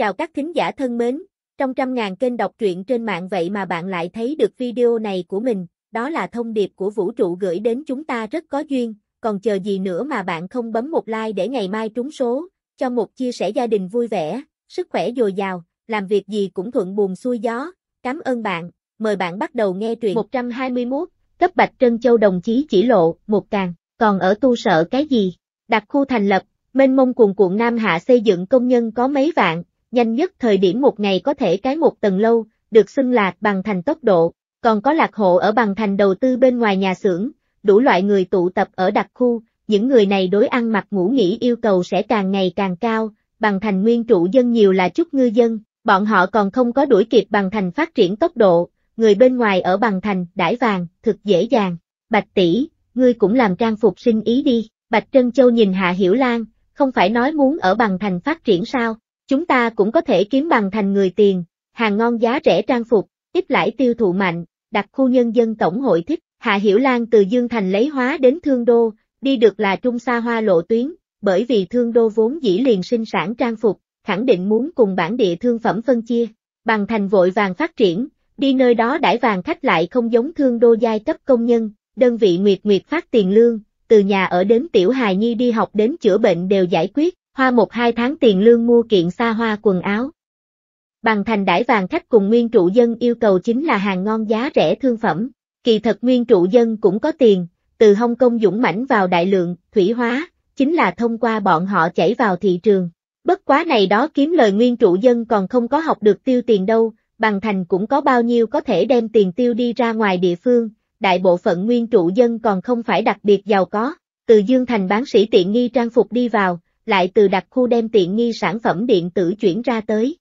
Chào các thính giả thân mến, trong trăm ngàn kênh đọc truyện trên mạng vậy mà bạn lại thấy được video này của mình, đó là thông điệp của vũ trụ gửi đến chúng ta rất có duyên, còn chờ gì nữa mà bạn không bấm một like để ngày mai trúng số, cho một chia sẻ gia đình vui vẻ, sức khỏe dồi dào, làm việc gì cũng thuận buồm xuôi gió. Cảm ơn bạn, mời bạn bắt đầu nghe truyện 121, cấp Bạch Trân Châu đồng chí chỉ lộ, một càng, còn ở tu sợ cái gì? Đặt khu thành lập, mênh mông cuồn cuộn Nam Hạ xây dựng công nhân có mấy vạn, nhanh nhất thời điểm một ngày có thể cái một tầng lâu, được xưng là bằng thành tốc độ, còn có lạc hộ ở bằng thành đầu tư bên ngoài nhà xưởng, đủ loại người tụ tập ở đặc khu, những người này đối ăn mặc ngủ nghỉ yêu cầu sẽ càng ngày càng cao, bằng thành nguyên trụ dân nhiều là chút ngư dân, bọn họ còn không có đuổi kịp bằng thành phát triển tốc độ, người bên ngoài ở bằng thành đãi vàng, thực dễ dàng. Bạch tỷ, ngươi cũng làm trang phục sinh ý đi, Bạch Trân Châu nhìn Hạ Hiểu Lan, không phải nói muốn ở bằng thành phát triển sao, Chúng ta cũng có thể kiếm bằng thành người tiền, hàng ngon giá rẻ trang phục, ít lãi tiêu thụ mạnh, đặt khu nhân dân tổng hội thích, Hạ Hiểu Lan từ Dương Thành lấy hóa đến Thương Đô, đi được là trung sa hoa lộ tuyến, bởi vì Thương Đô vốn dĩ liền sinh sản trang phục, khẳng định muốn cùng bản địa thương phẩm phân chia, bằng thành vội vàng phát triển, đi nơi đó đãi vàng khách lại không giống Thương Đô giai cấp công nhân, đơn vị Nguyệt Nguyệt phát tiền lương, từ nhà ở đến tiểu hài nhi đi học đến chữa bệnh đều giải quyết, hoa một hai tháng tiền lương mua kiện xa hoa quần áo. Bằng thành đãi vàng khách cùng nguyên trụ dân yêu cầu chính là hàng ngon giá rẻ thương phẩm, kỳ thật nguyên trụ dân cũng có tiền, từ hồng Kong dũng mãnh vào đại lượng, thủy hóa, chính là thông qua bọn họ chảy vào thị trường. Bất quá này đó kiếm lời nguyên trụ dân còn không có học được tiêu tiền đâu, bằng thành cũng có bao nhiêu có thể đem tiền tiêu đi ra ngoài địa phương, đại bộ phận nguyên trụ dân còn không phải đặc biệt giàu có, từ Dương Thành bán sĩ tiện nghi trang phục đi vào, lại từ đặc khu đem tiện nghi sản phẩm điện tử chuyển ra tới.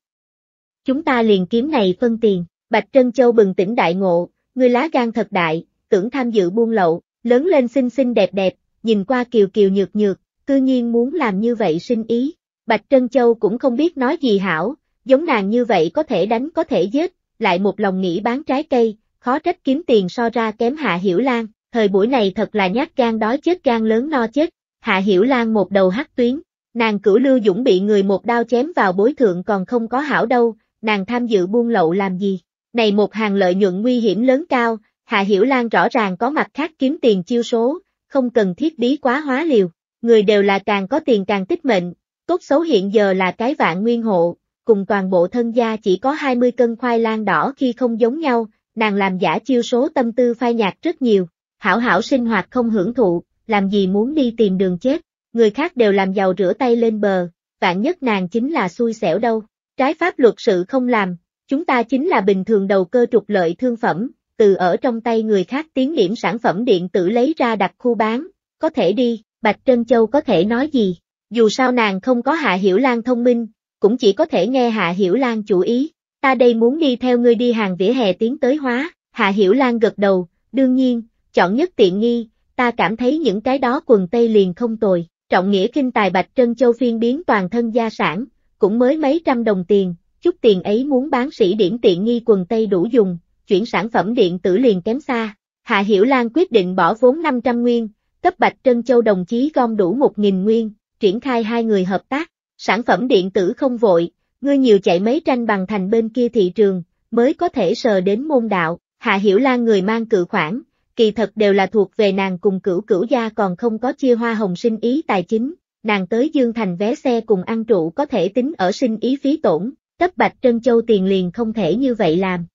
Chúng ta liền kiếm này phân tiền, Bạch Trân Châu bừng tỉnh đại ngộ, người lá gan thật đại, tưởng tham dự buôn lậu, lớn lên xinh xinh đẹp đẹp, nhìn qua kiều kiều nhược nhược, cư nhiên muốn làm như vậy sinh ý. Bạch Trân Châu cũng không biết nói gì hảo, giống nàng như vậy có thể đánh có thể giết, lại một lòng nghĩ bán trái cây, khó trách kiếm tiền so ra kém Hạ Hiểu Lan, thời buổi này thật là nhát gan đói chết gan lớn no chết. Hạ Hiểu Lan một đầu hắc tuyến, Nàng cửu lưu dũng bị người một đao chém vào bối thượng còn không có hảo đâu, nàng tham dự buôn lậu làm gì? Này một hàng lợi nhuận nguy hiểm lớn cao, Hạ Hiểu Lan rõ ràng có mặt khác kiếm tiền chiêu số, không cần thiết bí quá hóa liều, người đều là càng có tiền càng tích mệnh, tốt xấu hiện giờ là cái vạn nguyên hộ, cùng toàn bộ thân gia chỉ có 20 cân khoai lang đỏ khi không giống nhau, nàng làm giả chiêu số tâm tư phai nhạt rất nhiều, hảo hảo sinh hoạt không hưởng thụ, làm gì muốn đi tìm đường chết người khác đều làm giàu rửa tay lên bờ, vạn nhất nàng chính là xui xẻo đâu, trái pháp luật sự không làm, chúng ta chính là bình thường đầu cơ trục lợi thương phẩm, từ ở trong tay người khác tiến điểm sản phẩm điện tử lấy ra đặt khu bán, có thể đi, Bạch Trân Châu có thể nói gì, dù sao nàng không có Hạ Hiểu Lan thông minh, cũng chỉ có thể nghe Hạ Hiểu Lan chủ ý, ta đây muốn đi theo ngươi đi hàng vỉa hè tiến tới hóa, Hạ Hiểu Lan gật đầu, đương nhiên, chọn nhất tiện nghi, ta cảm thấy những cái đó quần tây liền không tồi, Trọng nghĩa kinh tài Bạch Trân Châu phiên biến toàn thân gia sản, cũng mới mấy trăm đồng tiền, chút tiền ấy muốn bán sĩ điểm tiện nghi quần Tây đủ dùng, chuyển sản phẩm điện tử liền kém xa. Hạ Hiểu Lan quyết định bỏ vốn 500 nguyên, cấp Bạch Trân Châu đồng chí gom đủ 1.000 nguyên, triển khai hai người hợp tác, sản phẩm điện tử không vội, ngươi nhiều chạy mấy tranh bằng thành bên kia thị trường, mới có thể sờ đến môn đạo, Hạ Hiểu Lan người mang cự khoản, kỳ thật đều là thuộc về nàng cùng cửu cửu gia còn không có chia hoa hồng sinh ý tài chính, nàng tới Dương Thành vé xe cùng ăn trụ có thể tính ở sinh ý phí tổn, cấp bạch trân châu tiền liền không thể như vậy làm.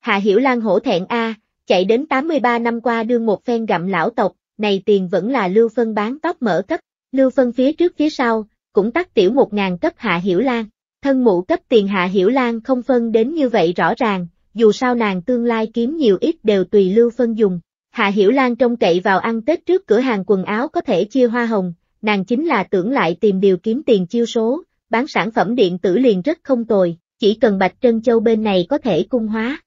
Hạ Hiểu Lan hổ thẹn A, chạy đến 83 năm qua đương một phen gặm lão tộc, này tiền vẫn là lưu phân bán tóc mở cấp, lưu phân phía trước phía sau, cũng tắt tiểu 1.000 cấp Hạ Hiểu Lan, thân mụ cấp tiền Hạ Hiểu Lan không phân đến như vậy rõ ràng, dù sao nàng tương lai kiếm nhiều ít đều tùy lưu phân dùng. Hạ Hiểu Lan trông cậy vào ăn Tết trước cửa hàng quần áo có thể chia hoa hồng, nàng chính là tưởng lại tìm điều kiếm tiền chiêu số, bán sản phẩm điện tử liền rất không tồi, chỉ cần Bạch Trân Châu bên này có thể cung hóa.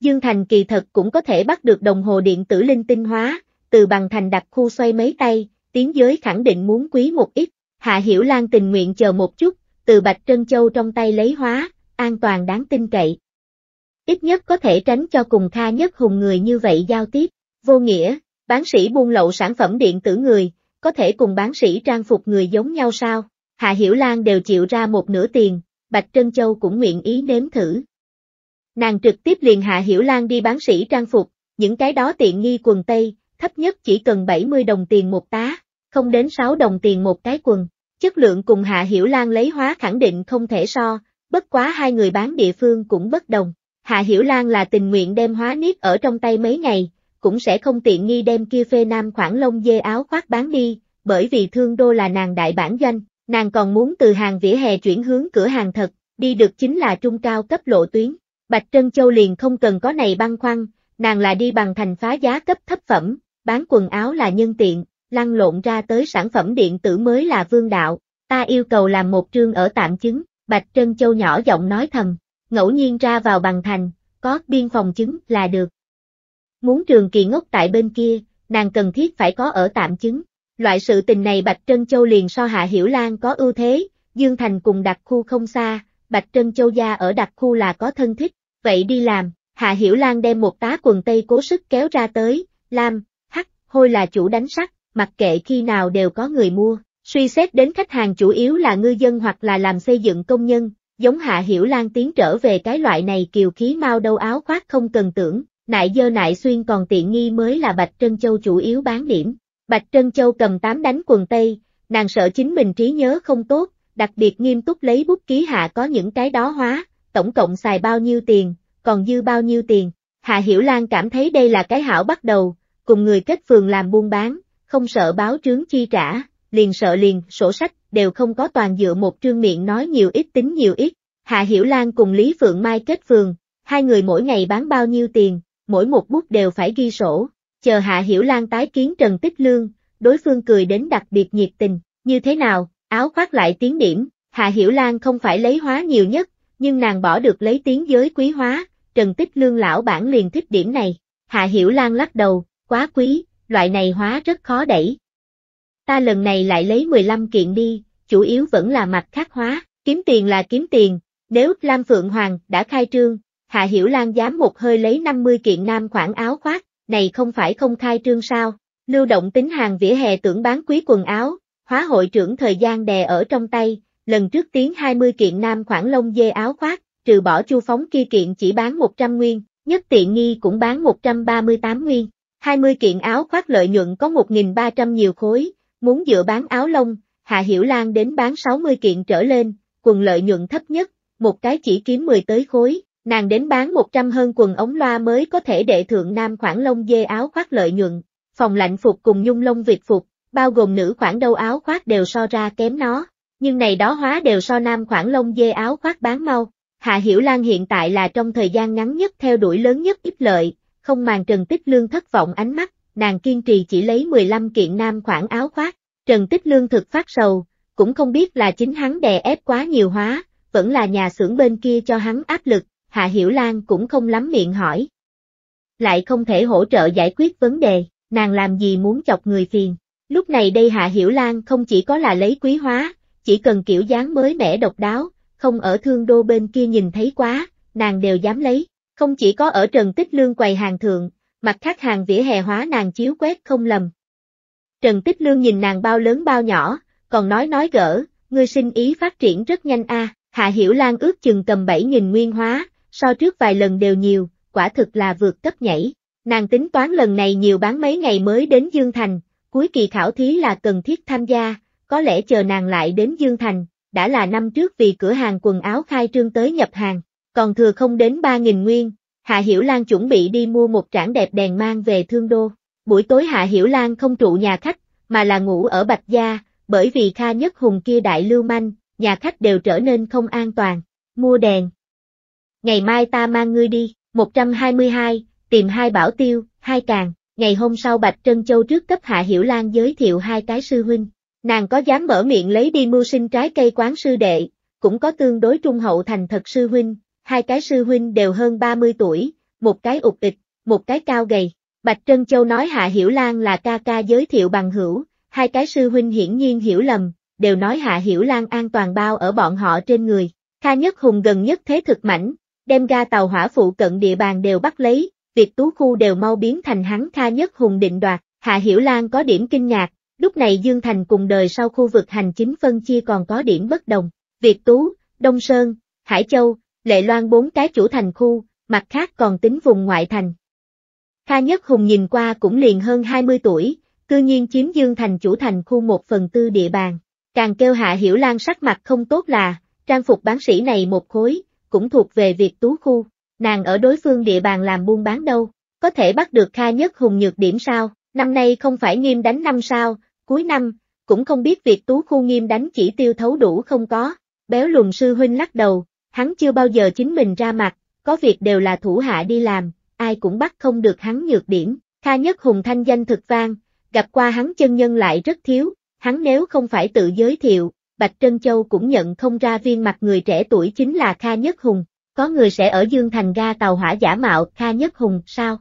Dương Thành kỳ thật cũng có thể bắt được đồng hồ điện tử linh tinh hóa, từ bằng thành đặt khu xoay mấy tay, tiến giới khẳng định muốn quý một ít, Hạ Hiểu Lan tình nguyện chờ một chút, từ Bạch Trân Châu trong tay lấy hóa, an toàn đáng tin cậy ít nhất có thể tránh cho cùng Kha Nhất Hùng người như vậy giao tiếp. Vô nghĩa, bán sĩ buôn lậu sản phẩm điện tử người, có thể cùng bán sĩ trang phục người giống nhau sao? Hạ Hiểu Lan đều chịu ra một nửa tiền, Bạch Trân Châu cũng nguyện ý nếm thử. Nàng trực tiếp liền Hạ Hiểu Lan đi bán sĩ trang phục, những cái đó tiện nghi quần Tây, thấp nhất chỉ cần 70 đồng tiền một tá, không đến 6 đồng tiền một cái quần. Chất lượng cùng Hạ Hiểu Lan lấy hóa khẳng định không thể so, bất quá hai người bán địa phương cũng bất đồng. Hạ Hiểu Lan là tình nguyện đem hóa niết ở trong tay mấy ngày, cũng sẽ không tiện nghi đem kia phê nam khoảng lông dê áo khoác bán đi, bởi vì thương đô là nàng đại bản doanh, nàng còn muốn từ hàng vỉa hè chuyển hướng cửa hàng thật, đi được chính là trung cao cấp lộ tuyến. Bạch Trân Châu liền không cần có này băng khoăn, nàng là đi bằng thành phá giá cấp thấp phẩm, bán quần áo là nhân tiện, lăn lộn ra tới sản phẩm điện tử mới là vương đạo, ta yêu cầu làm một trương ở tạm chứng, Bạch Trân Châu nhỏ giọng nói thầm, ngẫu nhiên ra vào bằng thành, có biên phòng chứng là được. Muốn trường kỳ ngốc tại bên kia, nàng cần thiết phải có ở tạm chứng. Loại sự tình này Bạch Trân Châu liền so Hạ Hiểu Lan có ưu thế, Dương Thành cùng đặc khu không xa, Bạch Trân Châu gia ở đặc khu là có thân thích, vậy đi làm, Hạ Hiểu Lan đem một tá quần tây cố sức kéo ra tới, Lam, Hắc, Hôi là chủ đánh sắt, mặc kệ khi nào đều có người mua, suy xét đến khách hàng chủ yếu là ngư dân hoặc là làm xây dựng công nhân, Giống Hạ Hiểu Lan tiến trở về cái loại này kiều khí mau đâu áo khoác không cần tưởng, nại dơ nại xuyên còn tiện nghi mới là Bạch Trân Châu chủ yếu bán điểm. Bạch Trân Châu cầm tám đánh quần Tây, nàng sợ chính mình trí nhớ không tốt, đặc biệt nghiêm túc lấy bút ký hạ có những cái đó hóa, tổng cộng xài bao nhiêu tiền, còn dư bao nhiêu tiền. Hạ Hiểu Lan cảm thấy đây là cái hảo bắt đầu, cùng người kết phường làm buôn bán, không sợ báo trướng chi trả, liền sợ liền, sổ sách, đều không có toàn dựa một trương miệng nói nhiều ít tính nhiều ít. Hạ Hiểu Lan cùng Lý Phượng Mai kết phường, hai người mỗi ngày bán bao nhiêu tiền, mỗi một bút đều phải ghi sổ. Chờ Hạ Hiểu Lan tái kiến Trần Tích Lương, đối phương cười đến đặc biệt nhiệt tình, như thế nào, áo khoác lại tiếng điểm, Hạ Hiểu Lan không phải lấy hóa nhiều nhất, nhưng nàng bỏ được lấy tiếng giới quý hóa, Trần Tích Lương lão bản liền thích điểm này. Hạ Hiểu Lan lắc đầu, quá quý, loại này hóa rất khó đẩy, Ta lần này lại lấy 15 kiện đi, chủ yếu vẫn là mặt khắc hóa, kiếm tiền là kiếm tiền, nếu Lam Phượng Hoàng đã khai trương, Hạ Hiểu Lan dám một hơi lấy 50 kiện nam khoản áo khoác, này không phải không khai trương sao, lưu động tính hàng vỉa hè tưởng bán quý quần áo, hóa hội trưởng thời gian đè ở trong tay, lần trước tiến 20 kiện nam khoản lông dê áo khoác, trừ bỏ chu phóng kia kiện chỉ bán 100 nguyên, nhất tiện nghi cũng bán 138 nguyên, 20 kiện áo khoác lợi nhuận có 1.300 nhiều khối, Muốn dựa bán áo lông, Hạ Hiểu Lan đến bán 60 kiện trở lên, quần lợi nhuận thấp nhất, một cái chỉ kiếm 10 tới khối, nàng đến bán 100 hơn quần ống loa mới có thể đệ thượng nam khoảng lông dê áo khoác lợi nhuận, phòng lạnh phục cùng nhung lông việt phục, bao gồm nữ khoảng đâu áo khoác đều so ra kém nó, nhưng này đó hóa đều so nam khoảng lông dê áo khoác bán mau. Hạ Hiểu Lan hiện tại là trong thời gian ngắn nhất theo đuổi lớn nhất ít lợi, không màn trần tích lương thất vọng ánh mắt, nàng kiên trì chỉ lấy 15 kiện nam khoảng áo khoác, trần tích lương thực phát sầu, cũng không biết là chính hắn đè ép quá nhiều hóa, vẫn là nhà xưởng bên kia cho hắn áp lực, Hạ Hiểu Lan cũng không lắm miệng hỏi. Lại không thể hỗ trợ giải quyết vấn đề, nàng làm gì muốn chọc người phiền. Lúc này đây Hạ Hiểu Lan không chỉ có là lấy quý hóa, chỉ cần kiểu dáng mới mẻ độc đáo, không ở thương đô bên kia nhìn thấy quá, nàng đều dám lấy. Không chỉ có ở Trần Tích Lương quầy hàng thượng, mặt khác hàng vỉa hè hóa nàng chiếu quét không lầm. Trần Tích Lương nhìn nàng bao lớn bao nhỏ, còn nói nói gỡ, ngươi sinh ý phát triển rất nhanh a. Hạ Hiểu Lan ước chừng tầm 7.000 nguyên hóa, so trước vài lần đều nhiều, quả thực là vượt cấp nhảy. Nàng tính toán lần này nhiều bán mấy ngày mới đến Dương Thành, cuối kỳ khảo thí là cần thiết tham gia, có lẽ chờ nàng lại đến Dương Thành, đã là năm trước vì cửa hàng quần áo khai trương tới nhập hàng, còn thừa không đến 3.000 nguyên, Hạ Hiểu Lan chuẩn bị đi mua một trảng đẹp đèn mang về Thương Đô. Buổi tối Hạ Hiểu Lan không trụ nhà khách, mà là ngủ ở Bạch Gia, bởi vì Kha Nhất Hùng kia đại lưu manh, nhà khách đều trở nên không an toàn. Mua đèn. Ngày mai ta mang ngươi đi, 122, tìm hai bảo tiêu, hai càng. Ngày hôm sau Bạch Trân Châu trước cấp Hạ Hiểu Lan giới thiệu hai cái sư huynh. Nàng có dám mở miệng lấy đi mưu sinh trái cây quán sư đệ, cũng có tương đối trung hậu thành thật sư huynh, hai cái sư huynh đều hơn 30 tuổi, một cái ụt ịch, một cái cao gầy. Bạch Trân Châu nói Hạ Hiểu Lan là ca ca giới thiệu bằng hữu, hai cái sư huynh hiển nhiên hiểu lầm, đều nói Hạ Hiểu Lan an toàn bao ở bọn họ trên người. Kha Nhất Hùng gần nhất thế thực mảnh, đem ga tàu hỏa phụ cận địa bàn đều bắt lấy, việc tú khu đều mau biến thành hắn Kha Nhất Hùng định đoạt. Hạ Hiểu Lan có điểm kinh ngạc, lúc này Dương Thành cùng đời sau khu vực hành chính phân chia còn có điểm bất đồng. Việt Tú, Đông Sơn, Hải Châu, Lệ Loan bốn cái chủ thành khu, mặt khác còn tính vùng ngoại thành. Kha Nhất Hùng nhìn qua cũng liền hơn 20 tuổi, cư nhiên chiếm Dương Thành chủ thành khu một phần tư địa bàn. Càng kêu Hạ Hiểu Lan sắc mặt không tốt là, trang phục bán sĩ này một khối, cũng thuộc về việc tú khu, nàng ở đối phương địa bàn làm buôn bán đâu, có thể bắt được Kha Nhất Hùng nhược điểm sao, năm nay không phải nghiêm đánh năm sao, cuối năm, cũng không biết việc tú khu nghiêm đánh chỉ tiêu thấu đủ không có, béo lùn sư huynh lắc đầu, hắn chưa bao giờ chính mình ra mặt, có việc đều là thủ hạ đi làm, ai cũng bắt không được hắn nhược điểm. Kha Nhất Hùng thanh danh thực vang, gặp qua hắn chân nhân lại rất thiếu, hắn nếu không phải tự giới thiệu, Bạch Trân Châu cũng nhận không ra viên mặt người trẻ tuổi chính là Kha Nhất Hùng. Có người sẽ ở Dương Thành ga tàu hỏa giả mạo Kha Nhất Hùng sao?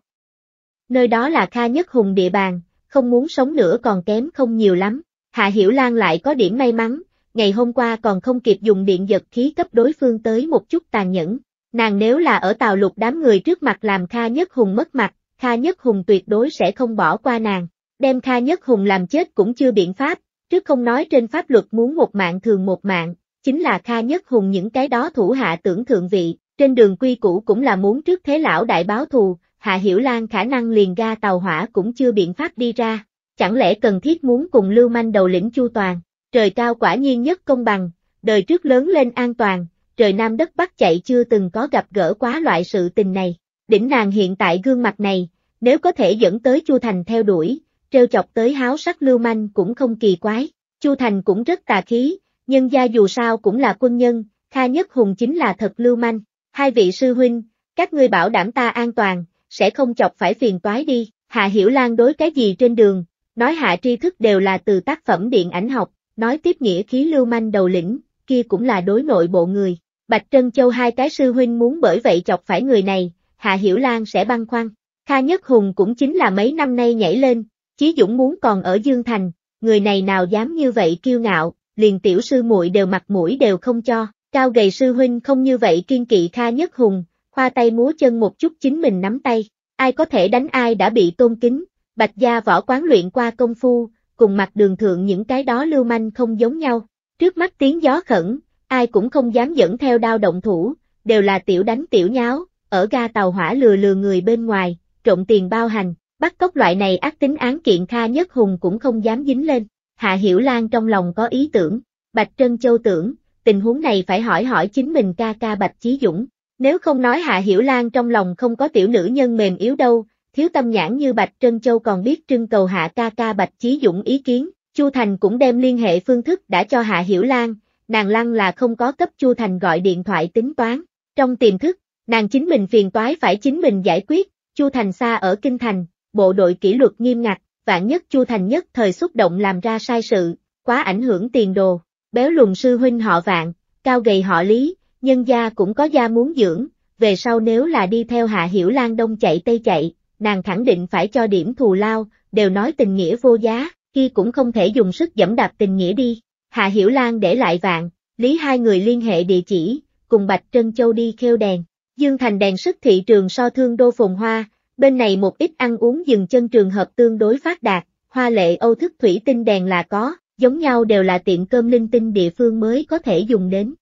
Nơi đó là Kha Nhất Hùng địa bàn, không muốn sống nữa còn kém không nhiều lắm. Hạ Hiểu Lan lại có điểm may mắn, ngày hôm qua còn không kịp dùng điện giật khí cấp đối phương tới một chút tàn nhẫn. Nàng nếu là ở tàu lục đám người trước mặt làm Kha Nhất Hùng mất mặt, Kha Nhất Hùng tuyệt đối sẽ không bỏ qua nàng. Đem Kha Nhất Hùng làm chết cũng chưa biện pháp, trước không nói trên pháp luật muốn một mạng thường một mạng, chính là Kha Nhất Hùng những cái đó thủ hạ tưởng thượng vị, trên đường quy cũ cũng là muốn trước thế lão đại báo thù, Hạ Hiểu Lan khả năng liền ga tàu hỏa cũng chưa biện pháp đi ra, chẳng lẽ cần thiết muốn cùng Lưu Manh đầu lĩnh Chu Toàn, trời cao quả nhiên nhất công bằng, đời trước lớn lên an toàn, trời nam đất bắc chạy chưa từng có gặp gỡ quá loại sự tình này. Đỉnh nàng hiện tại gương mặt này, nếu có thể dẫn tới Chu Thành theo đuổi, treo chọc tới háo sắc lưu manh cũng không kỳ quái. Chu Thành cũng rất tà khí, nhân gia dù sao cũng là quân nhân, Kha Nhất Hùng chính là thật lưu manh. Hai vị sư huynh, các ngươi bảo đảm ta an toàn, sẽ không chọc phải phiền toái đi. Hạ Hiểu Lan đối cái gì trên đường, nói hạ tri thức đều là từ tác phẩm điện ảnh học, Nói tiếp nghĩa khí lưu manh đầu lĩnh, kia cũng là đối nội bộ người. Bạch Trân Châu hai cái sư huynh muốn bởi vậy chọc phải người này, Hạ Hiểu Lan sẽ băng khoăn. Kha Nhất Hùng cũng chính là mấy năm nay nhảy lên, Chí Dũng muốn còn ở Dương Thành, người này nào dám như vậy kiêu ngạo, liền tiểu sư muội đều mặt mũi đều không cho, cao gầy sư huynh không như vậy kiên kỵ Kha Nhất Hùng, khoa tay múa chân một chút chính mình nắm tay, ai có thể đánh ai đã bị tôn kính, Bạch Gia võ quán luyện qua công phu, cùng mặt đường thượng những cái đó lưu manh không giống nhau. Trước mắt tiếng gió khẩn, ai cũng không dám dẫn theo đao động thủ, đều là tiểu đánh tiểu nháo, ở ga tàu hỏa lừa lừa người bên ngoài, trộm tiền bao hành, bắt cóc loại này ác tính án kiện kha nhất hùng cũng không dám dính lên. Hạ Hiểu Lan trong lòng có ý tưởng, Bạch Trân Châu tưởng, tình huống này phải hỏi hỏi chính mình ca ca Bạch Chí Dũng. Nếu không nói Hạ Hiểu Lan trong lòng không có tiểu nữ nhân mềm yếu đâu, Thiếu tâm nhãn như Bạch Trân Châu còn biết trưng cầu hạ ca ca Bạch Chí Dũng ý kiến, Chu Thành cũng đem liên hệ phương thức đã cho Hạ Hiểu Lan, nàng lăng là không có cấp Chu Thành gọi điện thoại tính toán. Trong tiềm thức, nàng chính mình phiền toái phải chính mình giải quyết, Chu Thành xa ở Kinh Thành, bộ đội kỷ luật nghiêm ngặt, vạn nhất Chu Thành nhất thời xúc động làm ra sai sự, quá ảnh hưởng tiền đồ, béo lùn sư huynh họ vạn, cao gầy họ lý, nhân gia cũng có gia muốn dưỡng, về sau nếu là đi theo Hạ Hiểu Lan Đông chạy Tây chạy, nàng khẳng định phải cho điểm thù lao, đều nói tình nghĩa vô giá, khi cũng không thể dùng sức dẫm đạp tình nghĩa đi. Hạ Hiểu Lan để lại vạn, lý hai người liên hệ địa chỉ, cùng Bạch Trân Châu đi khêu đèn. Dương Thành đèn sức thị trường so thương đô phồn hoa, bên này một ít ăn uống dừng chân trường hợp tương đối phát đạt, hoa lệ Âu thức thủy tinh đèn là có, giống nhau đều là tiện cơm linh tinh địa phương mới có thể dùng đến.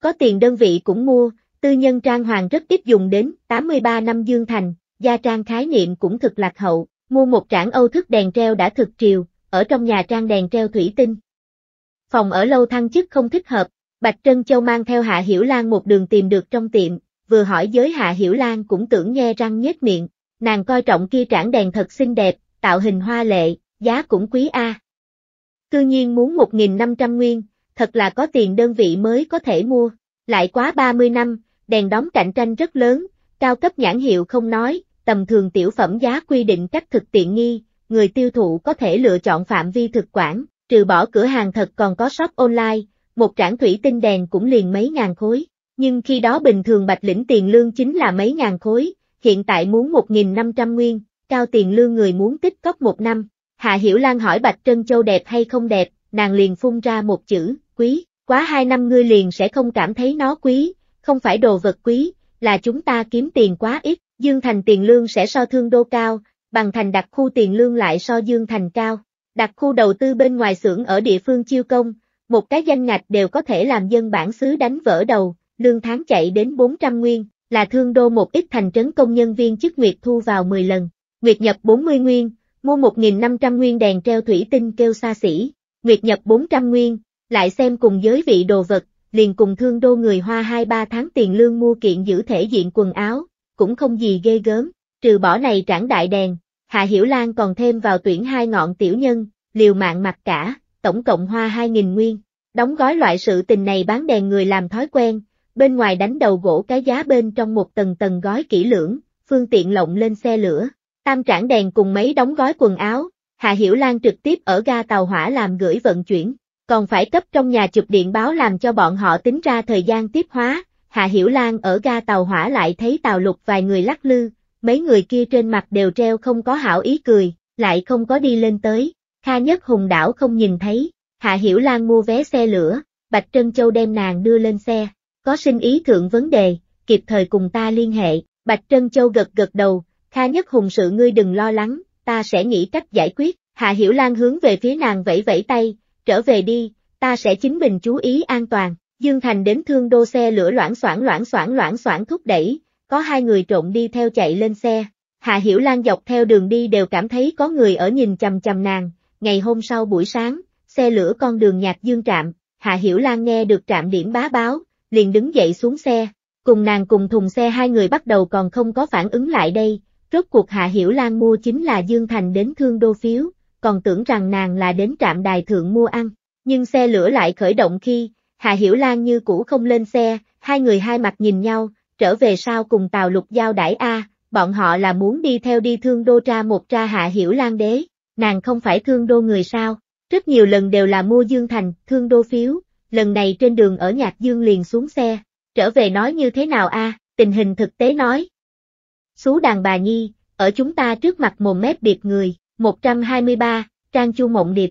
Có tiền đơn vị cũng mua, tư nhân trang hoàng rất ít dùng đến, 83 năm Dương Thành, gia trang khái niệm cũng thực lạc hậu, mua một trảng Âu thức đèn treo đã thực triều, ở trong nhà trang đèn treo thủy tinh. Phòng ở lâu thăng chức không thích hợp, Bạch Trân Châu mang theo Hạ Hiểu Lan một đường tìm được trong tiệm, vừa hỏi giới Hạ Hiểu Lan cũng tưởng nghe răng nhếch miệng, nàng coi trọng kia trảng đèn thật xinh đẹp, tạo hình hoa lệ, giá cũng quý a. À. Cư nhiên muốn 1.500 nguyên, thật là có tiền đơn vị mới có thể mua, lại quá 30 năm, đèn đóng cạnh tranh rất lớn, cao cấp nhãn hiệu không nói, tầm thường tiểu phẩm giá quy định cách thực tiện nghi, người tiêu thụ có thể lựa chọn phạm vi thực quản, trừ bỏ cửa hàng thật còn có shop online, một trảng thủy tinh đèn cũng liền mấy ngàn khối, nhưng khi đó bình thường bạch lĩnh tiền lương chính là mấy ngàn khối, hiện tại muốn 1.500 nguyên, cao tiền lương người muốn tích cóp một năm. Hạ Hiểu Lan hỏi Bạch Trân Châu đẹp hay không đẹp, nàng liền phun ra một chữ, quý, quá hai năm ngươi liền sẽ không cảm thấy nó quý, không phải đồ vật quý, là chúng ta kiếm tiền quá ít, Dương Thành tiền lương sẽ so thương đô cao, bằng thành đặc khu tiền lương lại so Dương Thành cao. Đặc khu đầu tư bên ngoài xưởng ở địa phương chiêu công, một cái danh ngạch đều có thể làm dân bản xứ đánh vỡ đầu, lương tháng chạy đến 400 nguyên, là thương đô một ít thành trấn công nhân viên chức Nguyệt thu vào 10 lần. Nguyệt nhập 40 nguyên, mua 1.500 nguyên đèn treo thủy tinh kêu xa xỉ. Nguyệt nhập 400 nguyên, lại xem cùng giới vị đồ vật, liền cùng thương đô người hoa 2-3 tháng tiền lương mua kiện giữ thể diện quần áo, cũng không gì ghê gớm, trừ bỏ này trảng đại đèn, Hạ Hiểu Lan còn thêm vào tuyển hai ngọn tiểu nhân, liều mạng mặt cả, tổng cộng hoa 2.000 nguyên. Đóng gói loại sự tình này bán đèn người làm thói quen, bên ngoài đánh đầu gỗ cái giá bên trong một tầng tầng gói kỹ lưỡng, phương tiện lộng lên xe lửa. Tam trảng đèn cùng mấy đóng gói quần áo, Hạ Hiểu Lan trực tiếp ở ga tàu hỏa làm gửi vận chuyển, còn phải cấp trong nhà chụp điện báo làm cho bọn họ tính ra thời gian tiếp hóa, Hạ Hiểu Lan ở ga tàu hỏa lại thấy tàu lục vài người lắc lư, mấy người kia trên mặt đều treo không có hảo ý cười, lại không có đi lên tới, Kha Nhất Hùng đảo không nhìn thấy, Hạ Hiểu Lan mua vé xe lửa, Bạch Trân Châu đem nàng đưa lên xe, có sinh ý thượng vấn đề, kịp thời cùng ta liên hệ, Bạch Trân Châu gật gật đầu, Kha Nhất Hùng sự ngươi đừng lo lắng, ta sẽ nghĩ cách giải quyết, Hạ Hiểu Lan hướng về phía nàng vẫy vẫy tay, trở về đi, ta sẽ chính mình chú ý an toàn, Dương Thành đến thương đô xe lửa loãng xoảng loãng xoảng loãng xoảng thúc đẩy, có hai người trộn đi theo chạy lên xe. Hạ Hiểu Lan dọc theo đường đi đều cảm thấy có người ở nhìn chằm chằm nàng, ngày hôm sau buổi sáng, xe lửa con đường nhạc dương trạm, Hạ Hiểu Lan nghe được trạm điểm bá báo, liền đứng dậy xuống xe, cùng nàng cùng thùng xe hai người bắt đầu còn không có phản ứng lại đây, rốt cuộc Hạ Hiểu Lan mua chính là Dương Thành đến thương đô phiếu, còn tưởng rằng nàng là đến trạm đài thượng mua ăn, nhưng xe lửa lại khởi động khi, Hà Hiểu Lan như cũ không lên xe, hai người hai mặt nhìn nhau, trở về sau cùng Tào Lục Giao đãi A, bọn họ là muốn đi theo đi thương đô tra một tra Hạ Hiểu Lan đế, nàng không phải thương đô người sao, rất nhiều lần đều là mua Dương Thành, thương đô phiếu, lần này trên đường ở Nhạc Dương liền xuống xe, trở về nói như thế nào A, tình hình thực tế nói. Xú đàn bà nhi, ở chúng ta trước mặt mồm mép biệt người, 123, Trang Chu Mộng Điệp.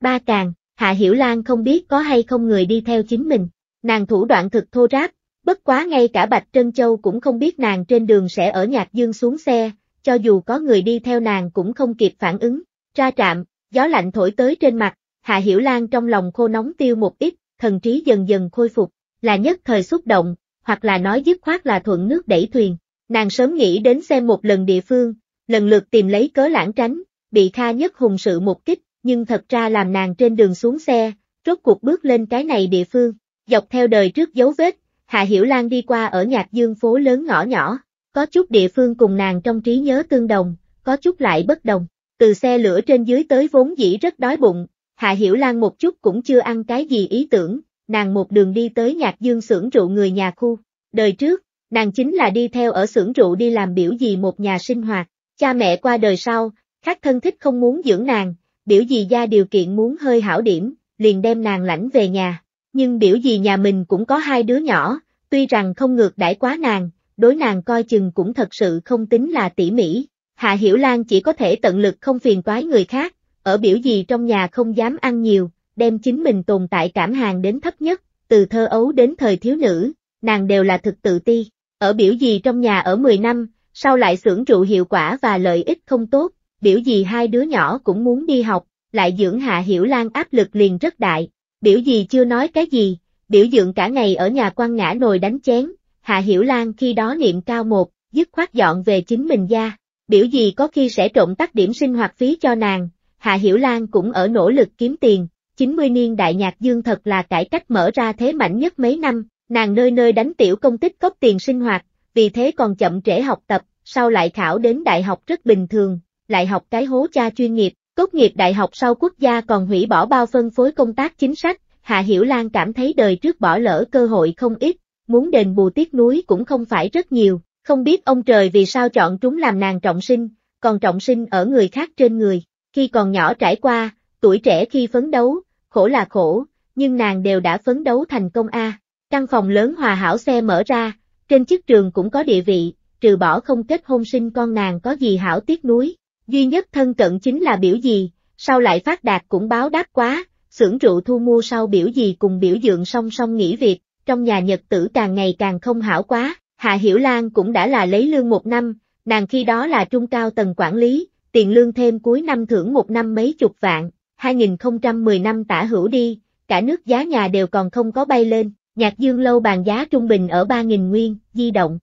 Ba Càng, Hạ Hiểu Lan không biết có hay không người đi theo chính mình, nàng thủ đoạn thực thô ráp, bất quá ngay cả Bạch Trân Châu cũng không biết nàng trên đường sẽ ở Nhạc Dương xuống xe, cho dù có người đi theo nàng cũng không kịp phản ứng, ra trạm, gió lạnh thổi tới trên mặt, Hạ Hiểu Lan trong lòng khô nóng tiêu một ít, thần trí dần dần khôi phục, là nhất thời xúc động, hoặc là nói dứt khoát là thuận nước đẩy thuyền, nàng sớm nghĩ đến xem một lần địa phương, lần lượt tìm lấy cớ lãng tránh, bị Kha Nhất Hùng sự một kích, nhưng thật ra làm nàng trên đường xuống xe, rốt cuộc bước lên cái này địa phương, dọc theo đời trước dấu vết, Hạ Hiểu Lan đi qua ở nhạc dương phố lớn ngõ nhỏ, có chút địa phương cùng nàng trong trí nhớ tương đồng, có chút lại bất đồng, từ xe lửa trên dưới tới vốn dĩ rất đói bụng, Hạ Hiểu Lan một chút cũng chưa ăn cái gì ý tưởng, nàng một đường đi tới nhạc dương xưởng rượu người nhà khu, đời trước, nàng chính là đi theo ở xưởng rượu đi làm biểu gì một nhà sinh hoạt, cha mẹ qua đời sau, các thân thích không muốn dưỡng nàng, biểu dì gia điều kiện muốn hơi hảo điểm, liền đem nàng lãnh về nhà. Nhưng biểu dì nhà mình cũng có hai đứa nhỏ, tuy rằng không ngược đãi quá nàng, đối nàng coi chừng cũng thật sự không tính là tỉ mỉ. Hạ Hiểu Lan chỉ có thể tận lực không phiền toái người khác, ở biểu dì trong nhà không dám ăn nhiều, đem chính mình tồn tại cảm hàng đến thấp nhất, từ thơ ấu đến thời thiếu nữ, nàng đều là thực tự ti. Ở biểu dì trong nhà ở 10 năm, sau lại xưởng trụ hiệu quả và lợi ích không tốt, biểu gì hai đứa nhỏ cũng muốn đi học, lại dưỡng Hạ Hiểu Lan áp lực liền rất đại, biểu gì chưa nói cái gì, biểu dưỡng cả ngày ở nhà quan ngã nồi đánh chén, Hạ Hiểu Lan khi đó niệm cao một, dứt khoát dọn về chính mình gia, biểu gì có khi sẽ trộn tắt điểm sinh hoạt phí cho nàng, Hạ Hiểu Lan cũng ở nỗ lực kiếm tiền, 90 niên đại nhạc dương thật là cải cách mở ra thế mạnh nhất mấy năm, nàng nơi nơi đánh tiểu công tích cốc tiền sinh hoạt, vì thế còn chậm trễ học tập, sau lại khảo đến đại học rất bình thường, lại học cái hố cha chuyên nghiệp, tốt nghiệp đại học sau quốc gia còn hủy bỏ bao phân phối công tác chính sách, Hạ Hiểu Lan cảm thấy đời trước bỏ lỡ cơ hội không ít, muốn đền bù tiếc núi cũng không phải rất nhiều, không biết ông trời vì sao chọn chúng làm nàng trọng sinh, còn trọng sinh ở người khác trên người, khi còn nhỏ trải qua, tuổi trẻ khi phấn đấu, khổ là khổ, nhưng nàng đều đã phấn đấu thành công A. Căn phòng lớn hòa hảo xe mở ra, trên chức trường cũng có địa vị, trừ bỏ không kết hôn sinh con nàng có gì hảo tiếc núi, Duy nhất thân cận chính là biểu gì, sau lại phát đạt cũng báo đáp quá, xưởng rượu thu mua sau biểu gì cùng biểu dượng song song nghỉ việc, trong nhà nhật tử càng ngày càng không hảo quá, Hạ Hiểu Lan cũng đã là lấy lương một năm, nàng khi đó là trung cao tầng quản lý, tiền lương thêm cuối năm thưởng một năm mấy chục vạn, 2010 năm tả hữu đi, cả nước giá nhà đều còn không có bay lên, nhạc dương lâu bàn giá trung bình ở 3.000 nguyên, di động.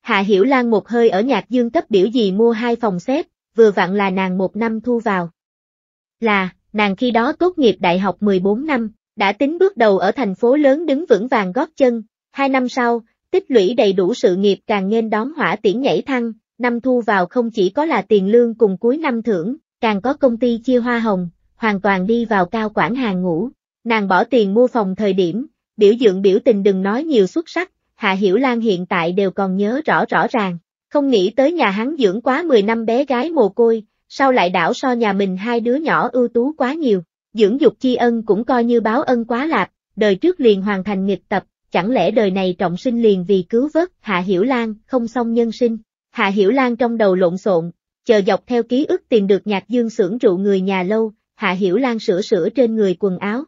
Hạ Hiểu Lan một hơi ở nhạc dương cấp biểu gì mua hai phòng xếp, vừa vặn là nàng một năm thu vào. Là, nàng khi đó tốt nghiệp đại học 14 năm, đã tính bước đầu ở thành phố lớn đứng vững vàng gót chân, hai năm sau, tích lũy đầy đủ sự nghiệp càng nên đón hỏa tiễn nhảy thăng, năm thu vào không chỉ có là tiền lương cùng cuối năm thưởng, càng có công ty chia hoa hồng, hoàn toàn đi vào cao quản hàng ngũ. Nàng bỏ tiền mua phòng thời điểm, biểu dưỡng biểu tình đừng nói nhiều xuất sắc, Hạ Hiểu Lan hiện tại đều còn nhớ rõ rõ ràng, không nghĩ tới nhà hắn dưỡng quá 10 năm bé gái mồ côi, sao lại đảo so nhà mình hai đứa nhỏ ưu tú quá nhiều, dưỡng dục chi ân cũng coi như báo ân quá lạp, đời trước liền hoàn thành nghịch tập, chẳng lẽ đời này trọng sinh liền vì cứu vớt Hạ Hiểu Lan, không xong nhân sinh. Hạ Hiểu Lan trong đầu lộn xộn, chờ dọc theo ký ức tìm được nhạc dương sưởng rượu người nhà lâu, Hạ Hiểu Lan sửa sửa trên người quần áo.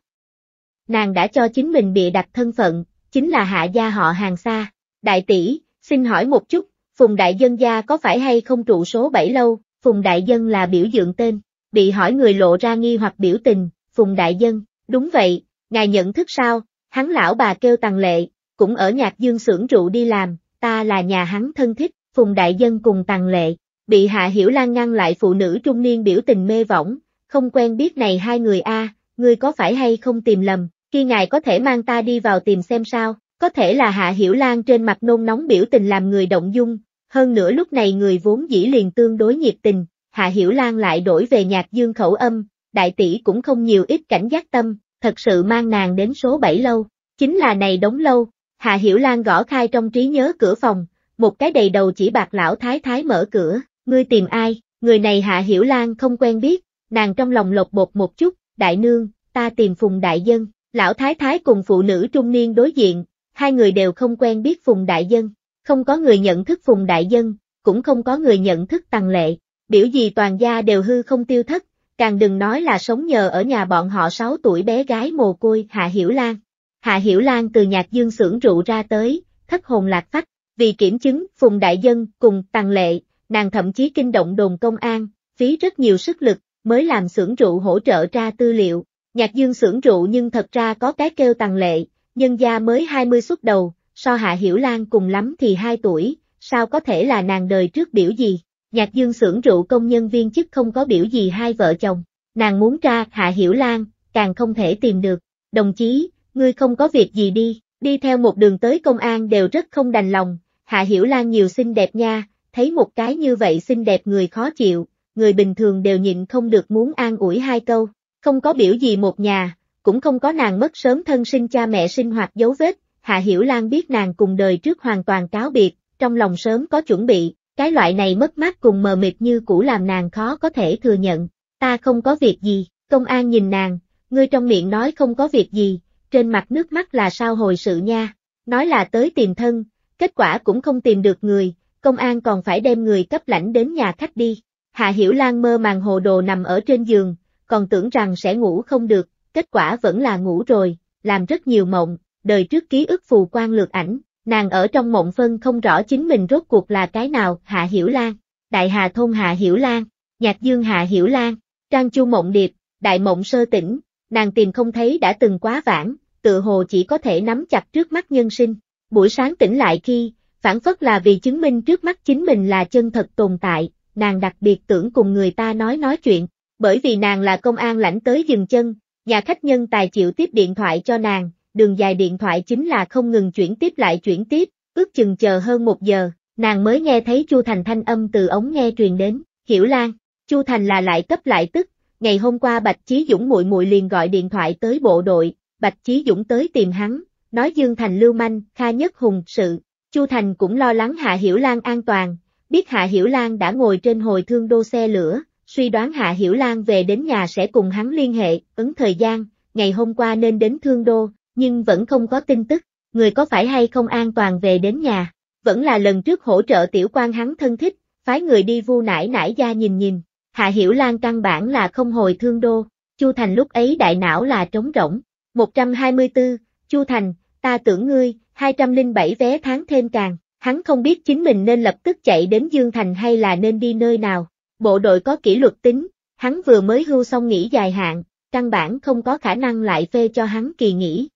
Nàng đã cho chính mình bịa đặt thân phận, chính là hạ gia họ hàng xa. Đại tỷ, xin hỏi một chút, Phùng Đại Dân gia có phải hay không trụ số 7 lâu, Phùng Đại Dân là biểu dựng tên, bị hỏi người lộ ra nghi hoặc biểu tình, Phùng Đại Dân, đúng vậy, ngài nhận thức sao, hắn lão bà kêu tàng lệ, cũng ở nhạc dương xưởng rượu đi làm, ta là nhà hắn thân thích, Phùng Đại Dân cùng tàng lệ, bị Hạ Hiểu Lan ngăn lại phụ nữ trung niên biểu tình mê võng, không quen biết này hai người a, à, ngươi có phải hay không tìm lầm, khi ngài có thể mang ta đi vào tìm xem sao, có thể là Hạ Hiểu Lan trên mặt nôn nóng biểu tình làm người động dung, hơn nữa lúc này người vốn dĩ liền tương đối nhiệt tình, Hạ Hiểu Lan lại đổi về nhạc dương khẩu âm, đại tỷ cũng không nhiều ít cảnh giác tâm, thật sự mang nàng đến số 7 lâu, chính là này đóng lâu, Hạ Hiểu Lan gõ khai trong trí nhớ cửa phòng, một cái đầy đầu chỉ bạc lão thái thái mở cửa, ngươi tìm ai, người này Hạ Hiểu Lan không quen biết, nàng trong lòng lột bột một chút, đại nương, ta tìm phùng đại dân, lão thái thái cùng phụ nữ trung niên đối diện, hai người đều không quen biết Phùng Đại Dân, không có người nhận thức Phùng Đại Dân, cũng không có người nhận thức Tăng Lệ, biểu gì toàn gia đều hư không tiêu thất, càng đừng nói là sống nhờ ở nhà bọn họ 6 tuổi bé gái mồ côi Hạ Hiểu Lan. Hạ Hiểu Lan từ nhạc dương Sưởng rượu ra tới, thất hồn lạc phách, vì kiểm chứng Phùng Đại Dân cùng Tăng Lệ, nàng thậm chí kinh động đồn công an, phí rất nhiều sức lực, mới làm Sưởng rượu hỗ trợ tra tư liệu. Nhạc dương Sưởng rượu nhưng thật ra có cái kêu Tăng Lệ, nhân gia mới 20 xuất đầu, so Hạ Hiểu Lan cùng lắm thì 2 tuổi, sao có thể là nàng đời trước biểu gì? Nhạc dương xưởng rượu công nhân viên chức không có biểu gì hai vợ chồng, nàng muốn tra Hạ Hiểu Lan, càng không thể tìm được. Đồng chí, ngươi không có việc gì đi, đi theo một đường tới công an đều rất không đành lòng, Hạ Hiểu Lan nhiều xinh đẹp nha, thấy một cái như vậy xinh đẹp người khó chịu, người bình thường đều nhịn không được muốn an ủi hai câu, không có biểu gì một nhà, cũng không có nàng mất sớm thân sinh cha mẹ sinh hoạt dấu vết, Hạ Hiểu Lan biết nàng cùng đời trước hoàn toàn cáo biệt, trong lòng sớm có chuẩn bị, cái loại này mất mát cùng mờ mịt như cũ làm nàng khó có thể thừa nhận, ta không có việc gì, công an nhìn nàng, ngươi trong miệng nói không có việc gì, trên mặt nước mắt là sao hồi sự nha, nói là tới tìm thân, kết quả cũng không tìm được người, công an còn phải đem người cấp lãnh đến nhà khách đi. Hạ Hiểu Lan mơ màng hồ đồ nằm ở trên giường, còn tưởng rằng sẽ ngủ không được, kết quả vẫn là ngủ rồi, làm rất nhiều mộng, đời trước ký ức phù quan lược ảnh, nàng ở trong mộng phân không rõ chính mình rốt cuộc là cái nào, Hạ Hiểu Lan, Đại Hà Thôn Hạ Hiểu Lan, Nhạc Dương Hạ Hiểu Lan, Trang Chu Mộng Điệp, Đại Mộng Sơ Tỉnh, nàng tìm không thấy đã từng quá vãng, tự hồ chỉ có thể nắm chặt trước mắt nhân sinh, buổi sáng tỉnh lại khi, phản phất là vì chứng minh trước mắt chính mình là chân thật tồn tại, nàng đặc biệt tưởng cùng người ta nói nói chuyện, bởi vì nàng là công an lãnh tới dừng chân, Nhà khách nhân tài chịu tiếp điện thoại cho nàng, đường dài điện thoại chính là không ngừng chuyển tiếp lại chuyển tiếp, ước chừng chờ hơn một giờ, nàng mới nghe thấy Chu Thành thanh âm từ ống nghe truyền đến, hiểu lan, Chu Thành là lại cấp lại tức, ngày hôm qua Bạch Chí Dũng muội muội liền gọi điện thoại tới bộ đội, Bạch Chí Dũng tới tìm hắn, nói Dương Thành lưu manh, Kha Nhất Hùng sự, Chu Thành cũng lo lắng Hạ Hiểu Lan an toàn, biết Hạ Hiểu Lan đã ngồi trên hồi thương đô xe lửa, suy đoán Hạ Hiểu Lan về đến nhà sẽ cùng hắn liên hệ, ứng thời gian, ngày hôm qua nên đến Thương Đô, nhưng vẫn không có tin tức, người có phải hay không an toàn về đến nhà, vẫn là lần trước hỗ trợ tiểu quan hắn thân thích, phái người đi vu nải nải ra nhìn nhìn, Hạ Hiểu Lan căn bản là không hồi Thương Đô, Chu Thành lúc ấy đại não là trống rỗng, 124, Chu Thành, ta tưởng ngươi, 207 vé tháng thêm càng, hắn không biết chính mình nên lập tức chạy đến Dương Thành hay là nên đi nơi nào, bộ đội có kỷ luật tính, hắn vừa mới hưu xong nghỉ dài hạn, căn bản không có khả năng lại phê cho hắn kỳ nghỉ.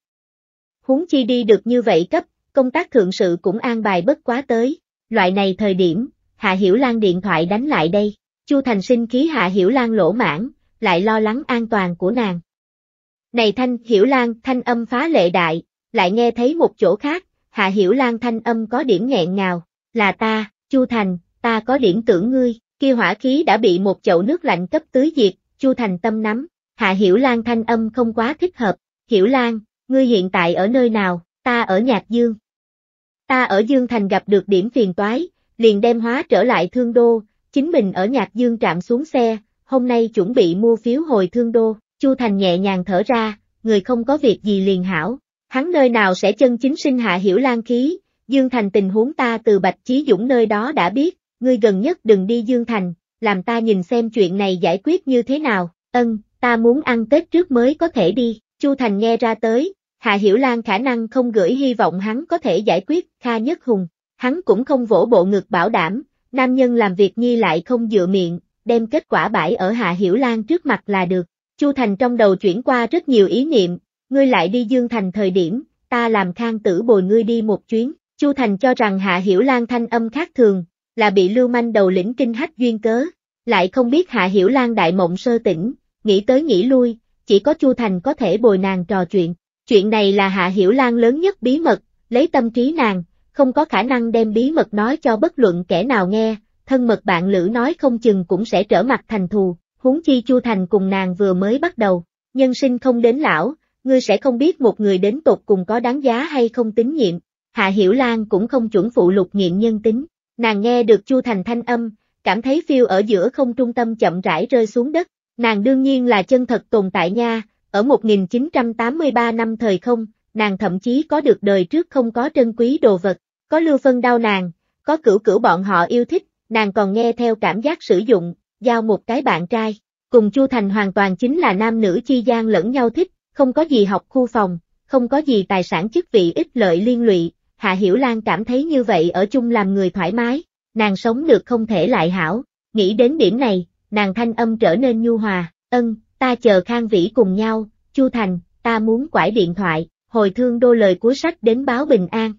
Huống chi đi được như vậy cấp, công tác thượng sự cũng an bài bất quá tới, loại này thời điểm, Hạ Hiểu Lan điện thoại đánh lại đây, Chu Thành sinh khí Hạ Hiểu Lan lỗ mãn, lại lo lắng an toàn của nàng. Này Thanh Hiểu Lan thanh âm phá lệ đại, lại nghe thấy một chỗ khác, Hạ Hiểu Lan thanh âm có điểm nghẹn ngào, là ta, Chu Thành, ta có điểm tưởng ngươi kia hỏa khí đã bị một chậu nước lạnh cấp tưới diệt, Chu Thành tâm nắm, Hạ Hiểu Lan thanh âm không quá thích hợp, Hiểu Lan, ngươi hiện tại ở nơi nào, ta ở Nhạc Dương. Ta ở Dương Thành gặp được điểm phiền toái, liền đem hóa trở lại Thương Đô, chính mình ở Nhạc Dương trạm xuống xe, hôm nay chuẩn bị mua phiếu hồi Thương Đô, Chu Thành nhẹ nhàng thở ra, người không có việc gì liền hảo, hắn nơi nào sẽ chân chính sinh Hạ Hiểu Lan khí, Dương Thành tình huống ta từ Bạch Chí Dũng nơi đó đã biết, ngươi gần nhất đừng đi Dương Thành, làm ta nhìn xem chuyện này giải quyết như thế nào, ân, ta muốn ăn Tết trước mới có thể đi, Chu Thành nghe ra tới, Hạ Hiểu Lan khả năng không gửi hy vọng hắn có thể giải quyết Kha Nhất Hùng, hắn cũng không vỗ bộ ngực bảo đảm, nam nhân làm việc nhi lại không dựa miệng, đem kết quả bãi ở Hạ Hiểu Lan trước mặt là được, Chu Thành trong đầu chuyển qua rất nhiều ý niệm, ngươi lại đi Dương Thành thời điểm, ta làm khang tử bồi ngươi đi một chuyến, Chu Thành cho rằng Hạ Hiểu Lan thanh âm khác thường, là bị lưu manh đầu lĩnh kinh hách duyên cớ, lại không biết Hạ Hiểu Lan đại mộng sơ tỉnh, nghĩ tới nghĩ lui, chỉ có Chu Thành có thể bồi nàng trò chuyện. Chuyện này là Hạ Hiểu Lan lớn nhất bí mật, lấy tâm trí nàng, không có khả năng đem bí mật nói cho bất luận kẻ nào nghe, thân mật bạn lữ nói không chừng cũng sẽ trở mặt thành thù, huống chi Chu Thành cùng nàng vừa mới bắt đầu, nhân sinh không đến lão, ngươi sẽ không biết một người đến tột cùng có đáng giá hay không tín nhiệm. Hạ Hiểu Lan cũng không chuẩn phụ lục nghiệm nhân tính, Nàng nghe được Chu Thành thanh âm, cảm thấy phiêu ở giữa không trung tâm chậm rãi rơi xuống đất. Nàng đương nhiên là chân thật tồn tại nha, ở 1983 năm thời không, nàng thậm chí có được đời trước không có trân quý đồ vật, có lưu phân đau nàng, có cửu cửu bọn họ yêu thích, nàng còn nghe theo cảm giác sử dụng, giao một cái bạn trai, cùng Chu Thành hoàn toàn chính là nam nữ chi gian lẫn nhau thích, không có gì học khu phòng, không có gì tài sản chức vị ích lợi liên lụy, Hạ Hiểu Lan cảm thấy như vậy ở chung làm người thoải mái, nàng sống được không thể lại hảo, nghĩ đến điểm này, nàng thanh âm trở nên nhu hòa, ân, ta chờ Khang Vĩ cùng nhau, Chu Thành, ta muốn quải điện thoại, hồi thương đô lời cuối sách đến báo bình an.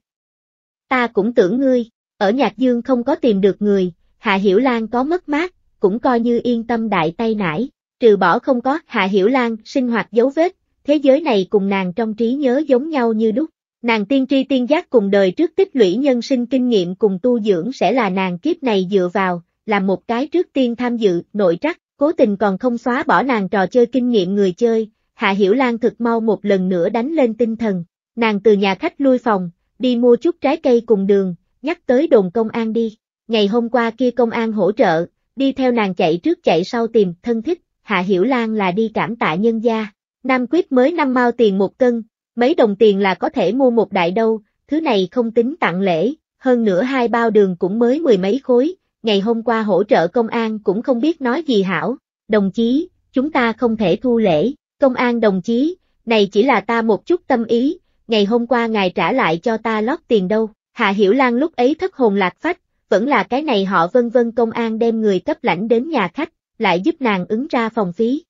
Ta cũng tưởng ngươi, ở Nhạc Dương không có tìm được người, Hạ Hiểu Lan có mất mát, cũng coi như yên tâm đại tay nải, trừ bỏ không có Hạ Hiểu Lan sinh hoạt dấu vết, thế giới này cùng nàng trong trí nhớ giống nhau như đúc, Nàng tiên tri tiên giác cùng đời trước tích lũy nhân sinh kinh nghiệm cùng tu dưỡng sẽ là nàng kiếp này dựa vào, là một cái trước tiên tham dự, nội trắc, cố tình còn không xóa bỏ nàng trò chơi kinh nghiệm người chơi, Hạ Hiểu Lan thực mau một lần nữa đánh lên tinh thần, nàng từ nhà khách lui phòng, đi mua chút trái cây cùng đường, nhắc tới đồn công an đi, ngày hôm qua kia công an hỗ trợ, đi theo nàng chạy trước chạy sau tìm thân thích, Hạ Hiểu Lan là đi cảm tạ nhân gia, Nam Quyết mới năm mau tiền một cân, mấy đồng tiền là có thể mua một đại đâu, thứ này không tính tặng lễ, hơn nữa hai bao đường cũng mới mười mấy khối, ngày hôm qua hỗ trợ công an cũng không biết nói gì hảo, đồng chí, chúng ta không thể thu lễ, công an đồng chí, này chỉ là ta một chút tâm ý, ngày hôm qua ngài trả lại cho ta lót tiền đâu, Hạ Hiểu Lan lúc ấy thất hồn lạc phách, vẫn là cái này họ vân vân công an đem người cấp lãnh đến nhà khách, lại giúp nàng ứng ra phòng phí.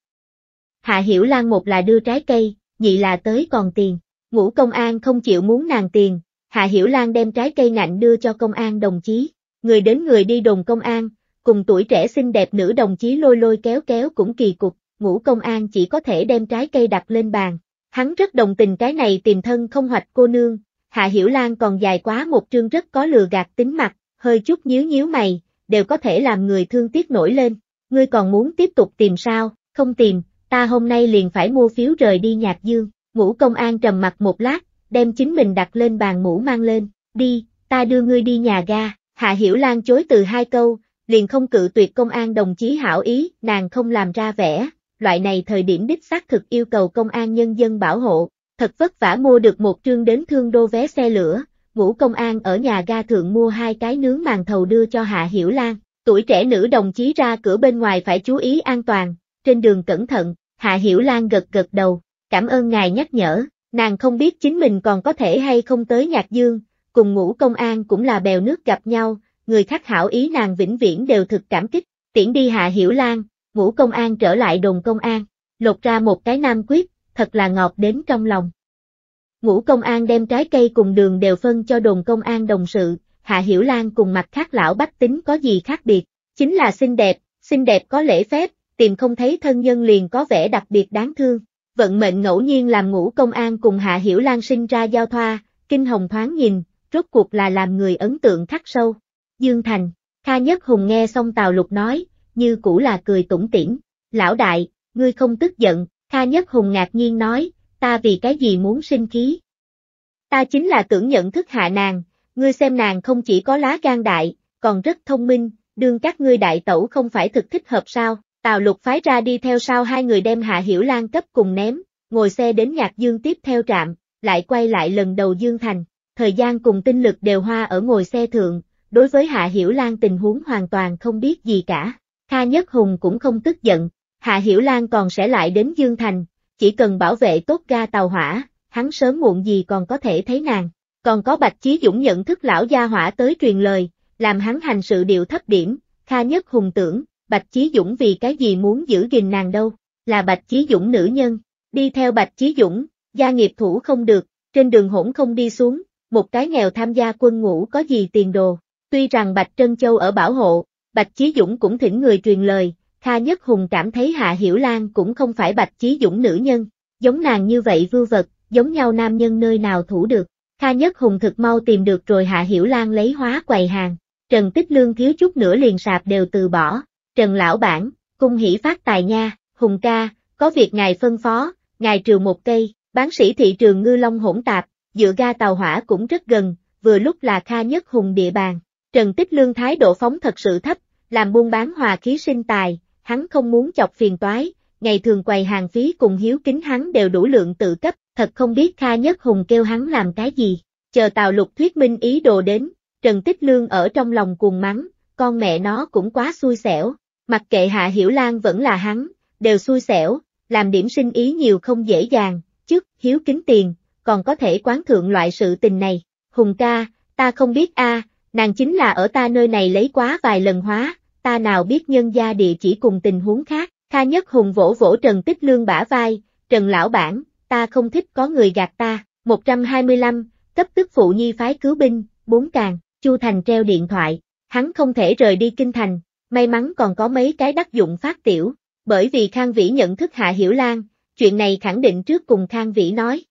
Hạ Hiểu Lan một là đưa trái cây, nhị là tới còn tiền. Ngũ công an không chịu muốn nàng tiền, Hạ Hiểu Lan đem trái cây ngạnh đưa cho công an đồng chí, người đến người đi đồn công an, cùng tuổi trẻ xinh đẹp nữ đồng chí lôi lôi kéo kéo cũng kỳ cục, ngũ công an chỉ có thể đem trái cây đặt lên bàn. Hắn rất đồng tình cái này tìm thân không hoạch cô nương, Hạ Hiểu Lan còn dài quá một chương rất có lừa gạt tính mặt, hơi chút nhíu nhíu mày, đều có thể làm người thương tiếc nổi lên. Ngươi còn muốn tiếp tục tìm sao, không tìm, ta hôm nay liền phải mua phiếu rời đi nhạc dương, ngũ công an trầm mặt một lát, đem chính mình đặt lên bàn mũ mang lên, đi, ta đưa ngươi đi nhà ga, Hạ Hiểu Lan chối từ hai câu, liền không cự tuyệt công an đồng chí hảo ý, nàng không làm ra vẻ, loại này thời điểm đích xác thực yêu cầu công an nhân dân bảo hộ, thật vất vả mua được một trương đến thương đô vé xe lửa, ngũ công an ở nhà ga thượng mua hai cái nướng màn thầu đưa cho Hạ Hiểu Lan, tuổi trẻ nữ đồng chí ra cửa bên ngoài phải chú ý an toàn, trên đường cẩn thận, Hạ Hiểu Lan gật gật đầu, cảm ơn ngài nhắc nhở, nàng không biết chính mình còn có thể hay không tới Nhạc Dương, cùng ngũ công an cũng là bèo nước gặp nhau, người khác hảo ý nàng vĩnh viễn đều thực cảm kích, tiễn đi Hạ Hiểu Lan, ngũ công an trở lại đồn công an, lột ra một cái nam quyết, thật là ngọt đến trong lòng. Ngũ công an đem trái cây cùng đường đều phân cho đồn công an đồng sự, Hạ Hiểu Lan cùng mặt khác lão bách tính có gì khác biệt, chính là xinh đẹp, xinh đẹp có lễ phép, tìm không thấy thân nhân liền có vẻ đặc biệt đáng thương. Vận mệnh ngẫu nhiên làm ngũ công an cùng Hạ Hiểu Lan sinh ra giao thoa, kinh hồng thoáng nhìn, rốt cuộc là làm người ấn tượng khắc sâu. Dương Thành, Kha Nhất Hùng nghe xong Tào Lục nói, như cũ là cười tủm tỉm. Lão đại, ngươi không tức giận, Kha Nhất Hùng ngạc nhiên nói, ta vì cái gì muốn sinh khí. Ta chính là tưởng nhận thức hạ nàng, ngươi xem nàng không chỉ có lá gan đại, còn rất thông minh, đương các ngươi đại tẩu không phải thực thích hợp sao. Tào lục phái ra đi theo sau hai người đem Hạ Hiểu Lan cấp cùng ném, ngồi xe đến Nhạc Dương tiếp theo trạm, lại quay lại lần đầu Dương Thành, thời gian cùng tinh lực đều hoa ở ngồi xe thượng, đối với Hạ Hiểu Lan tình huống hoàn toàn không biết gì cả. Kha Nhất Hùng cũng không tức giận, Hạ Hiểu Lan còn sẽ lại đến Dương Thành, chỉ cần bảo vệ tốt ga tàu hỏa, hắn sớm muộn gì còn có thể thấy nàng. Còn có Bạch Chí Dũng nhận thức lão gia hỏa tới truyền lời, làm hắn hành sự điệu thấp điểm, Kha Nhất Hùng tưởng, Bạch Chí Dũng vì cái gì muốn giữ gìn nàng đâu, là Bạch Chí Dũng nữ nhân, đi theo Bạch Chí Dũng, gia nghiệp thủ không được, trên đường hỗn không đi xuống, một cái nghèo tham gia quân ngũ có gì tiền đồ, tuy rằng Bạch Trân Châu ở bảo hộ, Bạch Chí Dũng cũng thỉnh người truyền lời, Kha Nhất Hùng cảm thấy Hạ Hiểu Lan cũng không phải Bạch Chí Dũng nữ nhân, giống nàng như vậy vưu vật, giống nhau nam nhân nơi nào thủ được. Kha Nhất Hùng thực mau tìm được rồi Hạ Hiểu Lan lấy hóa quầy hàng, Trần Tích Lương thiếu chút nữa liền sạp đều từ bỏ, Trần Lão Bản, cung hỷ phát tài nha, Hùng ca, có việc ngài phân phó, ngài trừ một cây, bán sĩ thị trường ngư long hỗn tạp, dựa ga tàu hỏa cũng rất gần, vừa lúc là kha nhất Hùng địa bàn. Trần Tích Lương thái độ phóng thật sự thấp, làm buôn bán hòa khí sinh tài, hắn không muốn chọc phiền toái, ngày thường quầy hàng phí cùng hiếu kính hắn đều đủ lượng tự cấp, thật không biết Kha Nhất Hùng kêu hắn làm cái gì. Chờ tàu Lục thuyết minh ý đồ đến, Trần Tích Lương ở trong lòng cuồng mắng, con mẹ nó cũng quá xui xẻo, mặc kệ Hạ Hiểu Lan vẫn là hắn, đều xui xẻo, làm điểm sinh ý nhiều không dễ dàng, chức, hiếu kính tiền, còn có thể quán thượng loại sự tình này. Hùng ca, ta không biết a, nàng chính là ở ta nơi này lấy quá vài lần hóa, ta nào biết nhân gia địa chỉ cùng tình huống khác. Kha Nhất Hùng vỗ vỗ Trần Tích Lương bả vai, Trần Lão Bản, ta không thích có người gạt ta, 125, cấp tức phụ nhi phái cứu binh, bốn càng, Chu Thành treo điện thoại, Hắn không thể rời đi kinh thành, may mắn còn có mấy cái đắc dụng phát tiểu, bởi vì Khang Vĩ nhận thức Hạ Hiểu Lan, chuyện này khẳng định trước cùng Khang Vĩ nói.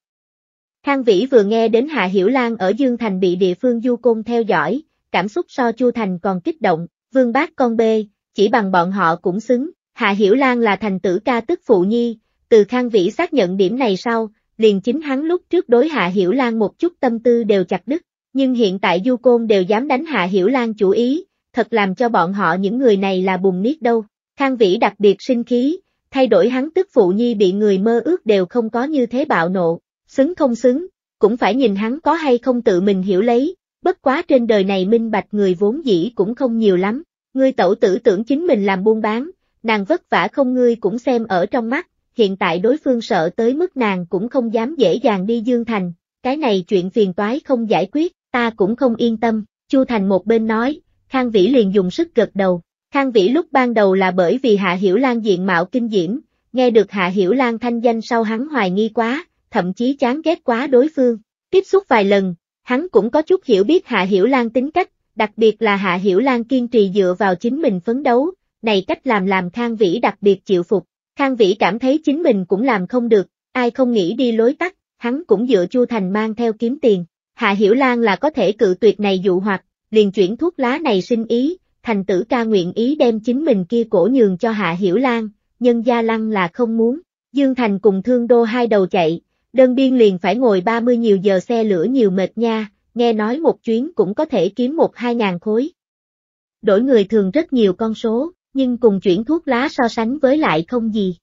Khang Vĩ vừa nghe đến Hạ Hiểu Lan ở Dương Thành bị địa phương du côn theo dõi, cảm xúc so Chu Thành còn kích động, vương bác con bê, chỉ bằng bọn họ cũng xứng, Hạ Hiểu Lan là thành tử ca tức phụ nhi, từ Khang Vĩ xác nhận điểm này sau, liền chính hắn lúc trước đối Hạ Hiểu Lan một chút tâm tư đều chặt đứt. Nhưng hiện tại Du Côn đều dám đánh Hạ Hiểu Lan chủ ý, thật làm cho bọn họ những người này là bùn niết đâu. Khang Vĩ đặc biệt sinh khí, thay đổi hắn tức phụ nhi bị người mơ ước đều không có như thế bạo nộ, xứng không xứng, cũng phải nhìn hắn có hay không tự mình hiểu lấy, bất quá trên đời này minh bạch người vốn dĩ cũng không nhiều lắm, ngươi tẩu tử tưởng chính mình làm buôn bán, nàng vất vả không ngươi cũng xem ở trong mắt, hiện tại đối phương sợ tới mức nàng cũng không dám dễ dàng đi Dương Thành, cái này chuyện phiền toái không giải quyết, ta cũng không yên tâm, Chu Thành một bên nói, Khang Vĩ liền dùng sức gật đầu. Khang Vĩ lúc ban đầu là bởi vì Hạ Hiểu Lan diện mạo kinh diễm, nghe được Hạ Hiểu Lan thanh danh sau hắn hoài nghi quá, thậm chí chán ghét quá đối phương. Tiếp xúc vài lần, hắn cũng có chút hiểu biết Hạ Hiểu Lan tính cách, đặc biệt là Hạ Hiểu Lan kiên trì dựa vào chính mình phấn đấu, này cách làm làm Khang Vĩ đặc biệt chịu phục. Khang Vĩ cảm thấy chính mình cũng làm không được, ai không nghĩ đi lối tắt, hắn cũng dựa Chu Thành mang theo kiếm tiền, Hạ Hiểu Lan là có thể cự tuyệt này dụ hoặc, liền chuyển thuốc lá này sinh ý, thành tử ca nguyện ý đem chính mình kia cổ nhường cho Hạ Hiểu Lan, nhân gia lăng là không muốn. Dương Thành cùng thương đô hai đầu chạy, đơn biên liền phải ngồi 30 nhiều giờ xe lửa nhiều mệt nha, nghe nói một chuyến cũng có thể kiếm một hai ngàn khối. Đổi người thường rất nhiều con số, nhưng cùng chuyển thuốc lá so sánh với lại không gì.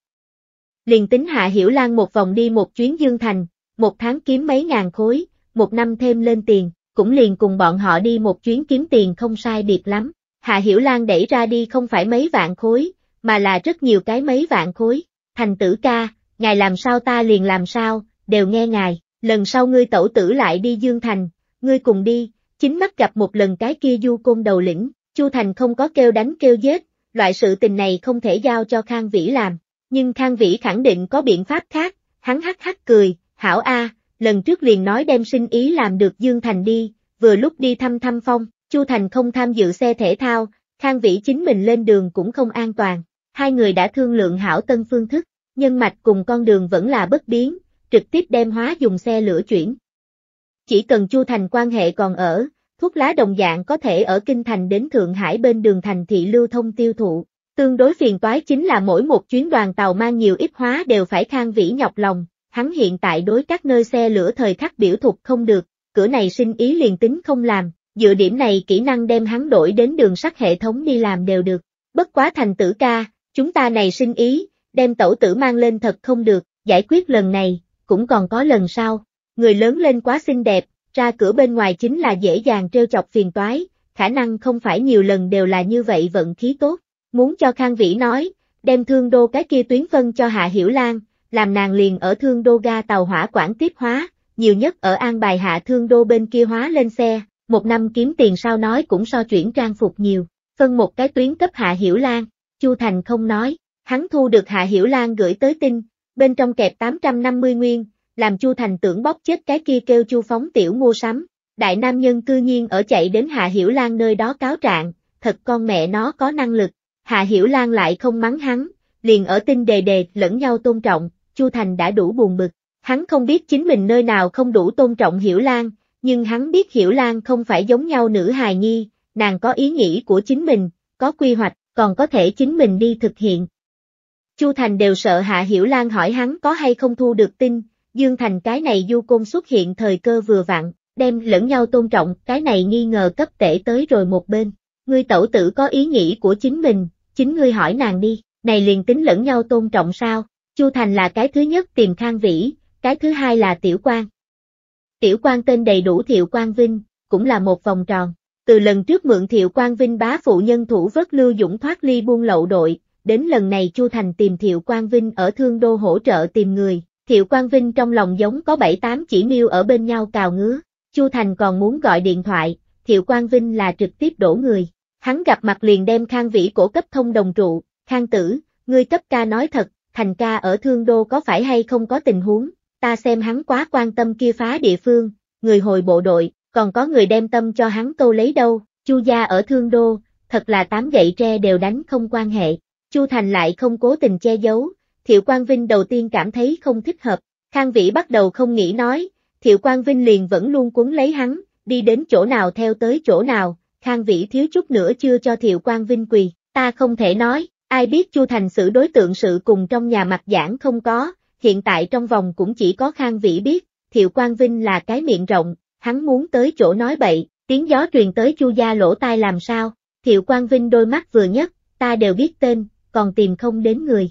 Liền tính Hạ Hiểu Lan một vòng đi một chuyến Dương Thành, một tháng kiếm mấy ngàn khối, một năm thêm lên tiền, cũng liền cùng bọn họ đi một chuyến kiếm tiền không sai điệp lắm. Hạ Hiểu Lan đẩy ra đi không phải mấy vạn khối, mà là rất nhiều cái mấy vạn khối. Thành tử ca, ngài làm sao ta liền làm sao, đều nghe ngài, lần sau ngươi tẩu tử lại đi Dương Thành, ngươi cùng đi, chính mắt gặp một lần cái kia du côn đầu lĩnh, Chu Thành không có kêu đánh kêu giết, loại sự tình này không thể giao cho Khang Vĩ làm, nhưng Khang Vĩ khẳng định có biện pháp khác, hắn hắc hắc cười, hảo a, lần trước liền nói đem sinh ý làm được Dương Thành đi, vừa lúc đi thăm thăm phong, Chu Thành không tham dự xe thể thao, Khang Vĩ chính mình lên đường cũng không an toàn, hai người đã thương lượng hảo tân phương thức, nhân mạch cùng con đường vẫn là bất biến, trực tiếp đem hóa dùng xe lửa chuyển. Chỉ cần Chu Thành quan hệ còn ở, thuốc lá đồng dạng có thể ở Kinh Thành đến Thượng Hải bên đường thành thị lưu thông tiêu thụ. Tương đối phiền toái chính là mỗi một chuyến đoàn tàu mang nhiều ít hóa đều phải khang vĩ nhọc lòng, hắn hiện tại đối các nơi xe lửa thời khắc biểu thuật không được, cửa này sinh ý liền tính không làm, dựa điểm này kỹ năng đem hắn đổi đến đường sắt hệ thống đi làm đều được. Bất quá thành tử ca, chúng ta này sinh ý, đem tẩu tử mang lên thật không được, giải quyết lần này, cũng còn có lần sau. Người lớn lên quá xinh đẹp, ra cửa bên ngoài chính là dễ dàng trêu chọc phiền toái, khả năng không phải nhiều lần đều là như vậy vận khí tốt. Muốn cho Khang Vĩ nói, đem thương đô cái kia tuyến phân cho Hạ Hiểu Lan, làm nàng liền ở thương đô ga tàu hỏa quản tiếp hóa, nhiều nhất ở an bài hạ thương đô bên kia hóa lên xe, một năm kiếm tiền sao nói cũng so chuyển trang phục nhiều, phân một cái tuyến cấp hạ hiểu lan, Chu Thành không nói, hắn thu được hạ hiểu lan gửi tới tin, bên trong kẹp 850 nguyên, làm Chu Thành tưởng bóc chết cái kia kêu Chu Phóng Tiểu mua sắm, đại nam nhân cư nhiên ở chạy đến hạ hiểu lan nơi đó cáo trạng, thật con mẹ nó có năng lực, hạ hiểu lan lại không mắng hắn, liền ở tin đề đề lẫn nhau tôn trọng, Chu Thành đã đủ buồn bực. Hắn không biết chính mình nơi nào không đủ tôn trọng Hiểu Lan, nhưng hắn biết Hiểu Lan không phải giống nhau nữ hài nhi, nàng có ý nghĩ của chính mình, có quy hoạch, còn có thể chính mình đi thực hiện. Chu Thành đều sợ Hạ Hiểu Lan hỏi hắn có hay không thu được tin, Dương Thành cái này du côn xuất hiện thời cơ vừa vặn, đem lẫn nhau tôn trọng, cái này nghi ngờ cấp tể tới rồi một bên. Ngươi tẩu tử có ý nghĩ của chính mình, chính ngươi hỏi nàng đi, này liền tính lẫn nhau tôn trọng sao? Chu Thành là cái thứ nhất tìm Khang Vĩ, cái thứ hai là Tiểu Quang. Tiểu Quang tên đầy đủ Thiệu Quang Vinh, cũng là một vòng tròn. Từ lần trước mượn Thiệu Quang Vinh bá phụ nhân thủ vớt Lưu Dũng thoát ly buôn lậu đội, đến lần này Chu Thành tìm Thiệu Quang Vinh ở Thương Đô hỗ trợ tìm người, Thiệu Quang Vinh trong lòng giống có bảy tám chỉ miêu ở bên nhau cào ngứa, Chu Thành còn muốn gọi điện thoại, Thiệu Quang Vinh là trực tiếp đổ người, hắn gặp mặt liền đem Khang Vĩ cổ cấp thông đồng trụ, Khang Tử, ngươi cấp ca nói thật, thành ca ở thương đô có phải hay không có tình huống, ta xem hắn quá quan tâm kia phá địa phương, người hồi bộ đội, còn có người đem tâm cho hắn câu lấy đâu, chu gia ở thương đô, thật là tám gậy tre đều đánh không quan hệ, chu thành lại không cố tình che giấu, thiệu quang vinh đầu tiên cảm thấy không thích hợp, khang vĩ bắt đầu không nghĩ nói, thiệu quang vinh liền vẫn luôn cuốn lấy hắn, đi đến chỗ nào theo tới chỗ nào, khang vĩ thiếu chút nữa chưa cho thiệu quang vinh quỳ, ta không thể nói, Ai biết Chu Thành xử đối tượng sự cùng trong nhà mặt giảng không có, hiện tại trong vòng cũng chỉ có Khang Vĩ biết, Thiệu Quang Vinh là cái miệng rộng, hắn muốn tới chỗ nói bậy, tiếng gió truyền tới Chu gia lỗ tai làm sao, Thiệu Quang Vinh đôi mắt vừa nhất, ta đều biết tên, còn tìm không đến người.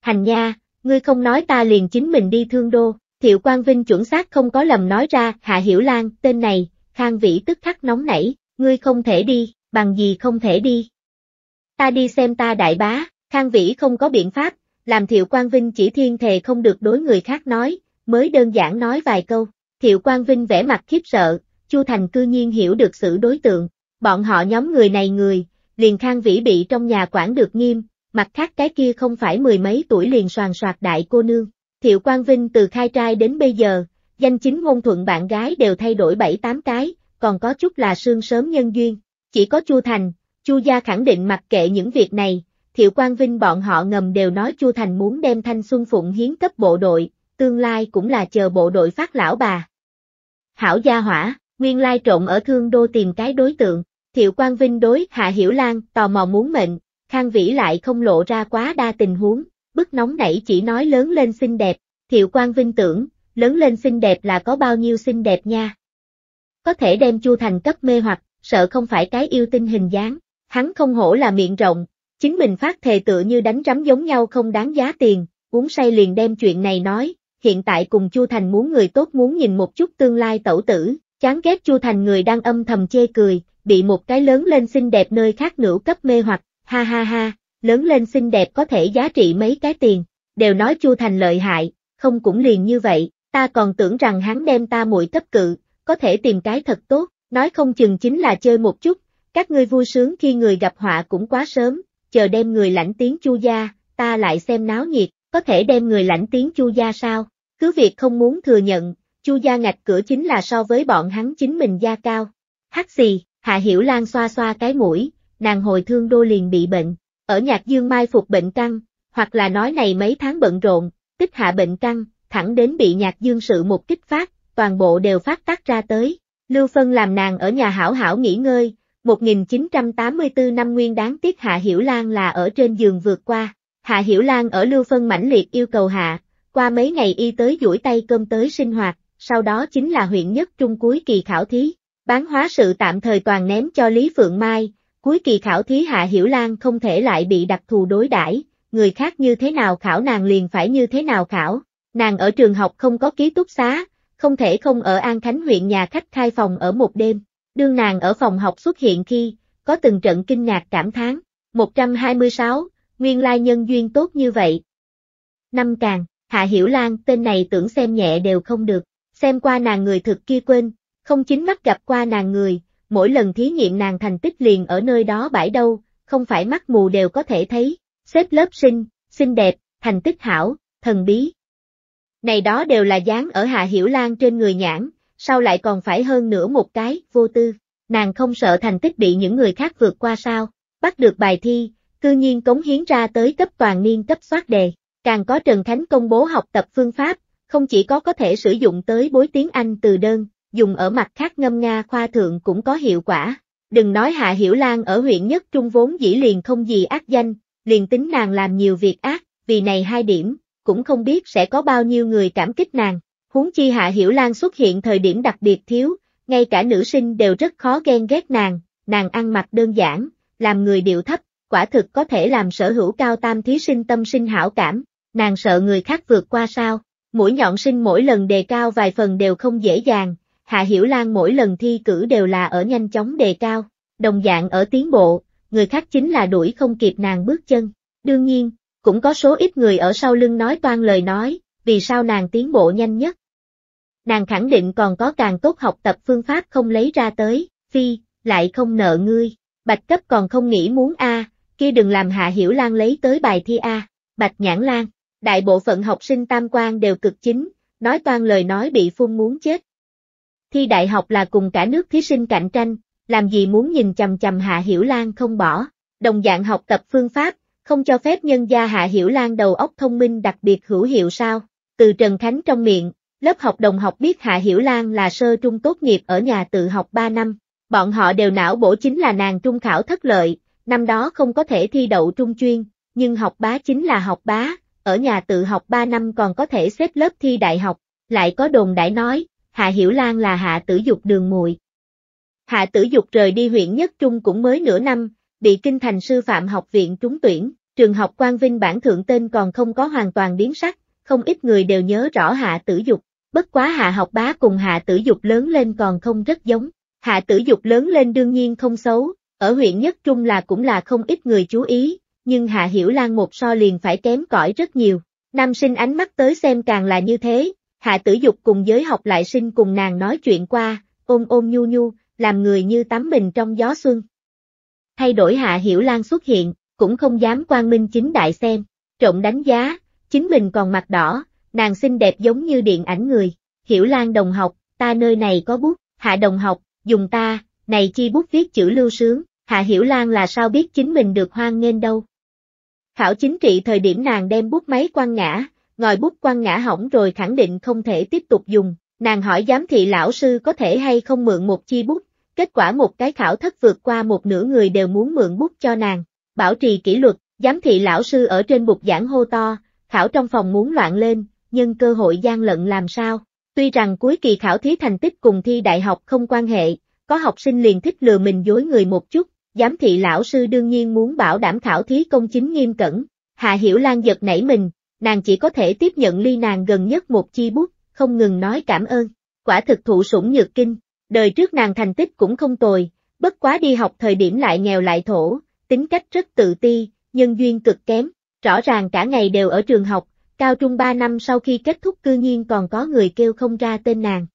Hành nha, ngươi không nói ta liền chính mình đi thương đô, Thiệu Quang Vinh chuẩn xác không có lầm nói ra, Hạ Hiểu Lan, tên này, Khang Vĩ tức khắc nóng nảy, ngươi không thể đi, bằng gì không thể đi, ta đi xem ta đại bá, Khang Vĩ không có biện pháp, làm Thiệu Quang Vinh chỉ thiên thề không được đối người khác nói, mới đơn giản nói vài câu. Thiệu Quang Vinh vẻ mặt khiếp sợ, Chu Thành cư nhiên hiểu được sự đối tượng, bọn họ nhóm người này người, liền Khang Vĩ bị trong nhà quản được nghiêm, mặt khác cái kia không phải mười mấy tuổi liền soàn soạt đại cô nương. Thiệu Quang Vinh từ khai trai đến bây giờ, danh chính ngôn thuận bạn gái đều thay đổi bảy tám cái, còn có chút là sương sớm nhân duyên, chỉ có Chu Thành, Chu gia khẳng định mặc kệ những việc này, Thiệu Quang Vinh bọn họ ngầm đều nói Chu Thành muốn đem Thanh Xuân Phụng hiến cấp bộ đội, tương lai cũng là chờ bộ đội phát lão bà. Hảo gia hỏa, nguyên lai trộn ở thương đô tìm cái đối tượng, Thiệu Quang Vinh đối Hạ Hiểu Lan tò mò muốn mệnh, Khang Vĩ lại không lộ ra quá đa tình huống, bức nóng nảy chỉ nói lớn lên xinh đẹp, Thiệu Quang Vinh tưởng, lớn lên xinh đẹp là có bao nhiêu xinh đẹp nha. Có thể đem Chu Thành cấp mê hoặc, sợ không phải cái yêu tinh hình dáng. Hắn không hổ là miệng rộng, chính mình phát thề tựa như đánh rắm giống nhau không đáng giá tiền, uống say liền đem chuyện này nói, hiện tại cùng Chu Thành muốn người tốt muốn nhìn một chút tương lai tẩu tử, chán ghét Chu Thành người đang âm thầm chê cười, bị một cái lớn lên xinh đẹp nơi khác nữ cấp mê hoặc, ha ha ha, lớn lên xinh đẹp có thể giá trị mấy cái tiền, đều nói Chu Thành lợi hại, không cũng liền như vậy, ta còn tưởng rằng hắn đem ta muội cấp cự, có thể tìm cái thật tốt, nói không chừng chính là chơi một chút, các ngươi vui sướng khi người gặp họa cũng quá sớm, chờ đem người lãnh tiếng chu gia, ta lại xem náo nhiệt, có thể đem người lãnh tiếng chu gia sao, cứ việc không muốn thừa nhận, chu gia ngạch cửa chính là so với bọn hắn chính mình gia cao. Hắc xì, Hạ Hiểu Lan xoa xoa cái mũi, nàng hồi thương đô liền bị bệnh, ở nhạc dương mai phục bệnh căng, hoặc là nói này mấy tháng bận rộn, tích hạ bệnh căng, thẳng đến bị nhạc dương sự một kích phát, toàn bộ đều phát tác ra tới. Lưu Phân làm nàng ở nhà hảo hảo nghỉ ngơi, 1984 năm nguyên đáng tiếc Hạ Hiểu Lan là ở trên giường vượt qua. Hạ Hiểu Lan ở lưu phân mãnh liệt yêu cầu Hạ, qua mấy ngày y tới duỗi tay cơm tới sinh hoạt, sau đó chính là huyện nhất trung cuối kỳ khảo thí. Bán hóa sự tạm thời toàn ném cho Lý Phượng Mai, cuối kỳ khảo thí Hạ Hiểu Lan không thể lại bị đặc thù đối đãi người khác như thế nào khảo nàng liền phải như thế nào khảo. Nàng ở trường học không có ký túc xá, không thể không ở An Khánh huyện nhà khách khai phòng ở một đêm. Đương nàng ở phòng học xuất hiện khi, có từng trận kinh ngạc cảm thán. 126, nguyên lai nhân duyên tốt như vậy. Năm càng, Hạ Hiểu Lan tên này tưởng xem nhẹ đều không được, xem qua nàng người thực kia quên, không chính mắt gặp qua nàng người, mỗi lần thí nghiệm nàng thành tích liền ở nơi đó bãi đâu, không phải mắt mù đều có thể thấy, xếp lớp sinh, xinh đẹp, thành tích hảo, thần bí. Này đó đều là dáng ở Hạ Hiểu Lan trên người nhãn, sao lại còn phải hơn nữa một cái, vô tư. Nàng không sợ thành tích bị những người khác vượt qua sao, bắt được bài thi, cư nhiên cống hiến ra tới cấp toàn niên cấp soát đề. Càng có Trần Khánh công bố học tập phương pháp, không chỉ có có thể sử dụng tới bối tiếng Anh từ đơn, dùng ở mặt khác ngâm Nga khoa thượng cũng có hiệu quả. Đừng nói Hạ Hiểu Lan ở huyện nhất trung vốn dĩ liền không gì ác danh, liền tính nàng làm nhiều việc ác, vì này hai điểm, cũng không biết sẽ có bao nhiêu người cảm kích nàng. Huống chi Hạ Hiểu Lan xuất hiện thời điểm đặc biệt thiếu, ngay cả nữ sinh đều rất khó ghen ghét nàng, nàng ăn mặc đơn giản, làm người điệu thấp, quả thực có thể làm sở hữu cao tam thí sinh tâm sinh hảo cảm, nàng sợ người khác vượt qua sao, mũi nhọn sinh mỗi lần đề cao vài phần đều không dễ dàng, Hạ Hiểu Lan mỗi lần thi cử đều là ở nhanh chóng đề cao, đồng dạng ở tiến bộ, người khác chính là đuổi không kịp nàng bước chân, đương nhiên, cũng có số ít người ở sau lưng nói toan lời nói, vì sao nàng tiến bộ nhanh nhất, nàng khẳng định còn có càng tốt học tập phương pháp không lấy ra tới, phi, lại không nợ ngươi, bạch cấp còn không nghĩ muốn a, kia đừng làm hạ hiểu lan lấy tới bài thi a, bạch nhãn lan, đại bộ phận học sinh tam quan đều cực chính, nói toan lời nói bị phun muốn chết. Thi đại học là cùng cả nước thí sinh cạnh tranh, làm gì muốn nhìn chầm chầm hạ hiểu lan không bỏ, đồng dạng học tập phương pháp, không cho phép nhân gia Hạ Hiểu Lan đầu óc thông minh đặc biệt hữu hiệu sao? Từ Trần Khánh trong miệng, Lớp học đồng học biết Hạ Hiểu Lan là sơ trung tốt nghiệp ở nhà tự học 3 năm, bọn họ đều não bổ chính là nàng trung khảo thất lợi, năm đó không có thể thi đậu trung chuyên, nhưng học bá chính là học bá, ở nhà tự học 3 năm còn có thể xếp lớp thi đại học, lại có đồn đãi nói, Hạ Hiểu Lan là Hạ Tử Dục đường muội. Hạ Tử Dục rời đi huyện nhất trung cũng mới nửa năm, bị kinh thành sư phạm học viện trúng tuyển, trường học Quang Vinh bản thượng tên còn không có hoàn toàn biến sắc, không ít người đều nhớ rõ Hạ Tử Dục bất quá hạ học bá cùng hạ tử dục lớn lên còn không rất giống. Hạ tử dục lớn lên đương nhiên không xấu, ở huyện Nhất Trung là cũng là không ít người chú ý, nhưng hạ hiểu lan một so liền phải kém cỏi rất nhiều. Nam sinh ánh mắt tới xem càng là như thế, hạ tử dục cùng giới học lại sinh cùng nàng nói chuyện qua, ôm ôm nhu nhu, làm người như tắm mình trong gió xuân. Thay đổi hạ hiểu lan xuất hiện, cũng không dám quan minh chính đại xem, trộm đánh giá, chính mình còn mặt đỏ, nàng xinh đẹp giống như điện ảnh người. Hiểu Lan đồng học, ta nơi này có bút, hạ đồng học, dùng ta, này chi bút viết chữ lưu sướng, hạ Hiểu Lan là sao biết chính mình được hoan nghênh đâu. Khảo chính trị thời điểm nàng đem bút máy quăng ngã, ngòi bút quăng ngã hỏng rồi khẳng định không thể tiếp tục dùng, nàng hỏi giám thị lão sư có thể hay không mượn một chi bút, kết quả một cái khảo thất vượt qua một nửa người đều muốn mượn bút cho nàng, bảo trì kỷ luật, giám thị lão sư ở trên bục giảng hô to, khảo trong phòng muốn loạn lên, nhân cơ hội gian lận làm sao? Tuy rằng cuối kỳ khảo thí thành tích cùng thi đại học không quan hệ, có học sinh liền thích lừa mình dối người một chút, giám thị lão sư đương nhiên muốn bảo đảm khảo thí công chính nghiêm cẩn. Hạ Hiểu Lan giật nảy mình, nàng chỉ có thể tiếp nhận ly nàng gần nhất một chi bút, không ngừng nói cảm ơn. Quả thực thụ sủng nhược kinh, đời trước nàng thành tích cũng không tồi, bất quá đi học thời điểm lại nghèo lại thổ, tính cách rất tự ti, nhân duyên cực kém, rõ ràng cả ngày đều ở trường học, Cao trung 3 năm sau khi kết thúc cư nhiên còn có người kêu không ra tên nàng.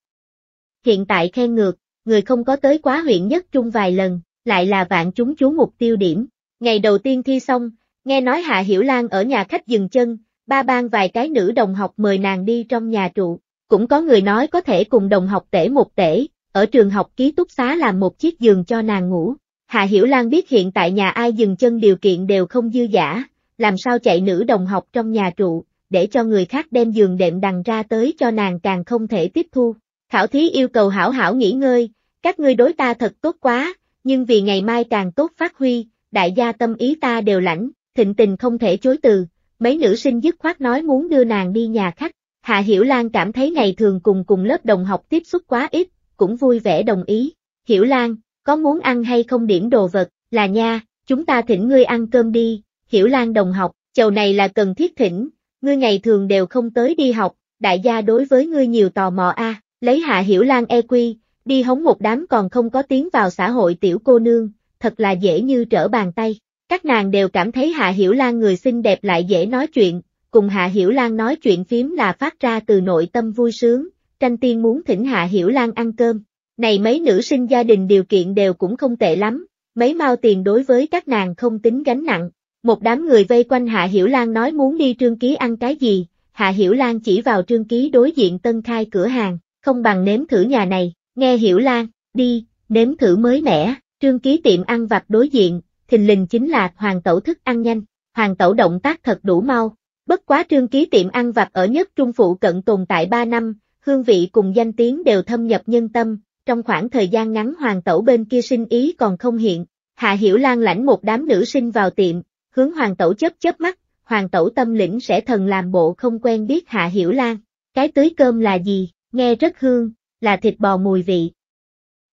Hiện tại khen ngược, người không có tới quá huyện nhất trung vài lần, lại là vạn chúng chú mục tiêu điểm. Ngày đầu tiên thi xong, nghe nói Hạ Hiểu Lan ở nhà khách dừng chân, ba ban vài cái nữ đồng học mời nàng đi trong nhà trụ. Cũng có người nói có thể cùng đồng học tể một tể, ở trường học ký túc xá làm một chiếc giường cho nàng ngủ. Hạ Hiểu Lan biết hiện tại nhà ai dừng chân điều kiện đều không dư giả, làm sao chạy nữ đồng học trong nhà trụ, để cho người khác đem giường đệm đằng ra tới cho nàng càng không thể tiếp thu. Khảo thí yêu cầu hảo hảo nghỉ ngơi, các ngươi đối ta thật tốt quá, nhưng vì ngày mai càng tốt phát huy, đại gia tâm ý ta đều lãnh, thịnh tình không thể chối từ, mấy nữ sinh dứt khoát nói muốn đưa nàng đi nhà khách. Hạ Hiểu Lan cảm thấy ngày thường cùng cùng lớp đồng học tiếp xúc quá ít, cũng vui vẻ đồng ý. Hiểu Lan, có muốn ăn hay không điểm đồ vật, là nha, chúng ta thỉnh ngươi ăn cơm đi. Hiểu Lan đồng học, chầu này là cần thiết thỉnh, ngươi ngày thường đều không tới đi học, đại gia đối với ngươi nhiều tò mò a, lấy Hạ Hiểu Lan e quy, đi hống một đám còn không có tiếng vào xã hội tiểu cô nương, thật là dễ như trở bàn tay. Các nàng đều cảm thấy Hạ Hiểu Lan người xinh đẹp lại dễ nói chuyện, cùng Hạ Hiểu Lan nói chuyện phím là phát ra từ nội tâm vui sướng, tranh tiên muốn thỉnh Hạ Hiểu Lan ăn cơm. Này mấy nữ sinh gia đình điều kiện đều cũng không tệ lắm, mấy mau tiền đối với các nàng không tính gánh nặng, một đám người vây quanh Hạ Hiểu Lan nói muốn đi Trương Ký ăn cái gì, Hạ Hiểu Lan chỉ vào Trương Ký đối diện tân khai cửa hàng, không bằng nếm thử nhà này, nghe Hiểu Lan, đi, nếm thử mới mẻ, Trương Ký tiệm ăn vặt đối diện, thình lình chính là Hoàng Tẩu thức ăn nhanh, Hoàng Tẩu động tác thật đủ mau, bất quá Trương Ký tiệm ăn vặt ở nhất trung phụ cận tồn tại 3 năm, hương vị cùng danh tiếng đều thâm nhập nhân tâm, trong khoảng thời gian ngắn Hoàng Tẩu bên kia sinh ý còn không hiện, Hạ Hiểu Lan lãnh một đám nữ sinh vào tiệm, hướng hoàng tẩu chớp chớp mắt, hoàng tẩu tâm lĩnh sẽ thần làm bộ không quen biết Hạ Hiểu Lan. Cái tưới cơm là gì, nghe rất hương, là thịt bò mùi vị.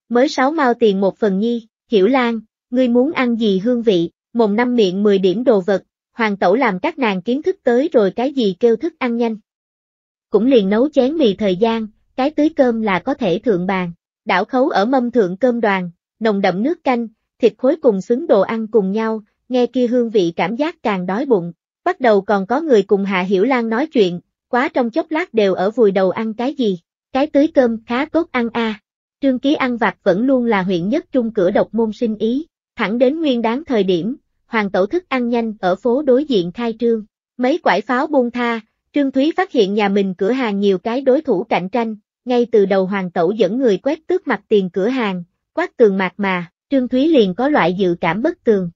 Mới sáu mao tiền một phần nhi, Hiểu Lan, ngươi muốn ăn gì hương vị, mồm năm miệng 10 điểm đồ vật, hoàng tẩu làm các nàng kiến thức tới rồi cái gì kêu thức ăn nhanh. Cũng liền nấu chén mì thời gian, cái tưới cơm là có thể thượng bàn, đảo khấu ở mâm thượng cơm đoàn, nồng đậm nước canh, thịt khối cùng xứng đồ ăn cùng nhau, nghe kia hương vị cảm giác càng đói bụng, bắt đầu còn có người cùng Hạ Hiểu Lan nói chuyện, quá trong chốc lát đều ở vùi đầu ăn cái gì, cái tưới cơm khá tốt ăn a. Trương Ký ăn vặt vẫn luôn là huyện nhất trung cửa độc môn sinh ý, thẳng đến nguyên đáng thời điểm, hoàng tẩu thức ăn nhanh ở phố đối diện khai trương, mấy quải pháo buông tha, Trương Thúy phát hiện nhà mình cửa hàng nhiều cái đối thủ cạnh tranh, ngay từ đầu hoàng tẩu dẫn người quét tước mặt tiền cửa hàng, quát tường mạc mà, Trương Thúy liền có loại dự cảm bất tường,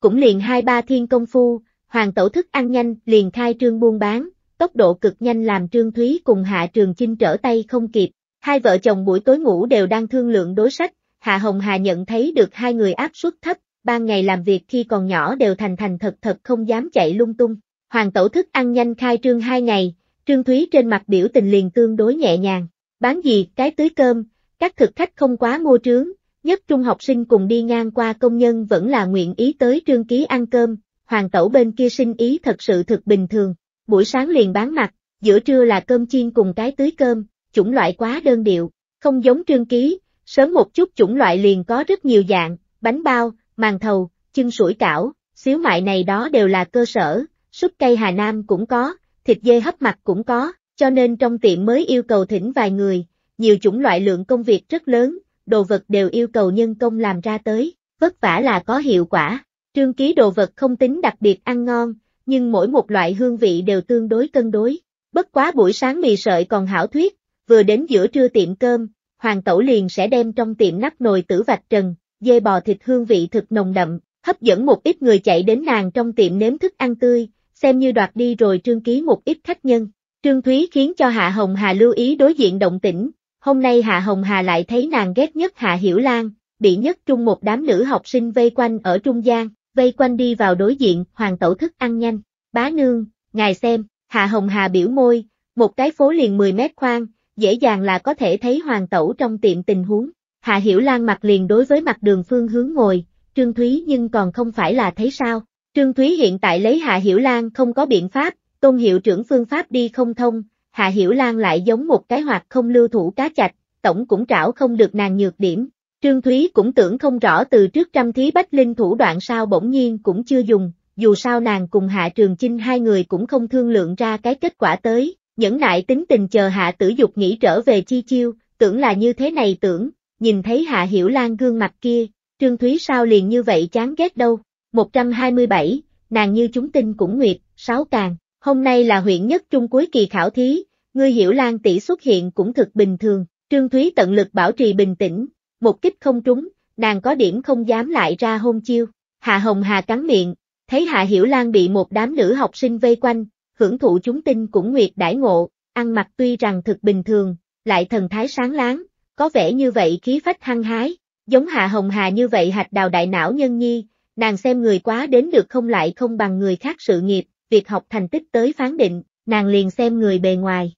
cũng liền hai ba thiên công phu, hoàng tẩu thức ăn nhanh liền khai trương buôn bán, tốc độ cực nhanh làm Trương Thúy cùng Hạ Trường Chinh trở tay không kịp. Hai vợ chồng buổi tối ngủ đều đang thương lượng đối sách, Hạ Hồng Hà nhận thấy được hai người áp suất thấp, ban ngày làm việc khi còn nhỏ đều thành thành thật thật không dám chạy lung tung. Hoàng tẩu thức ăn nhanh khai trương hai ngày, Trương Thúy trên mặt biểu tình liền tương đối nhẹ nhàng, bán gì cái tưới cơm, các thực khách không quá mua trướng, nhất trung học sinh cùng đi ngang qua công nhân vẫn là nguyện ý tới trương ký ăn cơm, hoàng tẩu bên kia sinh ý thật sự thực bình thường, buổi sáng liền bán mặt, giữa trưa là cơm chiên cùng cái tưới cơm, chủng loại quá đơn điệu, không giống trương ký, sớm một chút chủng loại liền có rất nhiều dạng, bánh bao, màn thầu, chân sủi cảo, xíu mại này đó đều là cơ sở, súp cây Hà Nam cũng có, thịt dê hấp mặt cũng có, cho nên trong tiệm mới yêu cầu thỉnh vài người, nhiều chủng loại lượng công việc rất lớn, đồ vật đều yêu cầu nhân công làm ra tới, vất vả là có hiệu quả. Trương Ký đồ vật không tính đặc biệt ăn ngon, nhưng mỗi một loại hương vị đều tương đối cân đối. Bất quá buổi sáng mì sợi còn hảo thuyết, vừa đến giữa trưa tiệm cơm, Hoàng Tẩu liền sẽ đem trong tiệm nắp nồi tử vạch trần, dê bò thịt hương vị thực nồng đậm, hấp dẫn một ít người chạy đến nàng trong tiệm nếm thức ăn tươi, xem như đoạt đi rồi Trương Ký một ít khách nhân. Trương Thúy khiến cho Hạ Hồng Hà lưu ý đối diện động tĩnh, Hôm nay Hạ Hồng Hà lại thấy nàng ghét nhất Hạ Hiểu Lan, bị nhất trung một đám nữ học sinh vây quanh ở trung gian, vây quanh đi vào đối diện, hoàng tẩu thức ăn nhanh, bá nương, ngài xem, Hạ Hồng Hà biểu môi, một cái phố liền 10 mét khoang, dễ dàng là có thể thấy hoàng tẩu trong tiệm tình huống. Hạ Hiểu Lan mặt liền đối với mặt đường phương hướng ngồi, Trương Thúy nhưng còn không phải là thấy sao. Trương Thúy hiện tại lấy Hạ Hiểu Lan không có biện pháp, Tôn Hiệu trưởng phương pháp đi không thông, Hạ Hiểu Lan lại giống một cái hoạt không lưu thủ cá chạch, tổng cũng trảo không được nàng nhược điểm. Trương Thúy cũng tưởng không rõ từ trước trăm thí bách linh thủ đoạn sao bỗng nhiên cũng chưa dùng, dù sao nàng cùng Hạ Trường Chinh hai người cũng không thương lượng ra cái kết quả tới, nhẫn nại tính tình chờ Hạ Tử Dục nghĩ trở về chi chiêu, tưởng là như thế này tưởng, nhìn thấy Hạ Hiểu Lan gương mặt kia, Trương Thúy sao liền như vậy chán ghét đâu. 127, nàng như chúng tinh cũng nguyệt, sáu càng, Hôm nay là huyện nhất trung cuối kỳ khảo thí, ngươi hiểu Lan tỷ xuất hiện cũng thực bình thường, Trương Thúy tận lực bảo trì bình tĩnh, một kích không trúng, nàng có điểm không dám lại ra hôn chiêu. Hạ Hồng Hà cắn miệng, thấy Hạ Hiểu Lan bị một đám nữ học sinh vây quanh, hưởng thụ chúng tinh cũng nguyệt đãi ngộ, ăn mặc tuy rằng thực bình thường, lại thần thái sáng láng, có vẻ như vậy khí phách hăng hái, giống Hạ Hồng Hà như vậy hạch đào đại não nhân nhi, nàng xem người quá đến được không lại không bằng người khác sự nghiệp, việc học thành tích tới phán định, nàng liền xem người bề ngoài.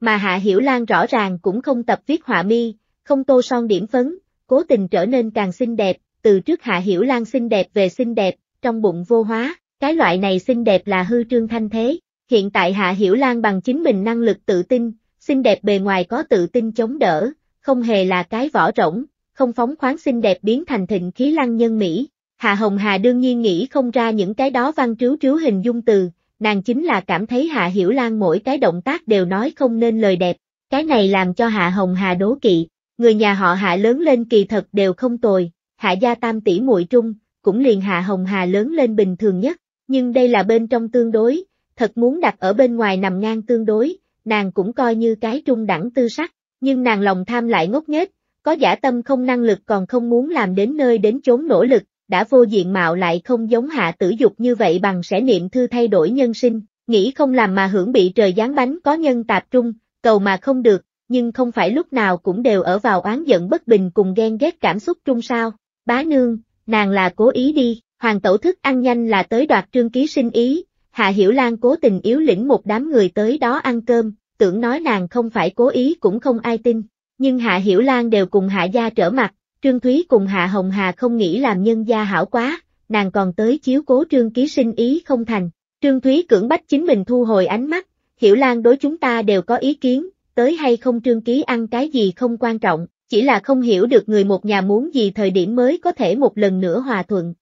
Mà Hạ Hiểu Lan rõ ràng cũng không tập viết họa mi, không tô son điểm phấn, cố tình trở nên càng xinh đẹp, từ trước Hạ Hiểu Lan xinh đẹp về xinh đẹp, trong bụng vô hóa, cái loại này xinh đẹp là hư trương thanh thế, hiện tại Hạ Hiểu Lan bằng chính mình năng lực tự tin, xinh đẹp bề ngoài có tự tin chống đỡ, không hề là cái vỏ rỗng, không phóng khoáng xinh đẹp biến thành thịnh khí lăng nhân Mỹ, Hà Hồng Hà đương nhiên nghĩ không ra những cái đó văn trứu trứu hình dung từ, nàng chính là cảm thấy Hạ Hiểu Lan mỗi cái động tác đều nói không nên lời đẹp, cái này làm cho Hạ Hồng Hà đố kỵ, người nhà họ Hạ lớn lên kỳ thật đều không tồi, Hạ gia tam tỷ muội trung, cũng liền Hạ Hồng Hà lớn lên bình thường nhất, nhưng đây là bên trong tương đối, thật muốn đặt ở bên ngoài nằm ngang tương đối, nàng cũng coi như cái trung đẳng tư sắc, nhưng nàng lòng tham lại ngốc nghếch, có giả tâm không năng lực còn không muốn làm đến nơi đến chốn nỗ lực, đã vô diện mạo lại không giống hạ tử dục như vậy bằng sẽ niệm thư thay đổi nhân sinh, nghĩ không làm mà hưởng bị trời giáng bánh có nhân tạp trung, cầu mà không được, nhưng không phải lúc nào cũng đều ở vào oán giận bất bình cùng ghen ghét cảm xúc trung sao. Bá nương, nàng là cố ý đi, hoàng tẩu thức ăn nhanh là tới đoạt trương ký sinh ý, Hạ Hiểu Lan cố tình yếu lĩnh một đám người tới đó ăn cơm, tưởng nói nàng không phải cố ý cũng không ai tin. Nhưng Hạ Hiểu Lan đều cùng Hạ Gia trở mặt, Trương Thúy cùng Hạ Hồng Hà không nghĩ làm nhân gia hảo quá, nàng còn tới chiếu cố Trương Ký sinh ý không thành. Trương Thúy cưỡng bách chính mình thu hồi ánh mắt, hiểu lan đối chúng ta đều có ý kiến, tới hay không Trương Ký ăn cái gì không quan trọng, chỉ là không hiểu được người một nhà muốn gì thời điểm mới có thể một lần nữa hòa thuận.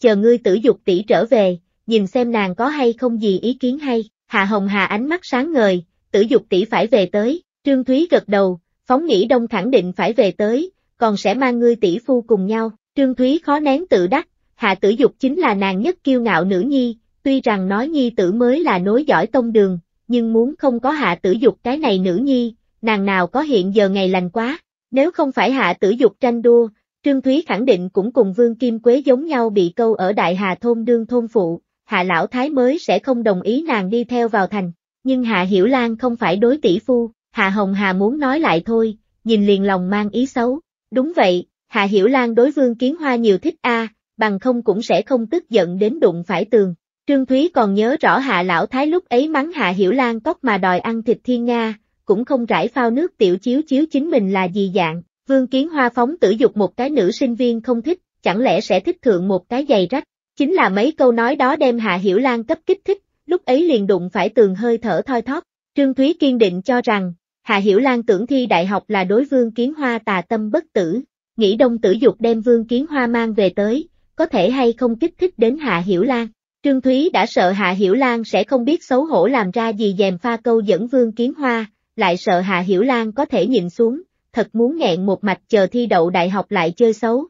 Chờ ngươi tử dục tỷ trở về, nhìn xem nàng có hay không gì ý kiến hay, Hạ Hồng Hà ánh mắt sáng ngời, tử dục tỷ phải về tới, Trương Thúy gật đầu, phóng nghĩ đông khẳng định phải về tới, còn sẽ mang ngươi tỷ phu cùng nhau. Trương Thúy khó nén tự đắc, Hạ Tử Dục chính là nàng nhất kiêu ngạo nữ nhi, tuy rằng nói nhi tử mới là nối giỏi tông đường, nhưng muốn không có Hạ Tử Dục cái này nữ nhi, nàng nào có hiện giờ ngày lành quá. Nếu không phải Hạ Tử Dục tranh đua, Trương Thúy khẳng định cũng cùng Vương Kim Quế giống nhau bị câu ở Đại Hà Thôn đương thôn phụ, Hạ Lão Thái mới sẽ không đồng ý nàng đi theo vào thành. Nhưng Hạ Hiểu Lan không phải đối tỷ phu, Hạ Hồng Hà muốn nói lại thôi, nhìn liền lòng mang ý xấu, Đúng vậy, Hạ Hiểu Lan đối Vương Kiến Hoa nhiều thích a, bằng không cũng sẽ không tức giận đến đụng phải tường. Trương Thúy còn nhớ rõ Hạ Lão Thái lúc ấy mắng Hạ Hiểu Lan tóc mà đòi ăn thịt thiên Nga, cũng không rải phao nước tiểu chiếu chiếu chính mình là gì dạng. Vương Kiến Hoa phóng tử dục một cái nữ sinh viên không thích, chẳng lẽ sẽ thích thượng một cái giày rách. Chính là mấy câu nói đó đem Hạ Hiểu Lan cấp kích thích, lúc ấy liền đụng phải tường hơi thở thoi thóp. Trương Thúy kiên định cho rằng, Hạ Hiểu Lan tưởng thi đại học là đối vương kiến hoa tà tâm bất tử, nghĩ đông tử dục đem vương kiến hoa mang về tới, có thể hay không kích thích đến Hạ Hiểu Lan. Trương Thúy đã sợ Hạ Hiểu Lan sẽ không biết xấu hổ làm ra gì dèm pha câu dẫn vương kiến hoa, lại sợ Hạ Hiểu Lan có thể nhìn xuống, thật muốn nghẹn một mạch chờ thi đậu đại học lại chơi xấu.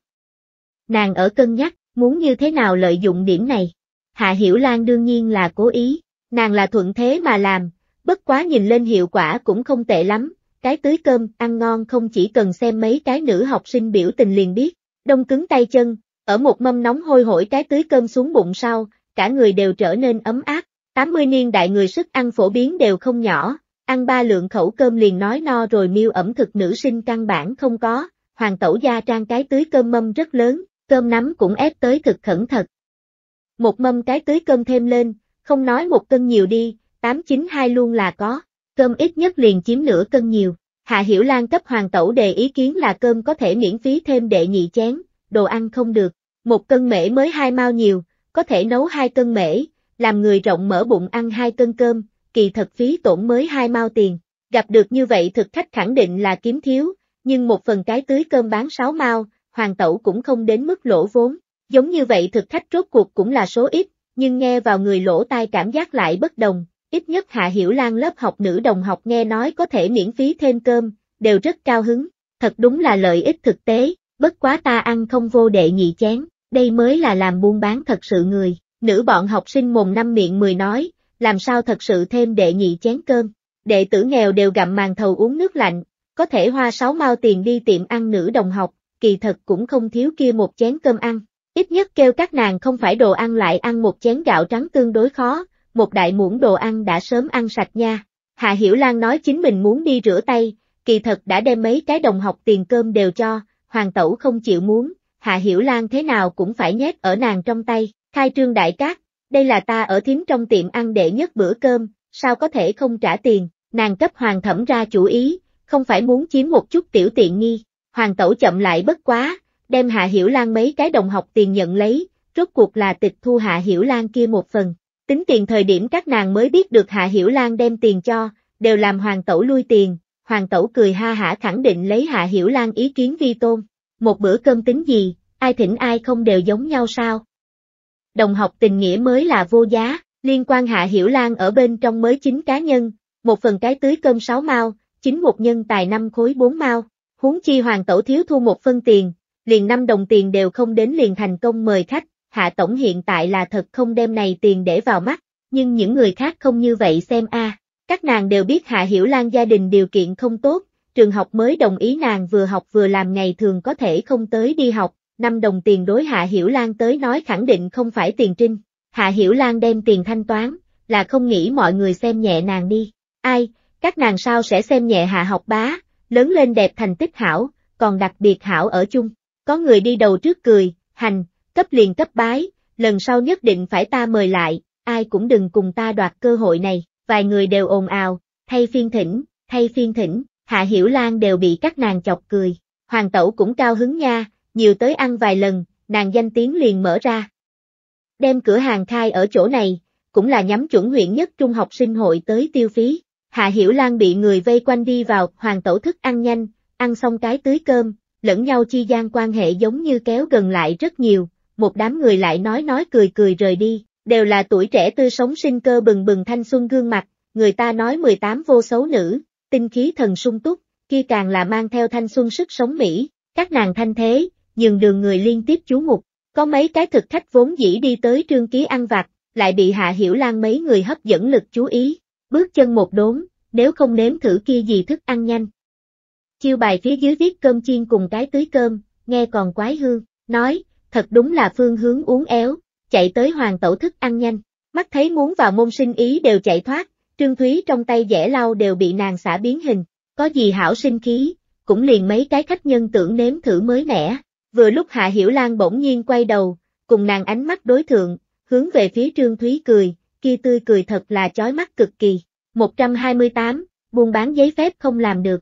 Nàng ở cân nhắc, muốn như thế nào lợi dụng điểm này. Hạ Hiểu Lan đương nhiên là cố ý, nàng là thuận thế mà làm, Bất quá nhìn lên hiệu quả cũng không tệ lắm, cái tưới cơm, ăn ngon không chỉ cần xem mấy cái nữ học sinh biểu tình liền biết, đông cứng tay chân, ở một mâm nóng hôi hổi cái tưới cơm xuống bụng sau, cả người đều trở nên ấm áp, 80 niên đại người sức ăn phổ biến đều không nhỏ, ăn ba lượng khẩu cơm liền nói no rồi miêu ẩm thực nữ sinh căn bản không có, hoàng tẩu gia trang cái tưới cơm mâm rất lớn, cơm nắm cũng ép tới thực khẩn thật. Một mâm cái tưới cơm thêm lên, không nói một cân nhiều đi, 892 luôn là có, cơm ít nhất liền chiếm nửa cân nhiều. Hạ Hiểu Lan cấp hoàng tẩu đề ý kiến là cơm có thể miễn phí thêm đệ nhị chén, đồ ăn không được, một cân mễ mới hai mao nhiều, có thể nấu hai cân mễ, làm người rộng mở bụng ăn hai cân cơm, kỳ thật phí tổn mới hai mao tiền. Gặp được như vậy thực khách khẳng định là kiếm thiếu, nhưng một phần cái tưới cơm bán sáu mao, hoàng tẩu cũng không đến mức lỗ vốn. Giống như vậy thực khách rốt cuộc cũng là số ít, nhưng nghe vào người lỗ tai cảm giác lại bất đồng, Ít nhất Hạ Hiểu Lan lớp học nữ đồng học nghe nói có thể miễn phí thêm cơm, đều rất cao hứng, thật đúng là lợi ích thực tế, bất quá ta ăn không vô đệ nhị chén, đây mới là làm buôn bán thật sự người, nữ bọn học sinh mồm năm miệng mười nói, làm sao thật sự thêm đệ nhị chén cơm, đệ tử nghèo đều gặm màn thầu uống nước lạnh, có thể hoa sáu mao tiền đi tiệm ăn nữ đồng học, kỳ thật cũng không thiếu kia một chén cơm ăn, ít nhất kêu các nàng không phải đồ ăn lại ăn một chén gạo trắng tương đối khó, một đại muỗng đồ ăn đã sớm ăn sạch nha. Hạ Hiểu Lan nói chính mình muốn đi rửa tay, kỳ thật đã đem mấy cái đồng học tiền cơm đều cho, hoàng tẩu không chịu muốn, Hạ Hiểu Lan thế nào cũng phải nhét ở nàng trong tay, khai trương đại cát, đây là ta ở thím trong tiệm ăn để nhất bữa cơm, sao có thể không trả tiền, nàng cấp hoàng thẩm ra chủ ý, không phải muốn chiếm một chút tiểu tiện nghi, hoàng tẩu chậm lại bất quá, đem Hạ Hiểu Lan mấy cái đồng học tiền nhận lấy, rốt cuộc là tịch thu Hạ Hiểu Lan kia một phần, Tính tiền thời điểm các nàng mới biết được Hạ Hiểu Lan đem tiền cho, đều làm hoàng tẩu lui tiền, hoàng tẩu cười ha hả khẳng định lấy Hạ Hiểu Lan ý kiến vi tôn. Một bữa cơm tính gì, ai thỉnh ai không đều giống nhau sao? Đồng học tình nghĩa mới là vô giá, liên quan Hạ Hiểu Lan ở bên trong mới chính cá nhân, một phần cái tưới cơm sáu mao, chính một nhân tài năm khối bốn mao, huống chi hoàng tẩu thiếu thu một phân tiền, liền năm đồng tiền đều không đến liền thành công mời khách, Hạ Tổng hiện tại là thật không đem này tiền để vào mắt, nhưng những người khác không như vậy xem a. Các nàng đều biết Hạ Hiểu Lan gia đình điều kiện không tốt, trường học mới đồng ý nàng vừa học vừa làm ngày thường có thể không tới đi học, năm đồng tiền đối Hạ Hiểu Lan tới nói khẳng định không phải tiền trinh. Hạ Hiểu Lan đem tiền thanh toán, là không nghĩ mọi người xem nhẹ nàng đi. Ai, các nàng sao sẽ xem nhẹ Hạ học bá, lớn lên đẹp thành tích hảo, còn đặc biệt hảo ở chung. Có người đi đầu trước cười, hành, cấp liền cấp bái, lần sau nhất định phải ta mời lại, ai cũng đừng cùng ta đoạt cơ hội này, vài người đều ồn ào, thay phiên thỉnh, thay phiên thỉnh, Hạ Hiểu Lan đều bị các nàng chọc cười, hoàng tẩu cũng cao hứng nha, nhiều tới ăn vài lần, nàng danh tiếng liền mở ra. Đem cửa hàng khai ở chỗ này, cũng là nhắm chuẩn huyện nhất trung học sinh hội tới tiêu phí. Hạ Hiểu Lan bị người vây quanh đi vào, hoàng tẩu thức ăn nhanh, ăn xong cái tưới cơm, lẫn nhau chi gian quan hệ giống như kéo gần lại rất nhiều, một đám người lại nói nói cười cười rời đi, đều là tuổi trẻ tươi sống sinh cơ bừng bừng thanh xuân gương mặt, người ta nói 18 vô xấu nữ, tinh khí thần sung túc, kia càng là mang theo thanh xuân sức sống Mỹ, các nàng thanh thế, nhường đường người liên tiếp chú mục, có mấy cái thực khách vốn dĩ đi tới trương ký ăn vặt, lại bị hạ hiểu lan mấy người hấp dẫn lực chú ý, bước chân một đốn, nếu không nếm thử kia gì thức ăn nhanh. Chiêu bài phía dưới viết cơm chiên cùng cái tưới cơm, nghe còn quái hương, nói, thật đúng là phương hướng uốn éo, chạy tới hoàng tẩu thức ăn nhanh, mắt thấy muốn vào môn sinh ý đều chạy thoát, trương thúy trong tay dẻ lau đều bị nàng xả biến hình, có gì hảo sinh khí, cũng liền mấy cái khách nhân tưởng nếm thử mới mẻ, vừa lúc Hạ Hiểu Lan bỗng nhiên quay đầu, cùng nàng ánh mắt đối thượng, hướng về phía trương thúy cười, kia tươi cười thật là chói mắt cực kỳ, 128, buôn bán giấy phép không làm được.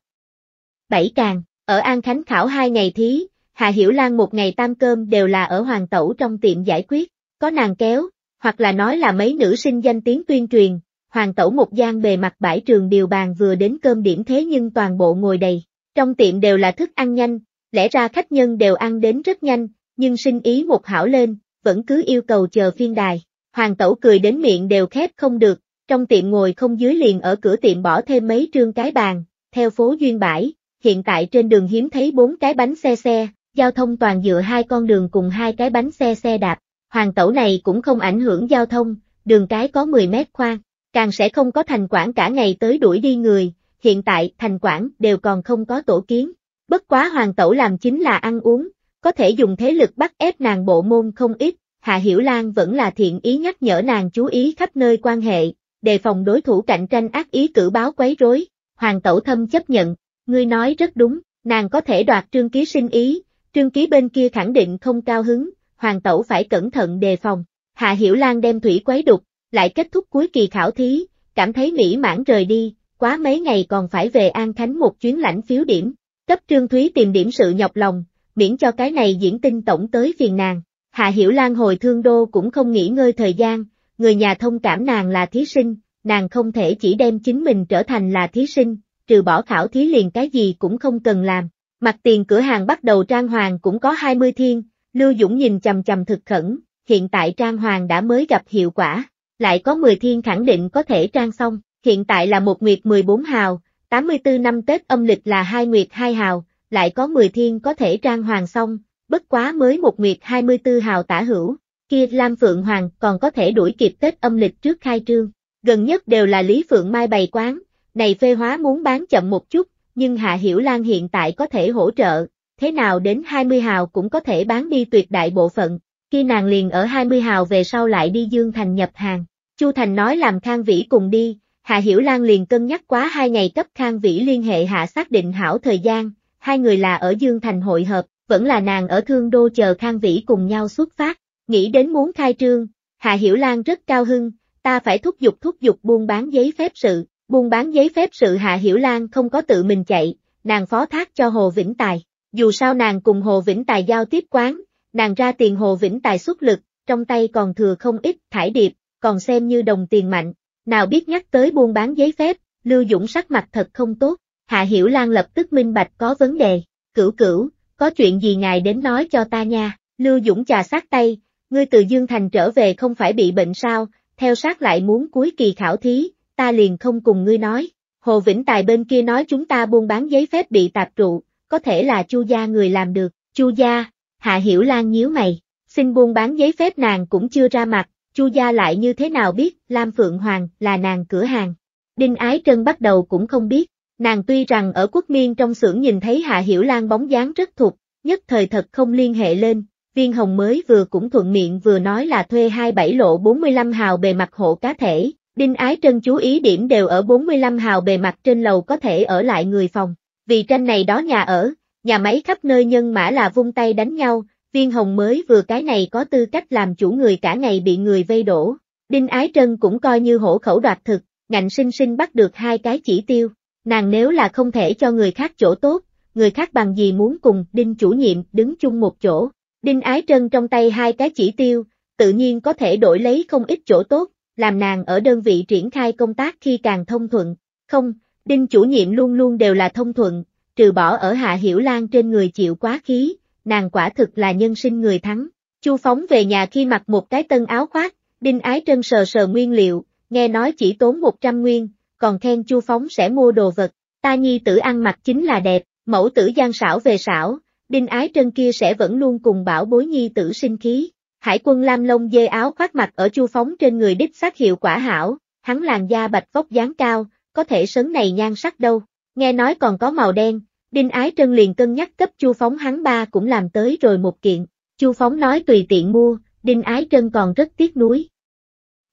Bảy càng, ở An Khánh khảo hai ngày thí, Hạ Hiểu Lan một ngày tam cơm đều là ở hoàng tẩu trong tiệm giải quyết, có nàng kéo, hoặc là nói là mấy nữ sinh danh tiếng tuyên truyền, hoàng tẩu một gian bề mặt bãi trường điều bàn vừa đến cơm điểm thế nhưng toàn bộ ngồi đầy, trong tiệm đều là thức ăn nhanh, lẽ ra khách nhân đều ăn đến rất nhanh, nhưng sinh ý một hảo lên, vẫn cứ yêu cầu chờ phiên đài, hoàng tẩu cười đến miệng đều khép không được, trong tiệm ngồi không dưới liền ở cửa tiệm bỏ thêm mấy trương cái bàn, theo phố duyên bãi, hiện tại trên đường hiếm thấy bốn cái bánh xe xe, giao thông toàn dựa hai con đường cùng hai cái bánh xe xe đạp, hoàng tẩu này cũng không ảnh hưởng giao thông, đường cái có 10 mét khoan, càng sẽ không có thành quản cả ngày tới đuổi đi người, hiện tại thành quản đều còn không có tổ kiến. Bất quá hoàng tẩu làm chính là ăn uống, có thể dùng thế lực bắt ép nàng bộ môn không ít, Hạ Hiểu Lan vẫn là thiện ý nhắc nhở nàng chú ý khắp nơi quan hệ, đề phòng đối thủ cạnh tranh ác ý cử báo quấy rối, hoàng tẩu thâm chấp nhận, ngươi nói rất đúng, nàng có thể đoạt trương ký sinh ý, Trương Ký bên kia khẳng định không cao hứng, Hoàng Tẩu phải cẩn thận đề phòng. Hạ Hiểu Lan đem thủy quấy đục, lại kết thúc cuối kỳ khảo thí, cảm thấy mỹ mãn rời đi, quá mấy ngày còn phải về An Khánh một chuyến lãnh phiếu điểm, cấp Trương Thúy tìm điểm sự nhọc lòng, miễn cho cái này diễn tinh tổng tới phiền nàng. Hạ Hiểu Lan hồi thương đô cũng không nghỉ ngơi thời gian, người nhà thông cảm nàng là thí sinh, nàng không thể chỉ đem chính mình trở thành là thí sinh, trừ bỏ khảo thí liền cái gì cũng không cần làm. Mặt tiền cửa hàng bắt đầu trang hoàng cũng có 20 thiên, Lưu Dũng nhìn chầm chầm thực khẩn, hiện tại trang hoàng đã mới gặp hiệu quả, lại có 10 thiên khẳng định có thể trang xong, hiện tại là một nguyệt 14 hào, 84 năm Tết âm lịch là hai nguyệt 2 hào, lại có 10 thiên có thể trang hoàng xong, bất quá mới một nguyệt 24 hào tả hữu, kia Lam Phượng Hoàng còn có thể đuổi kịp Tết âm lịch trước khai trương, gần nhất đều là Lý Phượng Mai bày quán, này phê hóa muốn bán chậm một chút, nhưng Hạ Hiểu Lan hiện tại có thể hỗ trợ, thế nào đến 20 hào cũng có thể bán đi tuyệt đại bộ phận, khi nàng liền ở 20 hào về sau lại đi Dương Thành nhập hàng. Chu Thành nói làm Khang Vĩ cùng đi, Hạ Hiểu Lan liền cân nhắc quá hai ngày cấp Khang Vĩ liên hệ hạ xác định hảo thời gian, hai người là ở Dương Thành hội hợp, vẫn là nàng ở Thương Đô chờ Khang Vĩ cùng nhau xuất phát, nghĩ đến muốn khai trương, Hạ Hiểu Lan rất cao hưng, ta phải thúc giục thúc giục buôn bán giấy phép sự, Buôn bán giấy phép sự Hạ Hiểu Lan không có tự mình chạy, nàng phó thác cho Hồ Vĩnh Tài. Dù sao nàng cùng Hồ Vĩnh Tài giao tiếp quán, nàng ra tiền Hồ Vĩnh Tài xuất lực, trong tay còn thừa không ít thải điệp, còn xem như đồng tiền mạnh. Nào biết nhắc tới buôn bán giấy phép, Lưu Dũng sắc mặt thật không tốt. Hạ Hiểu Lan lập tức minh bạch có vấn đề. Cửu cửu, có chuyện gì ngài đến nói cho ta nha. Lưu Dũng trà sát tay, ngươi từ Dương Thành trở về không phải bị bệnh sao, theo sát lại muốn cuối kỳ khảo thí, ta liền không cùng ngươi nói. Hồ Vĩnh Tài bên kia nói chúng ta buôn bán giấy phép bị tạp trụ, có thể là chu gia người làm được, chu gia, Hạ Hiểu Lan nhíu mày, xin buôn bán giấy phép nàng cũng chưa ra mặt, chu gia lại như thế nào biết, Lam Phượng Hoàng là nàng cửa hàng. Đinh Ái Trân bắt đầu cũng không biết, nàng tuy rằng ở quốc miên trong xưởng nhìn thấy Hạ Hiểu Lan bóng dáng rất thuộc, nhất thời thật không liên hệ lên, viên hồng mới vừa cũng thuận miệng vừa nói là thuê hai bảy lộ 45 hào bề mặt hộ cá thể, Đinh Ái Trân chú ý điểm đều ở 45 hào bề mặt trên lầu có thể ở lại người phòng, vì tranh này đó nhà ở, nhà máy khắp nơi nhân mã là vung tay đánh nhau, viên hồng mới vừa cái này có tư cách làm chủ người cả ngày bị người vây đổ. Đinh Ái Trân cũng coi như hổ khẩu đoạt thực, ngạnh sinh sinh bắt được hai cái chỉ tiêu, nàng nếu là không thể cho người khác chỗ tốt, người khác bằng gì muốn cùng Đinh chủ nhiệm đứng chung một chỗ. Đinh Ái Trân trong tay hai cái chỉ tiêu, tự nhiên có thể đổi lấy không ít chỗ tốt, làm nàng ở đơn vị triển khai công tác khi càng thông thuận. Không, Đinh chủ nhiệm luôn luôn đều là thông thuận, trừ bỏ ở Hạ Hiểu Lan trên người chịu quá khí, nàng quả thực là nhân sinh người thắng. Chu phóng về nhà khi mặc một cái tân áo khoác, Đinh Ái Trân sờ sờ nguyên liệu, nghe nói chỉ tốn 100 nguyên, còn khen Chu phóng sẽ mua đồ vật, ta nhi tử ăn mặc chính là đẹp, mẫu tử gian xảo về xảo, Đinh Ái Trân kia sẽ vẫn luôn cùng bảo bối nhi tử sinh khí. Hải quân Lam lông dê áo khoác mặt ở chu phóng trên người đích xác hiệu quả hảo, hắn làn da bạch vóc dáng cao, có thể sấn này nhan sắc đâu. Nghe nói còn có màu đen, Đinh Ái Trân liền cân nhắc cấp Chu Phóng hắn ba cũng làm tới rồi một kiện. Chu Phóng nói tùy tiện mua, Đinh Ái Trân còn rất tiếc nuối.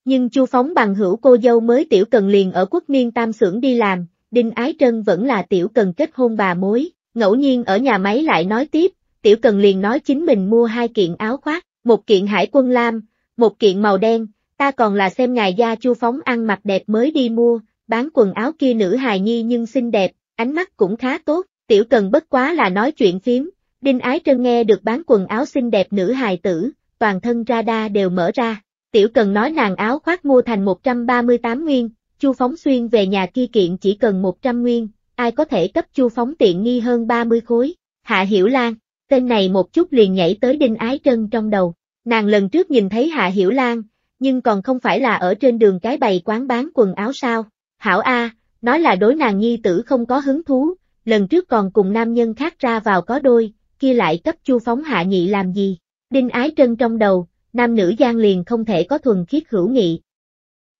Nhưng Chu Phóng bằng hữu cô dâu mới tiểu cần liền ở quốc niên tam xưởng đi làm, Đinh Ái Trân vẫn là tiểu cần kết hôn bà mối, ngẫu nhiên ở nhà máy lại nói tiếp, tiểu cần liền nói chính mình mua hai kiện áo khoác, một kiện hải quân lam, một kiện màu đen, ta còn là xem ngài gia chu phóng ăn mặc đẹp mới đi mua, bán quần áo kia nữ hài nhi nhưng xinh đẹp, ánh mắt cũng khá tốt, tiểu cần bất quá là nói chuyện phiếm, đinh ái trân nghe được bán quần áo xinh đẹp nữ hài tử, toàn thân ra đa đều mở ra, tiểu cần nói nàng áo khoác mua thành 138 nguyên, chu phóng xuyên về nhà kia kiện chỉ cần 100 nguyên, ai có thể cấp chu phóng tiện nghi hơn 30 khối, hạ hiểu lan tên này một chút liền nhảy tới Đinh Ái Trân trong đầu. Nàng lần trước nhìn thấy Hạ Hiểu Lan, nhưng còn không phải là ở trên đường cái bày quán bán quần áo sao. Hảo A, nói là đối nàng nhi tử không có hứng thú, lần trước còn cùng nam nhân khác ra vào có đôi, kia lại cấp chu phóng hạ nhị làm gì. Đinh Ái Trân trong đầu, nam nữ gian liền không thể có thuần khiết hữu nghị.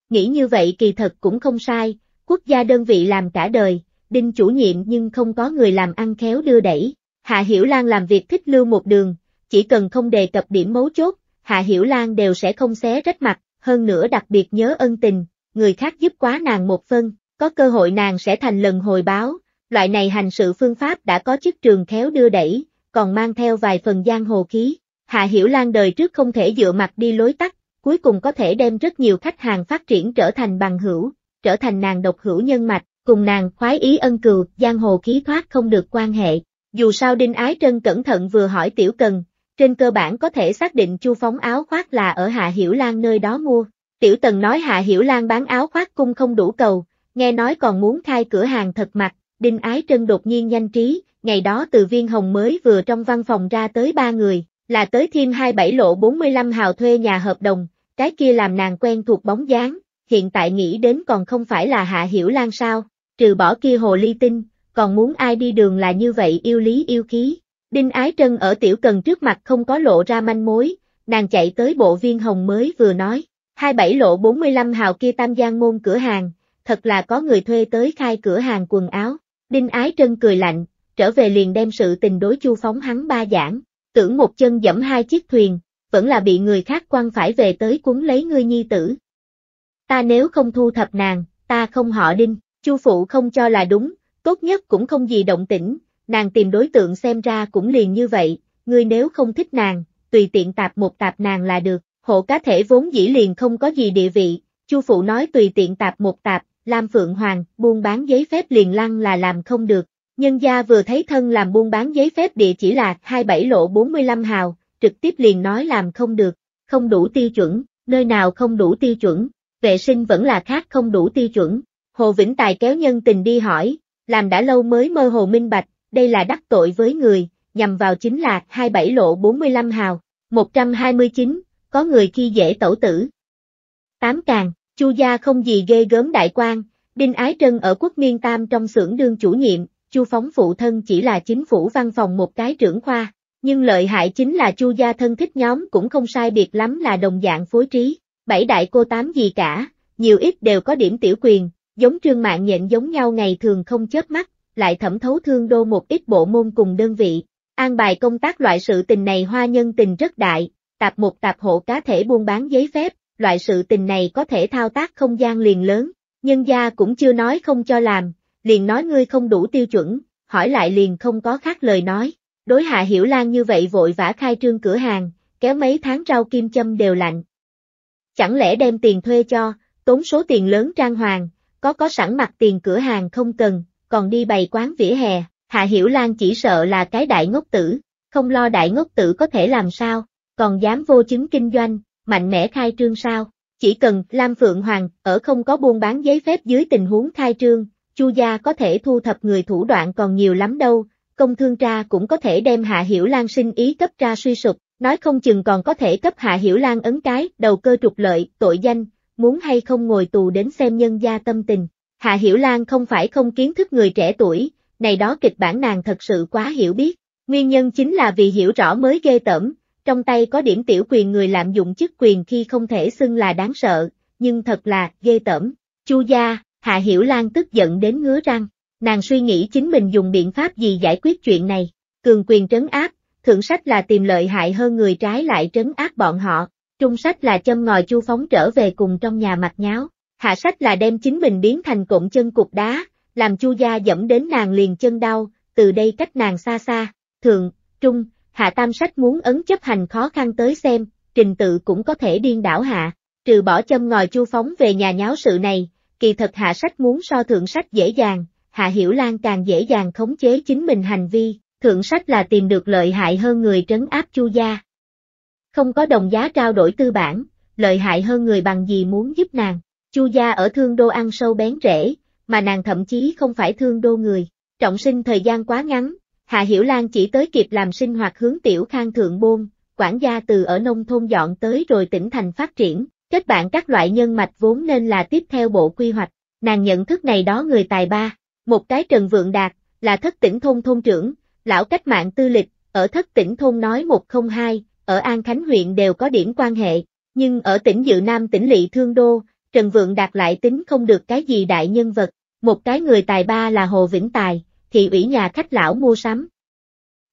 Nghĩ như vậy kỳ thật cũng không sai, quốc gia đơn vị làm cả đời, đinh chủ nhiệm nhưng không có người làm ăn khéo đưa đẩy, Hạ Hiểu Lan làm việc thích lưu một đường, chỉ cần không đề cập điểm mấu chốt, Hạ Hiểu Lan đều sẽ không xé rách mặt, hơn nữa đặc biệt nhớ ân tình, người khác giúp quá nàng một phân, có cơ hội nàng sẽ thành lần hồi báo, loại này hành sự phương pháp đã có chức trường khéo đưa đẩy, còn mang theo vài phần giang hồ khí. Hạ Hiểu Lan đời trước không thể dựa mặt đi lối tắt, cuối cùng có thể đem rất nhiều khách hàng phát triển trở thành bằng hữu, trở thành nàng độc hữu nhân mạch, cùng nàng khoái ý ân cừu, giang hồ khí thoát không được quan hệ. Dù sao Đinh Ái Trân cẩn thận vừa hỏi Tiểu Cần, trên cơ bản có thể xác định Chu Phóng áo khoác là ở Hạ Hiểu Lan nơi đó mua. Tiểu Tần nói Hạ Hiểu Lan bán áo khoác cung không đủ cầu, nghe nói còn muốn khai cửa hàng thật mặt, Đinh Ái Trân đột nhiên nhanh trí, ngày đó từ viên hồng mới vừa trong văn phòng ra tới ba người, là tới thêm 27 lộ 45 hào thuê nhà hợp đồng, cái kia làm nàng quen thuộc bóng dáng, hiện tại nghĩ đến còn không phải là Hạ Hiểu Lan sao, trừ bỏ kia hồ ly tinh, còn muốn ai đi đường là như vậy yêu lý yêu khí. Đinh Ái Trân ở Tiểu Cần trước mặt không có lộ ra manh mối, nàng chạy tới bộ viên hồng mới vừa nói, 27 lộ 45 hào kia tam giang môn cửa hàng, thật là có người thuê tới khai cửa hàng quần áo. Đinh Ái Trân cười lạnh, trở về liền đem sự tình đối chu phóng hắn ba giảng, tưởng một chân dẫm hai chiếc thuyền, vẫn là bị người khác quăng phải về tới cuốn lấy ngươi nhi tử. Ta nếu không thu thập nàng, ta không họ đinh, chu phụ không cho là đúng, tốt nhất cũng không gì động tĩnh, nàng tìm đối tượng xem ra cũng liền như vậy, ngươi nếu không thích nàng, tùy tiện tạp một tạp nàng là được, hộ cá thể vốn dĩ liền không có gì địa vị, chu phụ nói tùy tiện tạp một tạp, Lam Phượng Hoàng, buôn bán giấy phép liền lăng là làm không được, nhân gia vừa thấy thân làm buôn bán giấy phép địa chỉ là 27 lộ 45 hào, trực tiếp liền nói làm không được, không đủ tiêu chuẩn, nơi nào không đủ tiêu chuẩn, vệ sinh vẫn là khác không đủ tiêu chuẩn. Hồ Vĩnh Tài kéo nhân tình đi hỏi, làm đã lâu mới mơ hồ minh bạch, đây là đắc tội với người, nhằm vào chính là 27 lộ 45 hào, 129, có người khi dễ tẩu tử. Tám càng, chu gia không gì ghê gớm đại quan, Đinh Ái Trân ở quốc miên tam trong xưởng đương chủ nhiệm, chu phóng phụ thân chỉ là chính phủ văn phòng một cái trưởng khoa, nhưng lợi hại chính là chu gia thân thích nhóm cũng không sai biệt lắm là đồng dạng phối trí, bảy đại cô tám gì cả, nhiều ít đều có điểm tiểu quyền, giống trương mạng nhện giống nhau ngày thường không chớp mắt, lại thẩm thấu thương đô một ít bộ môn cùng đơn vị. An bài công tác loại sự tình này hoa nhân tình rất đại, tạp một tạp hộ cá thể buôn bán giấy phép, loại sự tình này có thể thao tác không gian liền lớn, nhân gia cũng chưa nói không cho làm, liền nói ngươi không đủ tiêu chuẩn, hỏi lại liền không có khác lời nói. Đối Hạ Hiểu Lan như vậy vội vã khai trương cửa hàng, kéo mấy tháng rau kim châm đều lạnh. Chẳng lẽ đem tiền thuê cho, tốn số tiền lớn trang hoàng, có có sẵn mặt tiền cửa hàng không cần, còn đi bày quán vỉa hè, Hạ Hiểu Lan chỉ sợ là cái đại ngốc tử, không lo đại ngốc tử có thể làm sao, còn dám vô chứng kinh doanh, mạnh mẽ khai trương sao, chỉ cần Lam Phượng Hoàng ở không có buôn bán giấy phép dưới tình huống khai trương, Chu gia có thể thu thập người thủ đoạn còn nhiều lắm đâu, công thương tra cũng có thể đem Hạ Hiểu Lan sinh ý cấp ra suy sụp, nói không chừng còn có thể cấp Hạ Hiểu Lan ấn cái đầu cơ trục lợi, tội danh, muốn hay không ngồi tù đến xem nhân gia tâm tình. Hạ Hiểu Lan không phải không kiến thức người trẻ tuổi, này đó kịch bản nàng thật sự quá hiểu biết. Nguyên nhân chính là vì hiểu rõ mới ghê tởm, trong tay có điểm tiểu quyền người lạm dụng chức quyền khi không thể xưng là đáng sợ, nhưng thật là ghê tởm. Chu gia, Hạ Hiểu Lan tức giận đến ngứa răng, nàng suy nghĩ chính mình dùng biện pháp gì giải quyết chuyện này. Cường quyền trấn áp, thượng sách là tìm lợi hại hơn người trái lại trấn áp bọn họ, trung sách là châm ngòi chu phóng trở về cùng trong nhà mặt nháo, hạ sách là đem chính mình biến thành cụm chân cục đá, làm chu gia dẫm đến nàng liền chân đau, từ đây cách nàng xa xa, thường, trung, hạ tam sách muốn ấn chấp hành khó khăn tới xem, trình tự cũng có thể điên đảo hạ, trừ bỏ châm ngòi chu phóng về nhà nháo sự này, kỳ thật hạ sách muốn so thượng sách dễ dàng, hạ hiểu lan càng dễ dàng khống chế chính mình hành vi, thượng sách là tìm được lợi hại hơn người trấn áp chu gia, không có đồng giá trao đổi tư bản, lợi hại hơn người bằng gì muốn giúp nàng. Chu gia ở thương đô ăn sâu bén rễ, mà nàng thậm chí không phải thương đô người. Trọng sinh thời gian quá ngắn, Hạ Hiểu Lan chỉ tới kịp làm sinh hoạt hướng tiểu khang thượng bôn, quản gia từ ở nông thôn dọn tới rồi tỉnh thành phát triển, kết bạn các loại nhân mạch vốn nên là tiếp theo bộ quy hoạch. Nàng nhận thức này đó người tài ba, một cái Trần Vượng Đạt, là thất tỉnh thôn thôn trưởng, lão cách mạng tư lịch, ở thất tỉnh thôn nói một không hai, ở An Khánh huyện đều có điểm quan hệ, nhưng ở tỉnh Dự Nam tỉnh Lị Thương Đô, Trần Vượng đạt lại tính không được cái gì đại nhân vật, một cái người tài ba là Hồ Vĩnh Tài, thị ủy nhà khách lão mua sắm.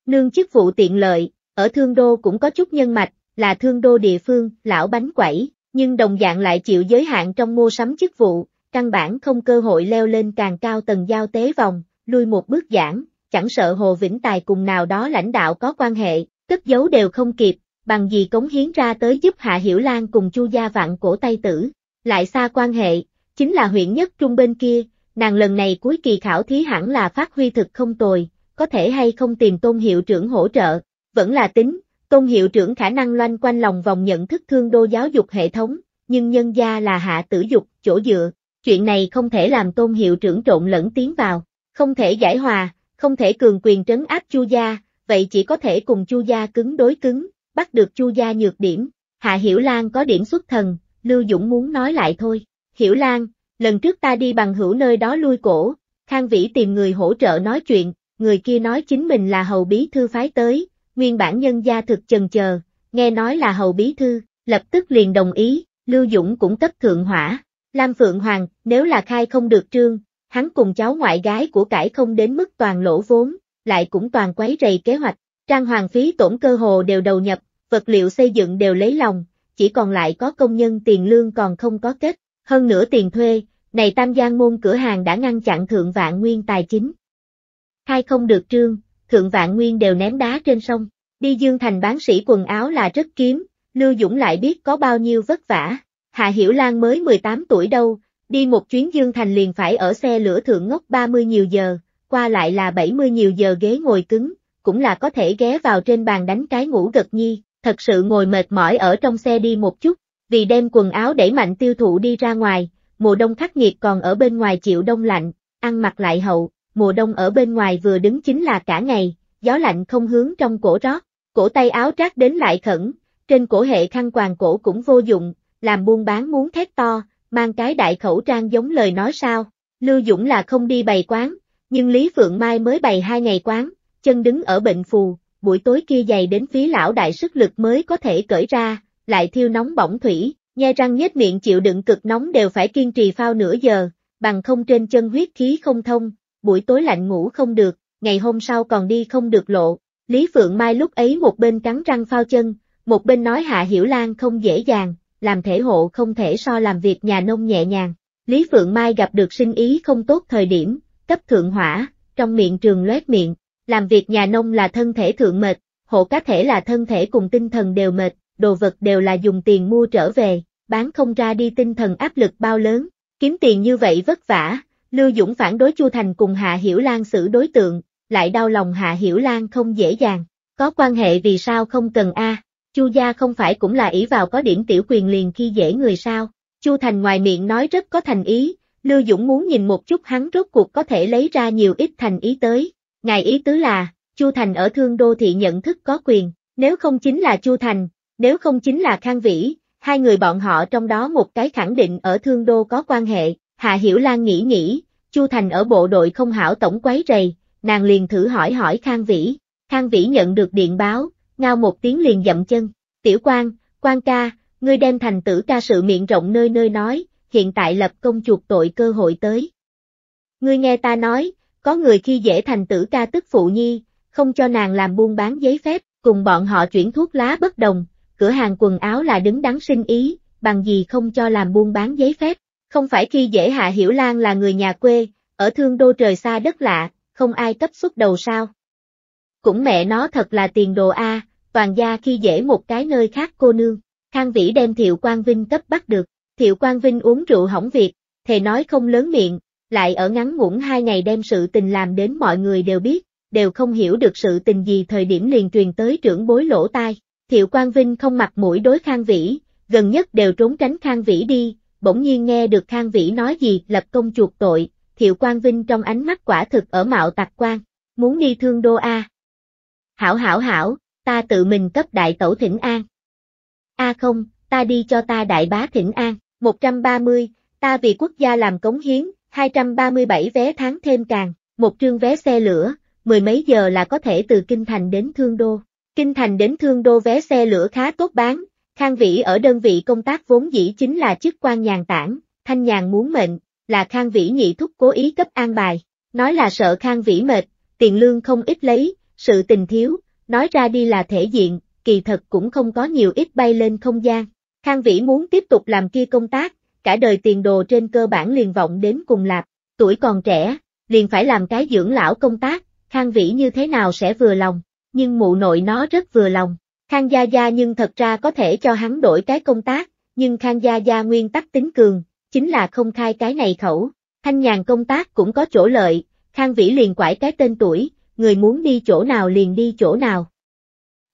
Nương chức vụ tiện lợi, ở Thương Đô cũng có chút nhân mạch, là Thương Đô địa phương, lão bánh quẩy, nhưng đồng dạng lại chịu giới hạn trong mua sắm chức vụ, căn bản không cơ hội leo lên càng cao tầng giao tế vòng, lui một bước giảng, chẳng sợ Hồ Vĩnh Tài cùng nào đó lãnh đạo có quan hệ, tức giấu đều không kịp, bằng gì cống hiến ra tới giúp Hạ Hiểu Lan cùng Chu Gia Vạn cổ tay tử. Lại xa quan hệ, chính là huyện nhất trung bên kia, nàng lần này cuối kỳ khảo thí hẳn là phát huy thực không tồi, có thể hay không tìm tôn hiệu trưởng hỗ trợ, vẫn là tính, tôn hiệu trưởng khả năng loanh quanh lòng vòng nhận thức thương đô giáo dục hệ thống, nhưng nhân gia là hạ tử dục, chỗ dựa, chuyện này không thể làm tôn hiệu trưởng trộn lẫn tiến vào, không thể giải hòa, không thể cường quyền trấn áp chu gia, vậy chỉ có thể cùng Chu gia cứng đối cứng, bắt được Chu gia nhược điểm. Hạ Hiểu Lan có điểm xuất thần, Lưu Dũng muốn nói lại thôi. Hiểu Lan, lần trước ta đi bằng hữu nơi đó lui cổ, Khang Vĩ tìm người hỗ trợ nói chuyện, người kia nói chính mình là hầu bí thư phái tới, nguyên bản nhân gia thực chần chờ, nghe nói là hầu bí thư, lập tức liền đồng ý, Lưu Dũng cũng tất thượng hỏa. Lam Phượng Hoàng, nếu là khai không được trương, hắn cùng cháu ngoại gái của cải không đến mức toàn lỗ vốn, lại cũng toàn quấy rầy kế hoạch, trang hoàng phí tổn cơ hồ đều đầu nhập, vật liệu xây dựng đều lấy lòng, chỉ còn lại có công nhân tiền lương còn không có kết, hơn nữa tiền thuê, này tam giang môn cửa hàng đã ngăn chặn thượng vạn nguyên tài chính. Hai không được trương, thượng vạn nguyên đều ném đá trên sông, đi Dương Thành bán sĩ quần áo là rất kiếm, Lưu Dũng lại biết có bao nhiêu vất vả, Hạ Hiểu Lan mới 18 tuổi đâu, đi một chuyến Dương Thành liền phải ở xe lửa thượng ngốc 30 nhiều giờ, qua lại là 70 nhiều giờ ghế ngồi cứng, cũng là có thể ghé vào trên bàn đánh cái ngủ gật nhi, thật sự ngồi mệt mỏi ở trong xe đi một chút, vì đem quần áo đẩy mạnh tiêu thụ đi ra ngoài, mùa đông khắc nghiệt còn ở bên ngoài chịu đông lạnh, ăn mặc lại hậu, mùa đông ở bên ngoài vừa đứng chính là cả ngày, gió lạnh không hướng trong cổ rót, cổ tay áo trác đến lại khẩn, trên cổ hệ khăn quàng cổ cũng vô dụng, làm buôn bán muốn thét to, mang cái đại khẩu trang giống lời nói sao, Lưu Dũng là không đi bày quán, nhưng Lý Phượng Mai mới bày hai ngày quán, chân đứng ở bệnh phù, buổi tối kia dày đến phí lão đại sức lực mới có thể cởi ra, lại thiêu nóng bỏng thủy, nhe răng nhếch miệng chịu đựng cực nóng đều phải kiên trì phao nửa giờ, bằng không trên chân huyết khí không thông, buổi tối lạnh ngủ không được, ngày hôm sau còn đi không được lộ. Lý Phượng Mai lúc ấy một bên cắn răng phao chân, một bên nói Hạ Hiểu Lan không dễ dàng, làm thể hộ không thể so làm việc nhà nông nhẹ nhàng. Lý Phượng Mai gặp được sinh ý không tốt thời điểm, cấp thượng hỏa, trong miệng trường loét miệng, làm việc nhà nông là thân thể thượng mệt, hộ cá thể là thân thể cùng tinh thần đều mệt, đồ vật đều là dùng tiền mua trở về, bán không ra đi tinh thần áp lực bao lớn, kiếm tiền như vậy vất vả, Lưu Dũng phản đối Chu Thành cùng Hạ Hiểu Lan xử đối tượng, lại đau lòng Hạ Hiểu Lan không dễ dàng, có quan hệ vì sao không cần a? Chu gia không phải cũng là ý vào có điểm tiểu quyền liền khi dễ người sao? Chu Thành ngoài miệng nói rất có thành ý, Lưu Dũng muốn nhìn một chút hắn rốt cuộc có thể lấy ra nhiều ít thành ý tới. Ngài ý tứ là, Chu Thành ở Thương Đô Thị nhận thức có quyền, nếu không chính là Chu Thành, nếu không chính là Khang Vĩ, hai người bọn họ trong đó một cái khẳng định ở Thương Đô có quan hệ. Hạ Hiểu Lan nghĩ nghĩ, Chu Thành ở bộ đội không hảo tổng quấy rầy, nàng liền thử hỏi hỏi Khang Vĩ. Khang Vĩ nhận được điện báo, ngao một tiếng liền dậm chân. Tiểu quan, quan ca, ngươi đem thành tử ca sự miệng rộng nơi nơi nói, hiện tại lập công chuộc tội cơ hội tới. Ngươi nghe ta nói, có người khi dễ thành tử ca tức phụ nhi, không cho nàng làm buôn bán giấy phép, cùng bọn họ chuyển thuốc lá bất đồng, cửa hàng quần áo là đứng đắn sinh ý, bằng gì không cho làm buôn bán giấy phép, không phải khi dễ Hạ Hiểu Lan là người nhà quê, ở thương đô trời xa đất lạ, không ai cấp xuất đầu sao. Cũng mẹ nó thật là tiền đồ A, toàn gia khi dễ một cái nơi khác cô nương, Khang Vĩ đem Thiệu Quang Vinh cấp bắt được, Thiệu Quang Vinh uống rượu hỏng việc, thề nói không lớn miệng, lại ở ngắn ngủn hai ngày đem sự tình làm đến mọi người đều biết, đều không hiểu được sự tình gì thời điểm liền truyền tới trưởng bối lỗ tai. Thiệu Quang Vinh không mặt mũi đối Khang Vĩ, gần nhất đều trốn tránh Khang Vĩ đi, bỗng nhiên nghe được Khang Vĩ nói gì lập công chuộc tội, Thiệu Quang Vinh trong ánh mắt quả thực ở mạo tạc quan, muốn đi thương đô A. Hảo hảo hảo, ta tự mình cấp đại tẩu thỉnh an. A không, ta đi cho ta đại bá thỉnh an. 130, ta vì quốc gia làm cống hiến, 237 vé tháng thêm càng, một trương vé xe lửa, mười mấy giờ là có thể từ Kinh Thành đến Thương Đô. Kinh Thành đến Thương Đô vé xe lửa khá tốt bán, Khang Vĩ ở đơn vị công tác vốn dĩ chính là chức quan nhàn tản, thanh nhàn muốn mệnh, là Khang Vĩ nhị thúc cố ý cấp an bài, nói là sợ Khang Vĩ mệt, tiền lương không ít lấy, sự tình thiếu, nói ra đi là thể diện, kỳ thật cũng không có nhiều ít bay lên không gian, Khang Vĩ muốn tiếp tục làm kia công tác, cả đời tiền đồ trên cơ bản liền vọng đến cùng lạp, tuổi còn trẻ, liền phải làm cái dưỡng lão công tác, Khang Vĩ như thế nào sẽ vừa lòng, nhưng mụ nội nó rất vừa lòng. Khang Gia Gia nhưng thật ra có thể cho hắn đổi cái công tác, nhưng Khang Gia Gia nguyên tắc tính cường, chính là không khai cái này khẩu. Thanh nhàn công tác cũng có chỗ lợi, Khang Vĩ liền quải cái tên tuổi, người muốn đi chỗ nào liền đi chỗ nào.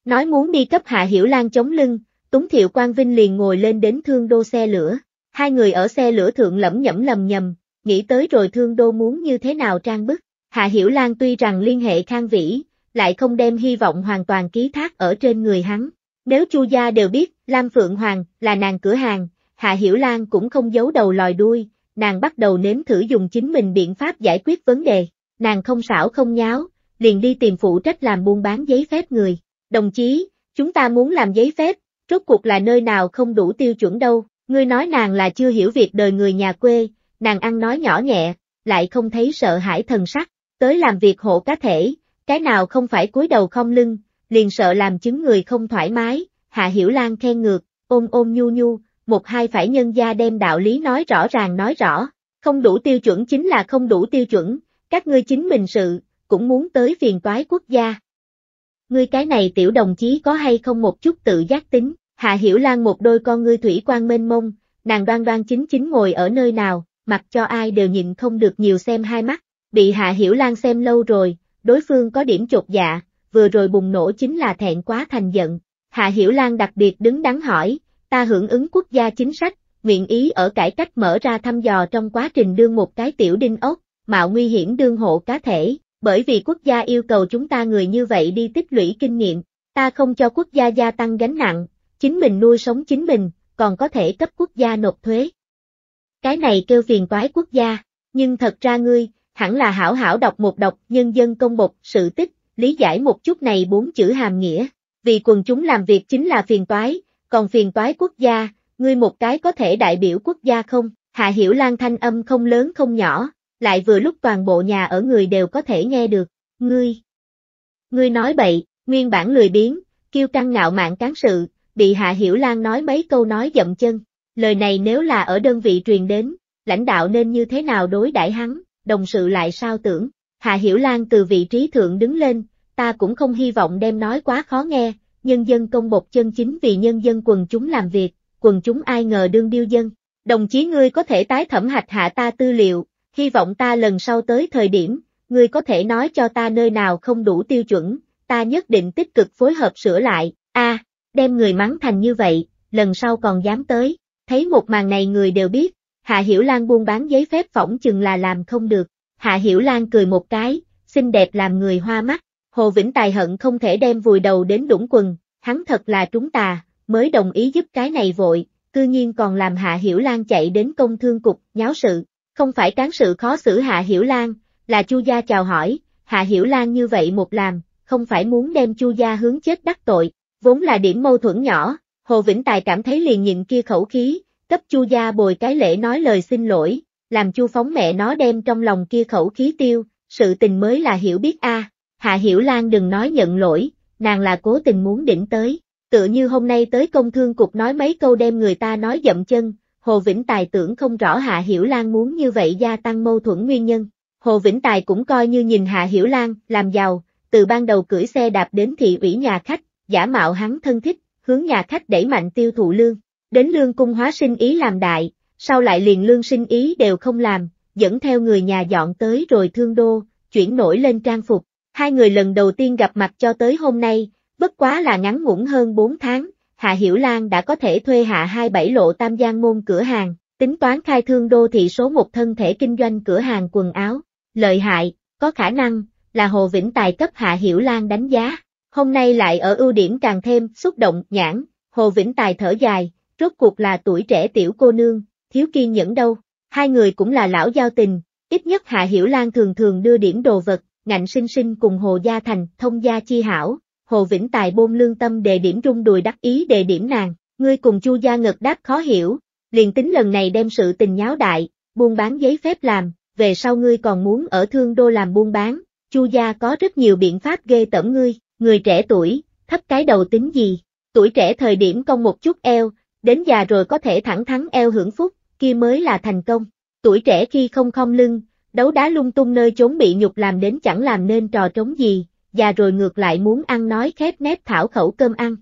Nói muốn đi cấp Hạ Hiểu Lan chống lưng, Túng Thiệu Quang Vinh liền ngồi lên đến thương đô xe lửa, hai người ở xe lửa thượng lẫm nhẫm lầm nhầm, nghĩ tới rồi thương đô muốn như thế nào trang bức. Hạ Hiểu Lan tuy rằng liên hệ Khang Vĩ, lại không đem hy vọng hoàn toàn ký thác ở trên người hắn. Nếu Chu gia đều biết, Lam Phượng Hoàng là nàng cửa hàng, Hạ Hiểu Lan cũng không giấu đầu lòi đuôi, nàng bắt đầu nếm thử dùng chính mình biện pháp giải quyết vấn đề. Nàng không xảo không nháo, liền đi tìm phụ trách làm buôn bán giấy phép người. Đồng chí, chúng ta muốn làm giấy phép, rốt cuộc là nơi nào không đủ tiêu chuẩn đâu, ngươi nói nàng là chưa hiểu việc đời người nhà quê, nàng ăn nói nhỏ nhẹ, lại không thấy sợ hãi thần sắc, tới làm việc hộ cá thể, cái nào không phải cúi đầu không lưng, liền sợ làm chứng người không thoải mái, Hạ Hiểu Lan khen ngược, ôm ôm nhu nhu, một hai phải nhân gia đem đạo lý nói rõ ràng nói rõ, không đủ tiêu chuẩn chính là không đủ tiêu chuẩn, các ngươi chính mình sự, cũng muốn tới phiền toái quốc gia ngươi cái này tiểu đồng chí có hay không một chút tự giác tính, Hạ Hiểu Lan một đôi con ngươi thủy quang mênh mông, nàng đoan đoan chính chính ngồi ở nơi nào, mặc cho ai đều nhịn không được nhiều xem hai mắt, bị Hạ Hiểu Lan xem lâu rồi, đối phương có điểm chột dạ, vừa rồi bùng nổ chính là thẹn quá thành giận, Hạ Hiểu Lan đặc biệt đứng đắn hỏi, ta hưởng ứng quốc gia chính sách, nguyện ý ở cải cách mở ra thăm dò trong quá trình đương một cái tiểu đinh ốc, mạo nguy hiểm đương hộ cá thể, bởi vì quốc gia yêu cầu chúng ta người như vậy đi tích lũy kinh nghiệm, ta không cho quốc gia gia tăng gánh nặng, chính mình nuôi sống chính mình, còn có thể cấp quốc gia nộp thuế. Cái này kêu phiền toái quốc gia, nhưng thật ra ngươi, hẳn là hảo hảo đọc một đọc nhân dân công bộc sự tích, lý giải một chút này bốn chữ hàm nghĩa, vì quần chúng làm việc chính là phiền toái, còn phiền toái quốc gia, ngươi một cái có thể đại biểu quốc gia không? Hạ Hiểu Lan thanh âm không lớn không nhỏ, lại vừa lúc toàn bộ nhà ở người đều có thể nghe được, ngươi. Ngươi nói bậy, nguyên bản lười biếng, kiêu căng ngạo mạn cán sự, bị Hạ Hiểu Lan nói mấy câu nói dậm chân, lời này nếu là ở đơn vị truyền đến, lãnh đạo nên như thế nào đối đãi hắn, đồng sự lại sao tưởng. Hạ Hiểu Lan từ vị trí thượng đứng lên, ta cũng không hy vọng đem nói quá khó nghe, nhân dân công bộc chân chính vì nhân dân quần chúng làm việc, quần chúng ai ngờ đương điêu dân. Đồng chí ngươi có thể tái thẩm hạch hạ ta tư liệu, hy vọng ta lần sau tới thời điểm, ngươi có thể nói cho ta nơi nào không đủ tiêu chuẩn, ta nhất định tích cực phối hợp sửa lại, a, đem người mắng thành như vậy, lần sau còn dám tới, thấy một màn này người đều biết, Hạ Hiểu Lan buôn bán giấy phép phỏng chừng là làm không được, Hạ Hiểu Lan cười một cái, xinh đẹp làm người hoa mắt, Hồ Vĩnh Tài hận không thể đem vùi đầu đến đũng quần, hắn thật là trúng tà, mới đồng ý giúp cái này vội, cư nhiên còn làm Hạ Hiểu Lan chạy đến công thương cục, nháo sự, không phải cán sự khó xử Hạ Hiểu Lan, là Chu gia chào hỏi, Hạ Hiểu Lan như vậy một làm, không phải muốn đem Chu gia hướng chết đắc tội, vốn là điểm mâu thuẫn nhỏ, Hồ Vĩnh Tài cảm thấy liền nhìn kia khẩu khí, cấp Chu gia bồi cái lễ nói lời xin lỗi, làm Chu phóng mẹ nó đem trong lòng kia khẩu khí tiêu, sự tình mới là hiểu biết a. Hạ Hiểu Lan đừng nói nhận lỗi, nàng là cố tình muốn đỉnh tới, tựa như hôm nay tới công thương cục nói mấy câu đem người ta nói dậm chân, Hồ Vĩnh Tài tưởng không rõ Hạ Hiểu Lan muốn như vậy gia tăng mâu thuẫn nguyên nhân. Hồ Vĩnh Tài cũng coi như nhìn Hạ Hiểu Lan, làm giàu, từ ban đầu cưỡi xe đạp đến thị ủy nhà khách, giả mạo hắn thân thích, hướng nhà khách đẩy mạnh tiêu thụ lương, đến lương cung hóa sinh ý làm đại, sau lại liền lương sinh ý đều không làm, dẫn theo người nhà dọn tới rồi thương đô, chuyển nổi lên trang phục. Hai người lần đầu tiên gặp mặt cho tới hôm nay, bất quá là ngắn ngủn hơn 4 tháng, Hạ Hiểu Lan đã có thể thuê hạ 27 lộ Tam Giang Môn cửa hàng, tính toán khai thương đô thị số một thân thể kinh doanh cửa hàng quần áo. Lợi hại, có khả năng, là Hồ Vĩnh Tài cấp Hạ Hiểu Lan đánh giá. Hôm nay lại ở ưu điểm càng thêm, xúc động, nhãn, Hồ Vĩnh Tài thở dài, rốt cuộc là tuổi trẻ tiểu cô nương, thiếu kiên nhẫn đâu. Hai người cũng là lão giao tình, ít nhất Hạ Hiểu Lan thường thường đưa điểm đồ vật, ngạnh sinh sinh cùng Hồ Gia Thành, thông gia chi hảo, Hồ Vĩnh Tài bôn lương tâm đề điểm trung đùi đắc ý đề điểm nàng, ngươi cùng Chu Gia ngực đáp khó hiểu, liền tính lần này đem sự tình nháo đại, buôn bán giấy phép làm, về sau ngươi còn muốn ở thương đô làm buôn bán, Chu Gia có rất nhiều biện pháp ghê tẩm ngươi, người trẻ tuổi, thấp cái đầu tính gì, tuổi trẻ thời điểm công một chút eo, đến già rồi có thể thẳng thắn eo hưởng phúc, kia mới là thành công, tuổi trẻ khi không không lưng, đấu đá lung tung nơi chốn bị nhục làm đến chẳng làm nên trò trống gì, và rồi ngược lại muốn ăn nói khép nép thảo khẩu cơm ăn.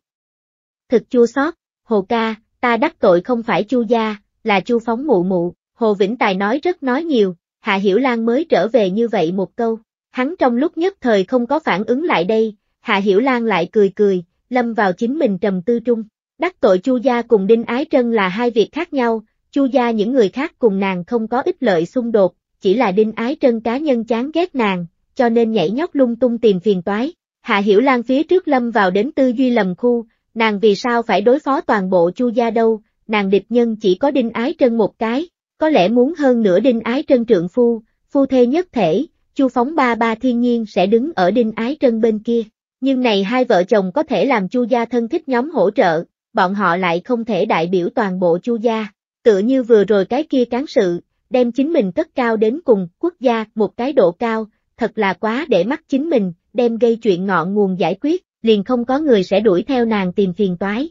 Thực chua xót, hồ ca, ta đắc tội không phải chu gia, là chu phóng mụ mụ, hồ vĩnh tài nói rất nói nhiều, hạ hiểu lan mới trở về như vậy một câu, hắn trong lúc nhất thời không có phản ứng lại đây, hạ hiểu lan lại cười cười, lâm vào chính mình trầm tư trung, đắc tội chu gia cùng đinh ái trân là hai việc khác nhau, chu gia những người khác cùng nàng không có ích lợi xung đột, chỉ là đinh ái trân cá nhân chán ghét nàng, cho nên nhảy nhóc lung tung tìm phiền toái. Hạ Hiểu Lan phía trước lâm vào đến tư duy lầm khu, nàng vì sao phải đối phó toàn bộ Chu gia đâu, nàng địch nhân chỉ có Đinh Ái Trân một cái, có lẽ muốn hơn nửa Đinh Ái Trân trượng phu, phu thê nhất thể, Chu Phóng ba ba thiên nhiên sẽ đứng ở Đinh Ái Trân bên kia, nhưng này hai vợ chồng có thể làm Chu gia thân thích nhóm hỗ trợ, bọn họ lại không thể đại biểu toàn bộ Chu gia, tựa như vừa rồi cái kia cán sự, đem chính mình cất cao đến cùng quốc gia một cái độ cao, thật là quá để mắt chính mình, đem gây chuyện ngọn nguồn giải quyết, liền không có người sẽ đuổi theo nàng tìm phiền toái.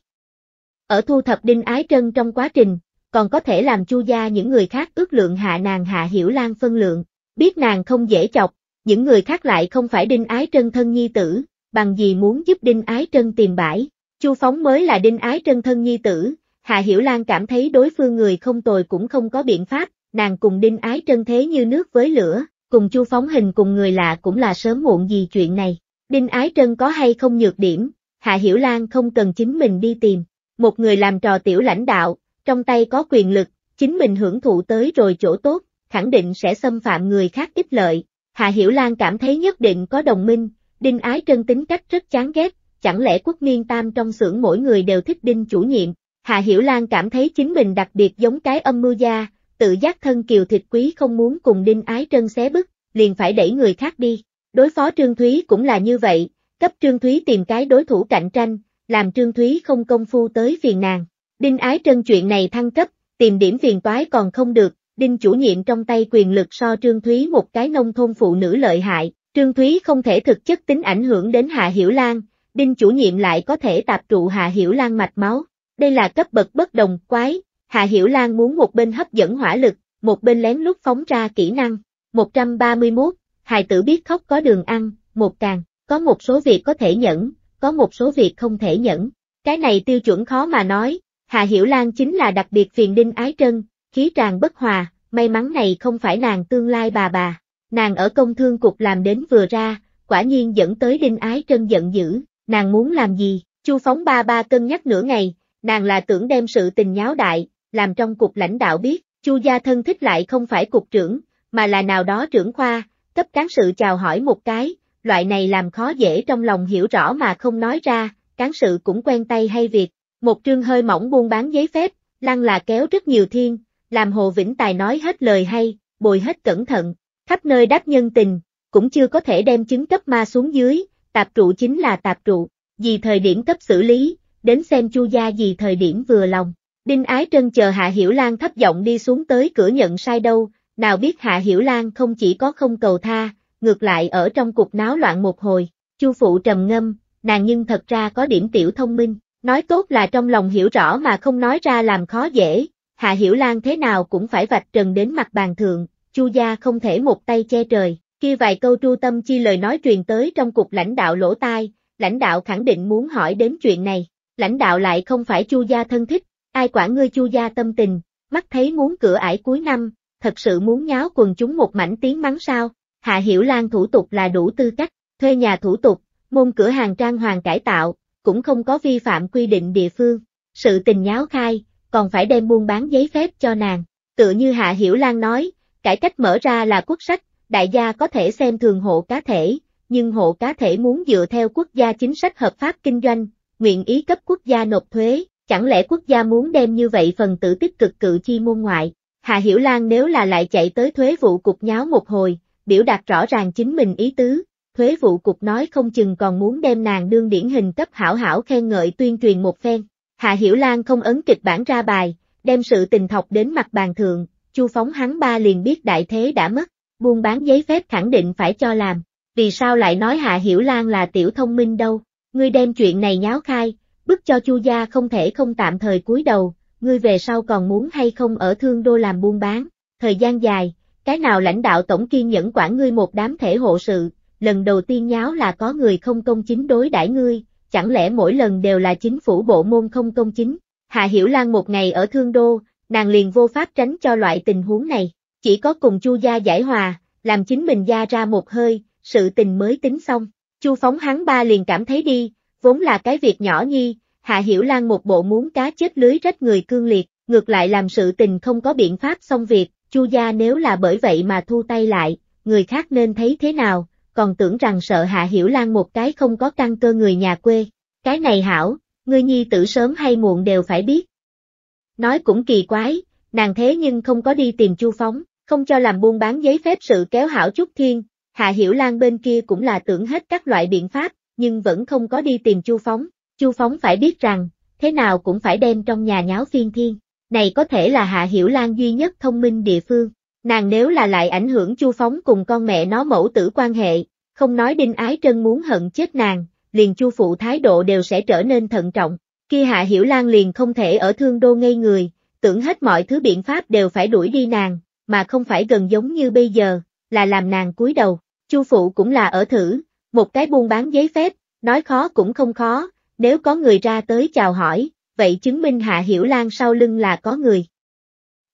Ở thu thập đinh ái trân trong quá trình, còn có thể làm chu gia những người khác ước lượng hạ nàng hạ hiểu lan phân lượng, biết nàng không dễ chọc, những người khác lại không phải đinh ái trân thân nhi tử, bằng gì muốn giúp đinh ái trân tìm bãi, chu phóng mới là đinh ái trân thân nhi tử, hạ hiểu lan cảm thấy đối phương người không tồi cũng không có biện pháp, nàng cùng đinh ái trân thế như nước với lửa, cùng Chu Phóng Hình cùng người lạ cũng là sớm muộn gì chuyện này. Đinh Ái Trân có hay không nhược điểm, Hạ Hiểu Lan không cần chính mình đi tìm. Một người làm trò tiểu lãnh đạo, trong tay có quyền lực, chính mình hưởng thụ tới rồi chỗ tốt, khẳng định sẽ xâm phạm người khác ít lợi. Hạ Hiểu Lan cảm thấy nhất định có đồng minh, Đinh Ái Trân tính cách rất chán ghét, chẳng lẽ quốc niên tam trong xưởng mỗi người đều thích Đinh chủ nhiệm. Hạ Hiểu Lan cảm thấy chính mình đặc biệt giống cái âm mưu gia, tự giác thân kiều thịt quý không muốn cùng đinh ái trân xé bức, liền phải đẩy người khác đi. Đối phó Trương Thúy cũng là như vậy, cấp Trương Thúy tìm cái đối thủ cạnh tranh, làm Trương Thúy không công phu tới phiền nàng. Đinh ái trân chuyện này thăng cấp, tìm điểm phiền toái còn không được, Đinh chủ nhiệm trong tay quyền lực so Trương Thúy một cái nông thôn phụ nữ lợi hại, Trương Thúy không thể thực chất tính ảnh hưởng đến Hạ Hiểu Lan, Đinh chủ nhiệm lại có thể tạp trụ Hạ Hiểu Lan mạch máu. Đây là cấp bậc bất đồng quái, Hạ Hiểu Lan muốn một bên hấp dẫn hỏa lực, một bên lén lút phóng ra kỹ năng. 131, hài tử biết khóc có đường ăn, một càng, có một số việc có thể nhẫn, có một số việc không thể nhẫn. Cái này tiêu chuẩn khó mà nói, Hạ Hiểu Lan chính là đặc biệt phiền đinh ái trân, khí tràn bất hòa, may mắn này không phải nàng tương lai bà bà. Nàng ở công thương cục làm đến vừa ra, quả nhiên dẫn tới đinh ái trân giận dữ, nàng muốn làm gì, chu phóng ba ba cân nhắc nửa ngày, nàng là tưởng đem sự tình nháo đại, làm trong cục lãnh đạo biết, Chu gia thân thích lại không phải cục trưởng, mà là nào đó trưởng khoa, cấp cán sự chào hỏi một cái, loại này làm khó dễ trong lòng hiểu rõ mà không nói ra, cán sự cũng quen tay hay việc. Một trương hơi mỏng buôn bán giấy phép, lăng là kéo rất nhiều thiên, làm Hồ Vĩnh Tài nói hết lời hay, bồi hết cẩn thận, khắp nơi đáp nhân tình, cũng chưa có thể đem chứng cấp ma xuống dưới, tạp trụ chính là tạp trụ, vì thời điểm cấp xử lý, đến xem chu gia gì thời điểm vừa lòng. Đinh Ái Trân chờ Hạ Hiểu Lan thấp giọng đi xuống tới cửa nhận sai đâu, nào biết Hạ Hiểu Lan không chỉ có không cầu tha, ngược lại ở trong cục náo loạn một hồi, Chu phụ trầm ngâm, nàng nhưng thật ra có điểm tiểu thông minh, nói tốt là trong lòng hiểu rõ mà không nói ra làm khó dễ, Hạ Hiểu Lan thế nào cũng phải vạch trần đến mặt bàn thượng, Chu gia không thể một tay che trời, kia vài câu tru tâm chi lời nói truyền tới trong cục lãnh đạo lỗ tai, lãnh đạo khẳng định muốn hỏi đến chuyện này, lãnh đạo lại không phải Chu gia thân thích, Ai quản ngươi chu gia tâm tình, mắt thấy muốn cửa ải cuối năm, thật sự muốn nháo quần chúng một mảnh tiếng mắng sao, Hạ Hiểu Lan thủ tục là đủ tư cách, thuê nhà thủ tục, môn cửa hàng trang hoàng cải tạo, cũng không có vi phạm quy định địa phương, sự tình nháo khai, còn phải đem buôn bán giấy phép cho nàng, Tự như Hạ Hiểu Lan nói, cải cách mở ra là quốc sách, đại gia có thể xem thường hộ cá thể, nhưng hộ cá thể muốn dựa theo quốc gia chính sách hợp pháp kinh doanh, nguyện ý cấp quốc gia nộp thuế, Chẳng lẽ quốc gia muốn đem như vậy phần tử tích cực cự chi môn ngoại? Hà Hiểu Lan nếu là lại chạy tới thuế vụ cục nháo một hồi, biểu đạt rõ ràng chính mình ý tứ, thuế vụ cục nói không chừng còn muốn đem nàng đương điển hình cấp hảo hảo khen ngợi tuyên truyền một phen. Hà Hiểu Lan không ấn kịch bản ra bài, đem sự tình thọc đến mặt bàn thượng, Chu Phóng hắn ba liền biết đại thế đã mất, buôn bán giấy phép khẳng định phải cho làm, vì sao lại nói Hạ Hiểu Lan là tiểu thông minh đâu, ngươi đem chuyện này nháo khai, bức cho Chu gia không thể không tạm thời cúi đầu, ngươi về sau còn muốn hay không ở thương đô làm buôn bán, thời gian dài, cái nào lãnh đạo tổng kiên nhẫn quản ngươi một đám thể hộ sự, lần đầu tiên nháo là có người không công chính đối đãi ngươi, chẳng lẽ mỗi lần đều là chính phủ bộ môn không công chính, Hạ Hiểu Lan một ngày ở thương đô, nàng liền vô pháp tránh cho loại tình huống này, chỉ có cùng Chu gia giải hòa, làm chính mình gia ra một hơi, sự tình mới tính xong, Chu phóng hắn ba liền cảm thấy đi, vốn là cái việc nhỏ nhi, Hạ Hiểu Lan một bộ muốn cá chết lưới rách người cương liệt, ngược lại làm sự tình không có biện pháp xong việc, Chu gia nếu là bởi vậy mà thu tay lại, người khác nên thấy thế nào, còn tưởng rằng sợ Hạ Hiểu Lan một cái không có căn cơ người nhà quê. Cái này hảo, ngươi nhi tử sớm hay muộn đều phải biết. Nói cũng kỳ quái, nàng thế nhưng không có đi tìm Chu Phóng, không cho làm buôn bán giấy phép sự kéo hảo chút Thiên, Hạ Hiểu Lan bên kia cũng là tưởng hết các loại biện pháp, nhưng vẫn không có đi tìm Chu Phóng. Chu Phóng phải biết rằng, thế nào cũng phải đem trong nhà nháo phiên thiên. Này có thể là Hạ Hiểu Lan duy nhất thông minh địa phương. Nàng nếu là lại ảnh hưởng Chu Phóng cùng con mẹ nó mẫu tử quan hệ, không nói Đinh Ái Trân muốn hận chết nàng, liền Chu Phụ thái độ đều sẽ trở nên thận trọng. Khi Hạ Hiểu Lan liền không thể ở thương đô ngây người, tưởng hết mọi thứ biện pháp đều phải đuổi đi nàng, mà không phải gần giống như bây giờ, là làm nàng cúi đầu. Chu Phụ cũng là ở thử, một cái buôn bán giấy phép, nói khó cũng không khó, nếu có người ra tới chào hỏi, vậy chứng minh Hạ Hiểu Lan sau lưng là có người.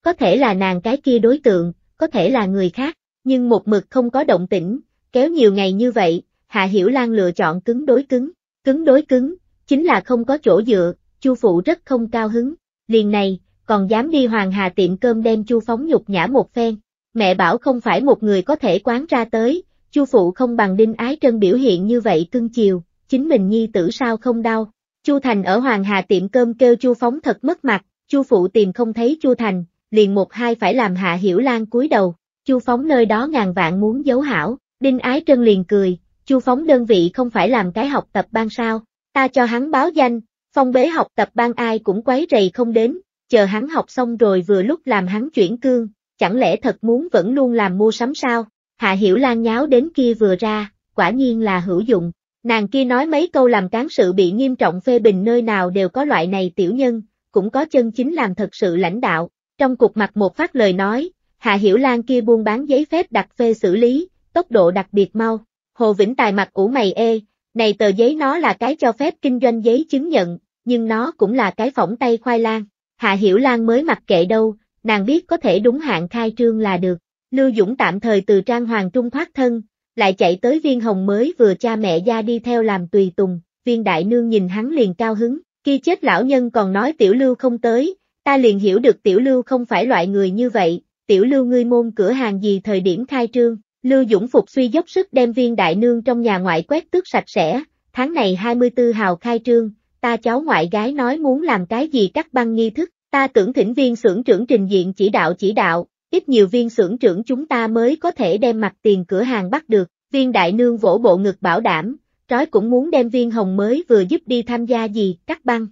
Có thể là nàng cái kia đối tượng, có thể là người khác, nhưng một mực không có động tĩnh, kéo nhiều ngày như vậy, Hạ Hiểu Lan lựa chọn cứng đối cứng, cứng đối cứng, chính là không có chỗ dựa, Chu phụ rất không cao hứng, liền này, còn dám đi Hoàng Hà tiệm cơm đem Chu phóng nhục nhã một phen, mẹ bảo không phải một người có thể quán ra tới, Chu phụ không bằng Đinh Ái Trân biểu hiện như vậy cưng chiều, chính mình nhi tử sao không đau. Chu Thành ở Hoàng Hà tiệm cơm kêu Chu Phóng thật mất mặt, Chu phụ tìm không thấy Chu Thành, liền một hai phải làm Hạ Hiểu Lan cúi đầu. Chu Phóng nơi đó ngàn vạn muốn giấu hảo, Đinh Ái Trân liền cười, Chu Phóng đơn vị không phải làm cái học tập ban sao, ta cho hắn báo danh, phong bế học tập ban ai cũng quấy rầy không đến, chờ hắn học xong rồi vừa lúc làm hắn chuyển cương, chẳng lẽ thật muốn vẫn luôn làm mua sắm sao, Hạ Hiểu Lan nháo đến kia vừa ra, quả nhiên là hữu dụng. Nàng kia nói mấy câu làm cán sự bị nghiêm trọng phê bình nơi nào đều có loại này tiểu nhân, cũng có chân chính làm thật sự lãnh đạo. Trong cuộc mặt một phát lời nói, Hạ Hiểu Lan kia buôn bán giấy phép đặt phê xử lý, tốc độ đặc biệt mau. Hồ Vĩnh Tài mặt ủ mày ê, này tờ giấy nó là cái cho phép kinh doanh giấy chứng nhận, nhưng nó cũng là cái phỏng tay khoai lang. Hạ Hiểu Lan mới mặc kệ đâu, nàng biết có thể đúng hạn khai trương là được. Lưu Dũng tạm thời từ Trang Hoàng Trung thoát thân, lại chạy tới viên hồng mới vừa cha mẹ ra đi theo làm tùy tùng, viên đại nương nhìn hắn liền cao hứng, khi chết lão nhân còn nói tiểu lưu không tới, ta liền hiểu được tiểu lưu không phải loại người như vậy, tiểu lưu ngươi môn cửa hàng gì thời điểm khai trương, lưu dũng phục suy dốc sức đem viên đại nương trong nhà ngoại quét tước sạch sẽ, tháng này 24 hào khai trương, ta cháu ngoại gái nói muốn làm cái gì cắt băng nghi thức, ta tưởng thỉnh viên xưởng trưởng trình diện chỉ đạo chỉ đạo, ít nhiều viên xưởng trưởng chúng ta mới có thể đem mặt tiền cửa hàng bắt được, viên đại nương vỗ bộ ngực bảo đảm, trói cũng muốn đem viên hồng mới vừa giúp đi tham gia gì, cắt băng.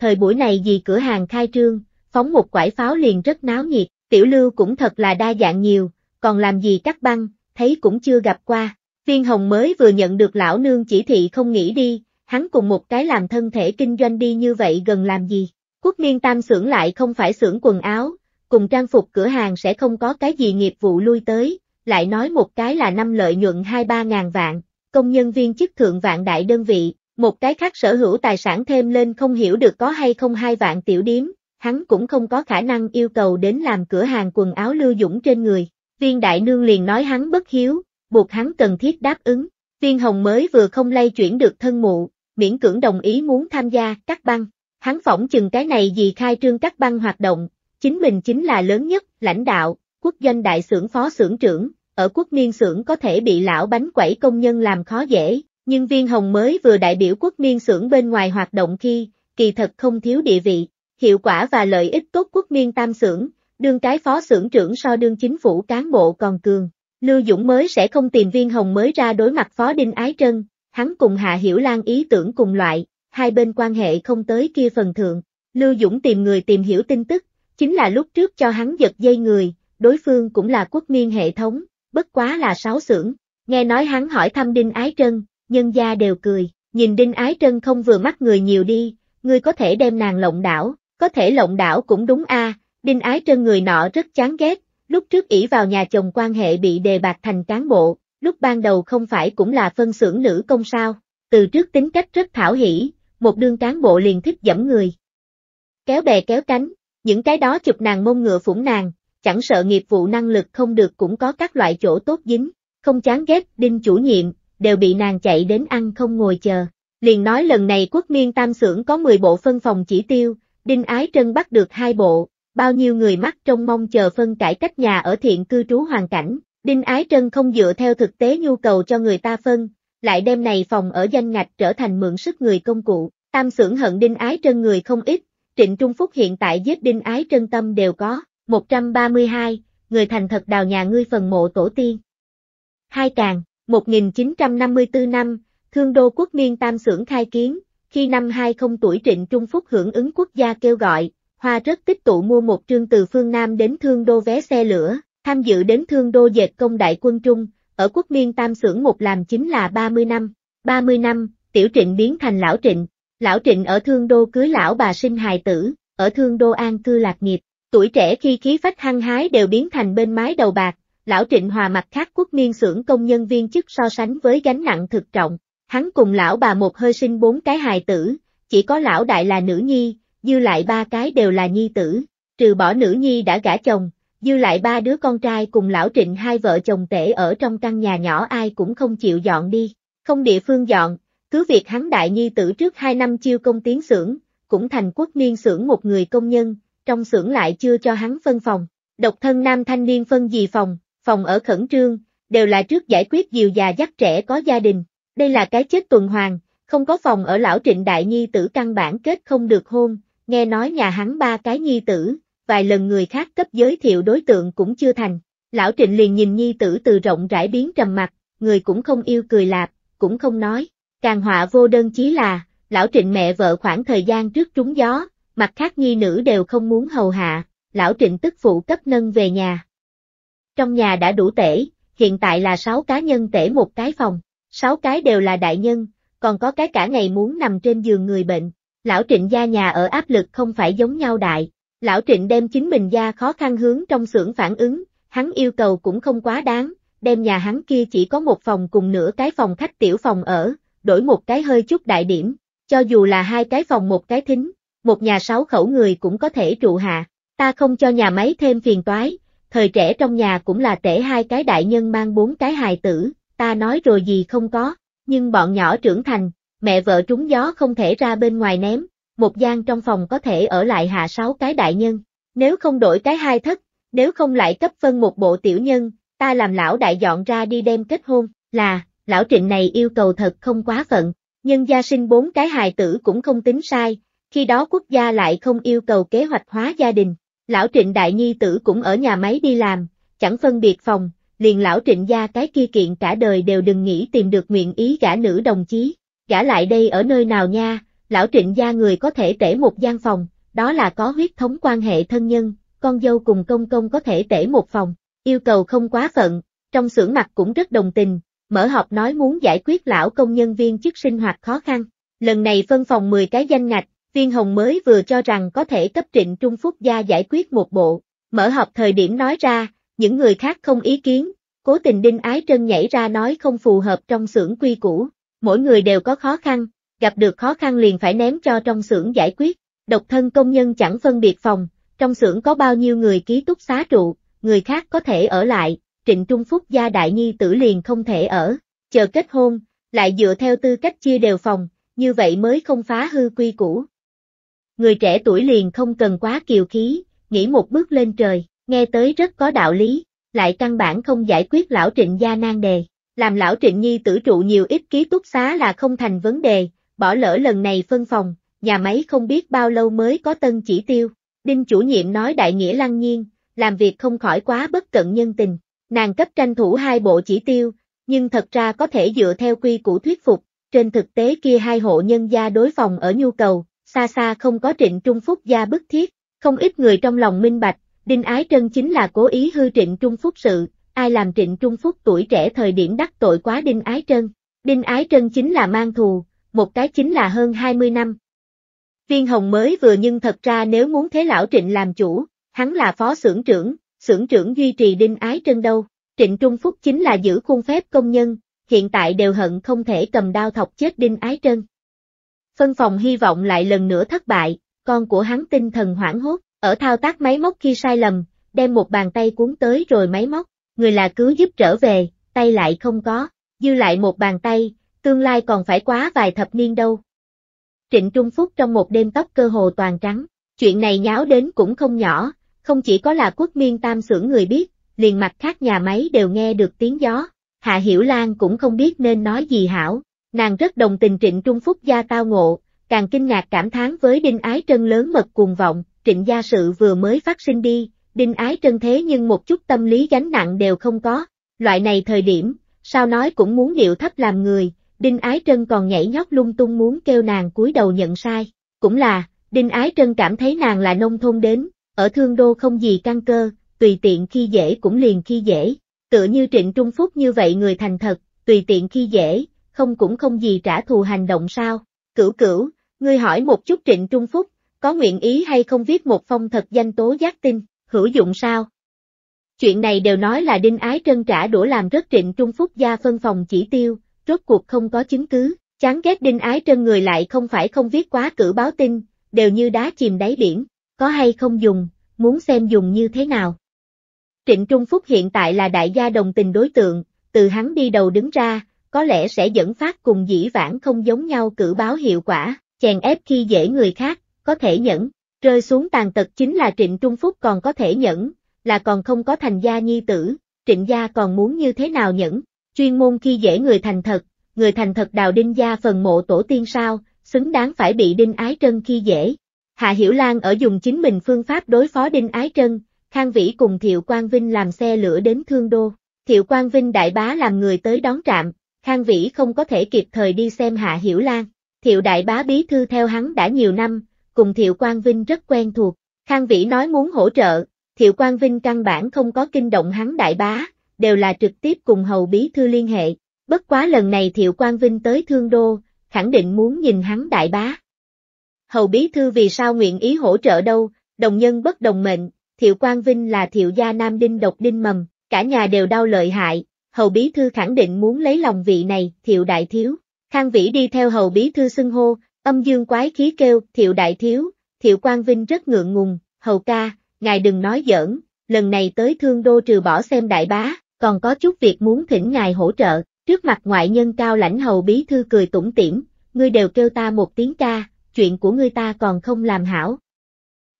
Thời buổi này gì cửa hàng khai trương, phóng một quải pháo liền rất náo nhiệt, tiểu lưu cũng thật là đa dạng nhiều, còn làm gì cắt băng, thấy cũng chưa gặp qua. Viên hồng mới vừa nhận được lão nương chỉ thị không nghĩ đi, hắn cùng một cái làm thân thể kinh doanh đi như vậy gần làm gì. Quốc niên tam xưởng lại không phải xưởng quần áo, cùng trang phục cửa hàng sẽ không có cái gì nghiệp vụ lui tới, lại nói một cái là năm lợi nhuận 2-3 ngàn vạn, công nhân viên chức thượng vạn đại đơn vị, một cái khác sở hữu tài sản thêm lên không hiểu được có hay không hai vạn tiểu điếm, hắn cũng không có khả năng yêu cầu đến làm cửa hàng quần áo lưu dũng trên người. Viên đại nương liền nói hắn bất hiếu, buộc hắn cần thiết đáp ứng. Viên hồng mới vừa không lay chuyển được thân mụ, miễn cưỡng đồng ý muốn tham gia cắt băng. Hắn phỏng chừng cái này gì khai trương các băng hoạt động, Chính mình chính là lớn nhất, lãnh đạo, quốc doanh đại xưởng phó xưởng trưởng, ở quốc niên xưởng có thể bị lão bánh quẩy công nhân làm khó dễ, nhưng viên hồng mới vừa đại biểu quốc niên xưởng bên ngoài hoạt động khi, kỳ thật không thiếu địa vị, hiệu quả và lợi ích tốt quốc niên tam xưởng, đương cái phó xưởng trưởng so đương chính phủ cán bộ còn cường. Lưu Dũng mới sẽ không tìm viên hồng mới ra đối mặt phó Đinh Ái Trân, hắn cùng Hạ Hiểu Lan ý tưởng cùng loại, hai bên quan hệ không tới kia phần thượng. Lưu Dũng tìm người tìm hiểu tin tức, Chính là lúc trước cho hắn giật dây người, đối phương cũng là quốc niên hệ thống, bất quá là sáu xưởng. Nghe nói hắn hỏi thăm Đinh Ái Trân, nhân gia đều cười, nhìn Đinh Ái Trân không vừa mắt người nhiều đi, ngươi có thể đem nàng lộng đảo, có thể lộng đảo cũng đúng a. Đinh Ái Trân người nọ rất chán ghét, lúc trước ỷ vào nhà chồng quan hệ bị đề bạc thành cán bộ, lúc ban đầu không phải cũng là phân xưởng nữ công sao, từ trước tính cách rất thảo hỷ, một đương cán bộ liền thích dẫm người. Kéo bè kéo cánh, những cái đó chụp nàng mông ngựa phủng nàng, chẳng sợ nghiệp vụ năng lực không được cũng có các loại chỗ tốt dính, không chán ghét, đinh chủ nhiệm, đều bị nàng chạy đến ăn không ngồi chờ. Liền nói lần này quốc miên tam xưởng có 10 bộ phân phòng chỉ tiêu, đinh ái trân bắt được hai bộ, bao nhiêu người mắt trông mong chờ phân cải cách nhà ở thiện cư trú hoàn cảnh, đinh ái trân không dựa theo thực tế nhu cầu cho người ta phân, lại đem này phòng ở danh ngạch trở thành mượn sức người công cụ, tam xưởng hận đinh ái trân người không ít, Trịnh Trung Phúc hiện tại giết đinh ái trân tâm đều có, 132, người thành thật đào nhà ngươi phần mộ tổ tiên. Hai càng, 1954 năm, Thương Đô Quốc Miên Tam Xưởng khai kiến, khi năm 20 tuổi Trịnh Trung Phúc hưởng ứng quốc gia kêu gọi, Hoa rất tích tụ mua một trương từ phương Nam đến Thương Đô vé xe lửa, tham dự đến Thương Đô dệt công đại quân Trung, ở quốc Miên tam xưởng một làm chính là 30 năm. 30 năm, tiểu trịnh biến thành lão trịnh, Lão Trịnh ở Thương Đô cưới lão bà sinh hài tử, ở Thương Đô an cư lạc nghiệp, tuổi trẻ khi khí phách hăng hái đều biến thành bên mái đầu bạc, lão Trịnh hòa mặt khác quốc niên xưởng công nhân viên chức so sánh với gánh nặng thực trọng, hắn cùng lão bà một hơi sinh bốn cái hài tử, chỉ có lão đại là nữ nhi, dư lại ba cái đều là nhi tử, trừ bỏ nữ nhi đã gả chồng, dư lại ba đứa con trai cùng lão Trịnh hai vợ chồng tể ở trong căn nhà nhỏ ai cũng không chịu dọn đi, không địa phương dọn, cứ việc hắn đại nhi tử trước hai năm chiêu công tiến xưởng, cũng thành quốc niên xưởng một người công nhân, trong xưởng lại chưa cho hắn phân phòng. Độc thân nam thanh niên phân gì phòng, phòng ở khẩn trương, đều là trước giải quyết dìu già dắt trẻ có gia đình. Đây là cái chết tuần hoàng không có phòng ở lão trịnh đại nhi tử căn bản kết không được hôn, nghe nói nhà hắn ba cái nhi tử, vài lần người khác cấp giới thiệu đối tượng cũng chưa thành. Lão trịnh liền nhìn nhi tử từ rộng rãi biến trầm mặt, người cũng không yêu cười lạp, cũng không nói. Càng họa vô đơn chí là, lão trịnh mẹ vợ khoảng thời gian trước trúng gió, mặt khác nhi nữ đều không muốn hầu hạ, lão trịnh tức phụ cấp nâng về nhà. Trong nhà đã đủ tể, hiện tại là sáu cá nhân tể một cái phòng, sáu cái đều là đại nhân, còn có cái cả ngày muốn nằm trên giường người bệnh. Lão trịnh gia nhà ở áp lực không phải giống nhau đại, lão trịnh đem chính mình gia khó khăn hướng trong xưởng phản ứng, hắn yêu cầu cũng không quá đáng, đem nhà hắn kia chỉ có một phòng cùng nửa cái phòng khách tiểu phòng ở, đổi một cái hơi chút đại điểm, cho dù là hai cái phòng một cái thính, một nhà sáu khẩu người cũng có thể trụ hạ, ta không cho nhà máy thêm phiền toái, thời trẻ trong nhà cũng là tể hai cái đại nhân mang bốn cái hài tử, ta nói rồi gì không có, nhưng bọn nhỏ trưởng thành, mẹ vợ trúng gió không thể ra bên ngoài ném, một gian trong phòng có thể ở lại hạ sáu cái đại nhân, nếu không đổi cái hai thất, nếu không lại cấp phân một bộ tiểu nhân, ta làm lão đại dọn ra đi đem kết hôn, là, lão trịnh này yêu cầu thật không quá phận, nhưng gia sinh bốn cái hài tử cũng không tính sai, khi đó quốc gia lại không yêu cầu kế hoạch hóa gia đình, lão trịnh đại nhi tử cũng ở nhà máy đi làm, chẳng phân biệt phòng, liền lão trịnh gia cái kia kiện cả đời đều đừng nghĩ tìm được nguyện ý gã nữ đồng chí, gã lại đây ở nơi nào nha, lão trịnh gia người có thể tể một gian phòng, đó là có huyết thống quan hệ thân nhân, con dâu cùng công công có thể tể một phòng, yêu cầu không quá phận, trong xưởng mặt cũng rất đồng tình, mở họp nói muốn giải quyết lão công nhân viên chức sinh hoạt khó khăn. Lần này phân phòng 10 cái danh ngạch, Viên Hồng mới vừa cho rằng có thể cấp trịnh Trung Phúc gia giải quyết một bộ. Mở họp thời điểm nói ra, những người khác không ý kiến, cố tình đinh ái trân nhảy ra nói không phù hợp trong xưởng quy củ. Mỗi người đều có khó khăn, gặp được khó khăn liền phải ném cho trong xưởng giải quyết. Độc thân công nhân chẳng phân biệt phòng, trong xưởng có bao nhiêu người ký túc xá trụ, người khác có thể ở lại, Trịnh Trung Phúc gia đại nhi tử liền không thể ở, chờ kết hôn, lại dựa theo tư cách chia đều phòng, như vậy mới không phá hư quy củ. Người trẻ tuổi liền không cần quá kiều khí, nghĩ một bước lên trời, nghe tới rất có đạo lý, lại căn bản không giải quyết lão trịnh gia nan đề. Làm lão trịnh nhi tử trụ nhiều ít ký túc xá là không thành vấn đề, bỏ lỡ lần này phân phòng, nhà máy không biết bao lâu mới có tân chỉ tiêu. Đinh chủ nhiệm nói đại nghĩa lăng nhiên, làm việc không khỏi quá bất cận nhân tình, Nàng cấp tranh thủ hai bộ chỉ tiêu, nhưng thật ra có thể dựa theo quy củ thuyết phục, trên thực tế kia hai hộ nhân gia đối phòng ở nhu cầu, xa xa không có trịnh Trung Phúc gia bức thiết, không ít người trong lòng minh bạch, Đinh Ái Trân chính là cố ý hư trịnh Trung Phúc sự, ai làm trịnh Trung Phúc tuổi trẻ thời điểm đắc tội quá Đinh Ái Trân. Đinh Ái Trân chính là mang thù, một cái chính là hơn 20 năm. Viên Hồng mới vừa nhưng thật ra nếu muốn thế lão trịnh làm chủ, hắn là phó xưởng trưởng, xưởng trưởng duy trì đinh ái trân đâu, Trịnh Trung Phúc chính là giữ khuôn phép công nhân, hiện tại đều hận không thể cầm đao thọc chết đinh ái trân. Phân phòng hy vọng lại lần nữa thất bại, con của hắn tinh thần hoảng hốt, ở thao tác máy móc khi sai lầm, đem một bàn tay cuốn tới rồi máy móc, người là cứ giúp trở về, tay lại không có, dư lại một bàn tay, tương lai còn phải quá vài thập niên đâu. Trịnh Trung Phúc trong một đêm tóc cơ hồ toàn trắng, chuyện này nháo đến cũng không nhỏ, không chỉ có là quốc miên tam xưởng người biết, liền mặt khác nhà máy đều nghe được tiếng gió. Hạ Hiểu Lan cũng không biết nên nói gì hảo, nàng rất đồng tình Trịnh Trung Phúc gia tao ngộ, càng kinh ngạc cảm thán với Đinh Ái Trân lớn mật cuồng vọng, Trịnh gia sự vừa mới phát sinh đi, Đinh Ái Trân thế nhưng một chút tâm lý gánh nặng đều không có, loại này thời điểm, sao nói cũng muốn điệu thấp làm người, Đinh Ái Trân còn nhảy nhót lung tung muốn kêu nàng cúi đầu nhận sai, cũng là, Đinh Ái Trân cảm thấy nàng là nông thôn đến, ở thương đô không gì căng cơ, tùy tiện khi dễ cũng liền khi dễ, tựa như Trịnh Trung Phúc như vậy người thành thật, tùy tiện khi dễ, không cũng không gì trả thù hành động sao, cửu cửu, ngươi hỏi một chút Trịnh Trung Phúc, có nguyện ý hay không viết một phong thật danh tố giác tin, hữu dụng sao? Chuyện này đều nói là đinh ái trân trả đũa làm rất trịnh Trung Phúc gia phân phòng chỉ tiêu, rốt cuộc không có chứng cứ, chán ghét đinh ái trân người lại không phải không viết quá cử báo tin, đều như đá chìm đáy biển, có hay không dùng, muốn xem dùng như thế nào. Trịnh Trung Phúc hiện tại là đại gia đồng tình đối tượng, từ hắn đi đầu đứng ra, có lẽ sẽ dẫn phát cùng dĩ vãng không giống nhau cử báo hiệu quả, chèn ép khi dễ người khác, có thể nhẫn, rơi xuống tàn tật chính là Trịnh Trung Phúc còn có thể nhẫn, là còn không có thành gia nhi tử, Trịnh gia còn muốn như thế nào nhẫn, chuyên môn khi dễ người thành thật, người thành thật đào đinh gia phần mộ tổ tiên sao, xứng đáng phải bị đinh ái trân khi dễ. Hạ Hiểu Lan ở dùng chính mình phương pháp đối phó Đinh Ái Trân, Khang Vĩ cùng Thiệu Quang Vinh làm xe lửa đến Thương Đô. Thiệu Quang Vinh đại bá làm người tới đón trạm, Khang Vĩ không có thể kịp thời đi xem Hạ Hiểu Lan. Thiệu đại bá bí thư theo hắn đã nhiều năm, cùng Thiệu Quang Vinh rất quen thuộc. Khang Vĩ nói muốn hỗ trợ, Thiệu Quang Vinh căn bản không có kinh động hắn đại bá, đều là trực tiếp cùng hầu bí thư liên hệ. Bất quá lần này Thiệu Quang Vinh tới Thương Đô, khẳng định muốn nhìn hắn đại bá hầu bí thư vì sao nguyện ý hỗ trợ đâu, đồng nhân bất đồng mệnh, thiệu quang vinh là thiệu gia nam đinh độc đinh mầm, cả nhà đều đau lợi hại, hầu bí thư khẳng định muốn lấy lòng vị này, thiệu đại thiếu. Khang Vĩ đi theo hầu bí thư xưng hô, âm dương quái khí kêu, thiệu đại thiếu, thiệu quang vinh rất ngượng ngùng, hầu ca, ngài đừng nói giỡn, lần này tới thương đô trừ bỏ xem đại bá, còn có chút việc muốn thỉnh ngài hỗ trợ, trước mặt ngoại nhân cao lãnh hầu bí thư cười tủm tỉm, ngươi đều kêu ta một tiếng ca, chuyện của ngươi ta còn không làm hảo.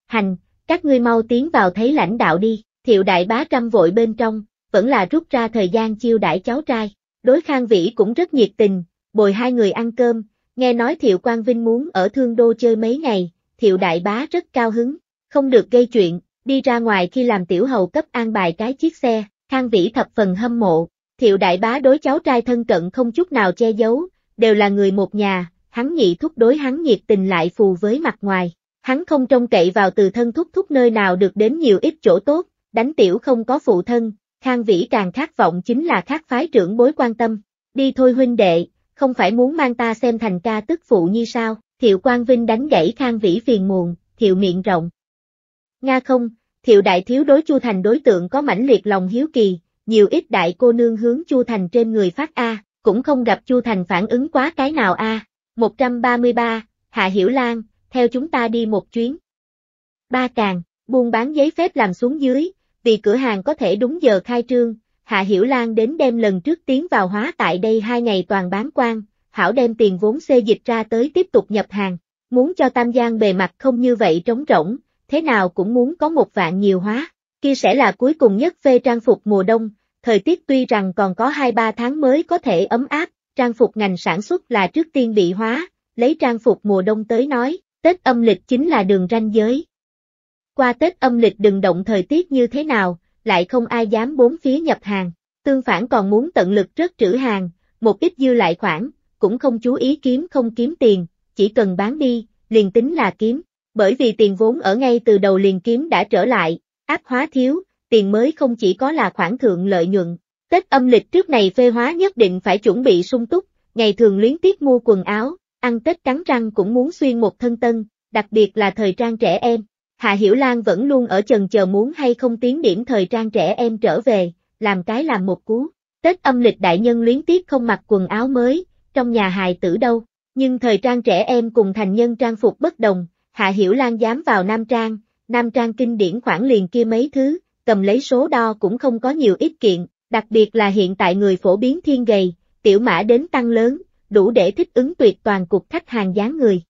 Hành, các ngươi mau tiến vào thấy lãnh đạo đi, thiệu đại bá trăm vội bên trong, vẫn là rút ra thời gian chiêu đãi cháu trai, đối khang vĩ cũng rất nhiệt tình, bồi hai người ăn cơm, nghe nói thiệu Quang Vinh muốn ở Thương Đô chơi mấy ngày, thiệu đại bá rất cao hứng, không được gây chuyện, đi ra ngoài khi làm tiểu hầu cấp an bài cái chiếc xe, khang vĩ thập phần hâm mộ, thiệu đại bá đối cháu trai thân cận không chút nào che giấu, đều là người một nhà, hắn nhị thúc đối hắn nhiệt tình lại phù với mặt ngoài. Hắn không trông cậy vào từ thân thúc thúc nơi nào được đến nhiều ít chỗ tốt, đánh tiểu không có phụ thân, Khang Vĩ càng khát vọng chính là khát phái trưởng bối quan tâm. Đi thôi huynh đệ, không phải muốn mang ta xem thành ca tức phụ như sao, Thiệu Quang Vinh đánh gãy Khang Vĩ phiền muộn, Thiệu miệng rộng. Nga không, Thiệu Đại Thiếu đối Chu Thành đối tượng có mãnh liệt lòng hiếu kỳ, nhiều ít đại cô nương hướng Chu Thành trên người phát A, cũng không gặp Chu Thành phản ứng quá cái nào A, 133, Hạ Hiểu Lan, theo chúng ta đi một chuyến. Ba càng, buôn bán giấy phép làm xuống dưới, vì cửa hàng có thể đúng giờ khai trương, Hạ Hiểu Lan đến đem lần trước tiến vào hóa tại đây hai ngày toàn bán quan, Hảo đem tiền vốn xê dịch ra tới tiếp tục nhập hàng, muốn cho Tam Giang bề mặt không như vậy trống rỗng, thế nào cũng muốn có một vạn nhiều hóa, kia sẽ là cuối cùng nhất phê trang phục mùa đông, thời tiết tuy rằng còn có 2-3 tháng mới có thể ấm áp, trang phục ngành sản xuất là trước tiên bị hóa, lấy trang phục mùa đông tới nói, Tết âm lịch chính là đường ranh giới. Qua Tết âm lịch đừng động thời tiết như thế nào, lại không ai dám bốn phía nhập hàng, tương phản còn muốn tận lực rất trữ hàng, một ít dư lại khoản, cũng không chú ý kiếm không kiếm tiền, chỉ cần bán đi, liền tính là kiếm, bởi vì tiền vốn ở ngay từ đầu liền kiếm đã trở lại, áp hóa thiếu, tiền mới không chỉ có là khoản thượng lợi nhuận, Tết âm lịch trước này phê hóa nhất định phải chuẩn bị sung túc, ngày thường luyến tiếc mua quần áo, ăn Tết cắn răng cũng muốn xuyên một thân tân, đặc biệt là thời trang trẻ em. Hạ Hiểu Lan vẫn luôn ở chần chờ muốn hay không tiến điểm thời trang trẻ em trở về, làm cái làm một cú. Tết âm lịch đại nhân luyến tiếc không mặc quần áo mới, trong nhà hài tử đâu, nhưng thời trang trẻ em cùng thành nhân trang phục bất đồng, Hạ Hiểu Lan dám vào nam trang, nam trang kinh điển khoảng liền kia mấy thứ, cầm lấy số đo cũng không có nhiều ít kiện, Đặc biệt là hiện tại người phổ biến thiên gầy, tiểu mã đến tăng lớn, đủ để thích ứng tuyệt toàn cục khách hàng dáng người.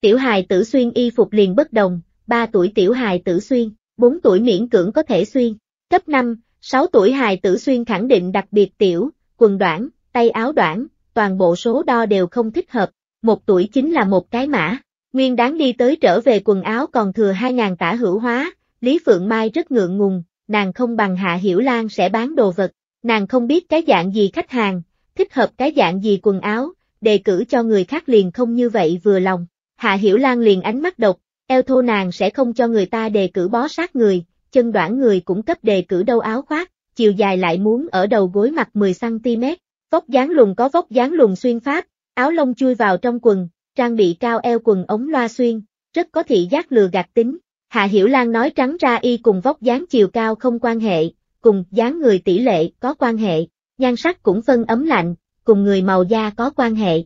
Tiểu hài tử xuyên y phục liền bất đồng, 3 tuổi tiểu hài tử xuyên, 4 tuổi miễn cưỡng có thể xuyên, cấp 5, 6 tuổi hài tử xuyên khẳng định đặc biệt tiểu, quần đoạn, tay áo đoạn, toàn bộ số đo đều không thích hợp, 1 tuổi chính là một cái mã. Nguyên đáng đi tới trở về quần áo còn thừa 2.000 tả hữu hóa, Lý Phượng Mai rất ngượng ngùng, nàng không bằng Hạ Hiểu Lan sẽ bán đồ vật, nàng không biết cái dạng gì khách hàng, thích hợp cái dạng gì quần áo, đề cử cho người khác liền không như vậy vừa lòng. Hạ Hiểu Lan liền ánh mắt độc, eo thô nàng sẽ không cho người ta đề cử bó sát người, chân đoạn người cũng cấp đề cử đâu áo khoác, chiều dài lại muốn ở đầu gối mặt 10cm, vóc dáng lùn có vóc dáng lùn xuyên pháp, áo lông chui vào trong quần, trang bị cao eo quần ống loa xuyên, rất có thị giác lừa gạt tính, Hạ Hiểu Lan nói trắng ra y cùng vóc dáng chiều cao không quan hệ, cùng dáng người tỷ lệ có quan hệ, nhan sắc cũng phân ấm lạnh, cùng người màu da có quan hệ.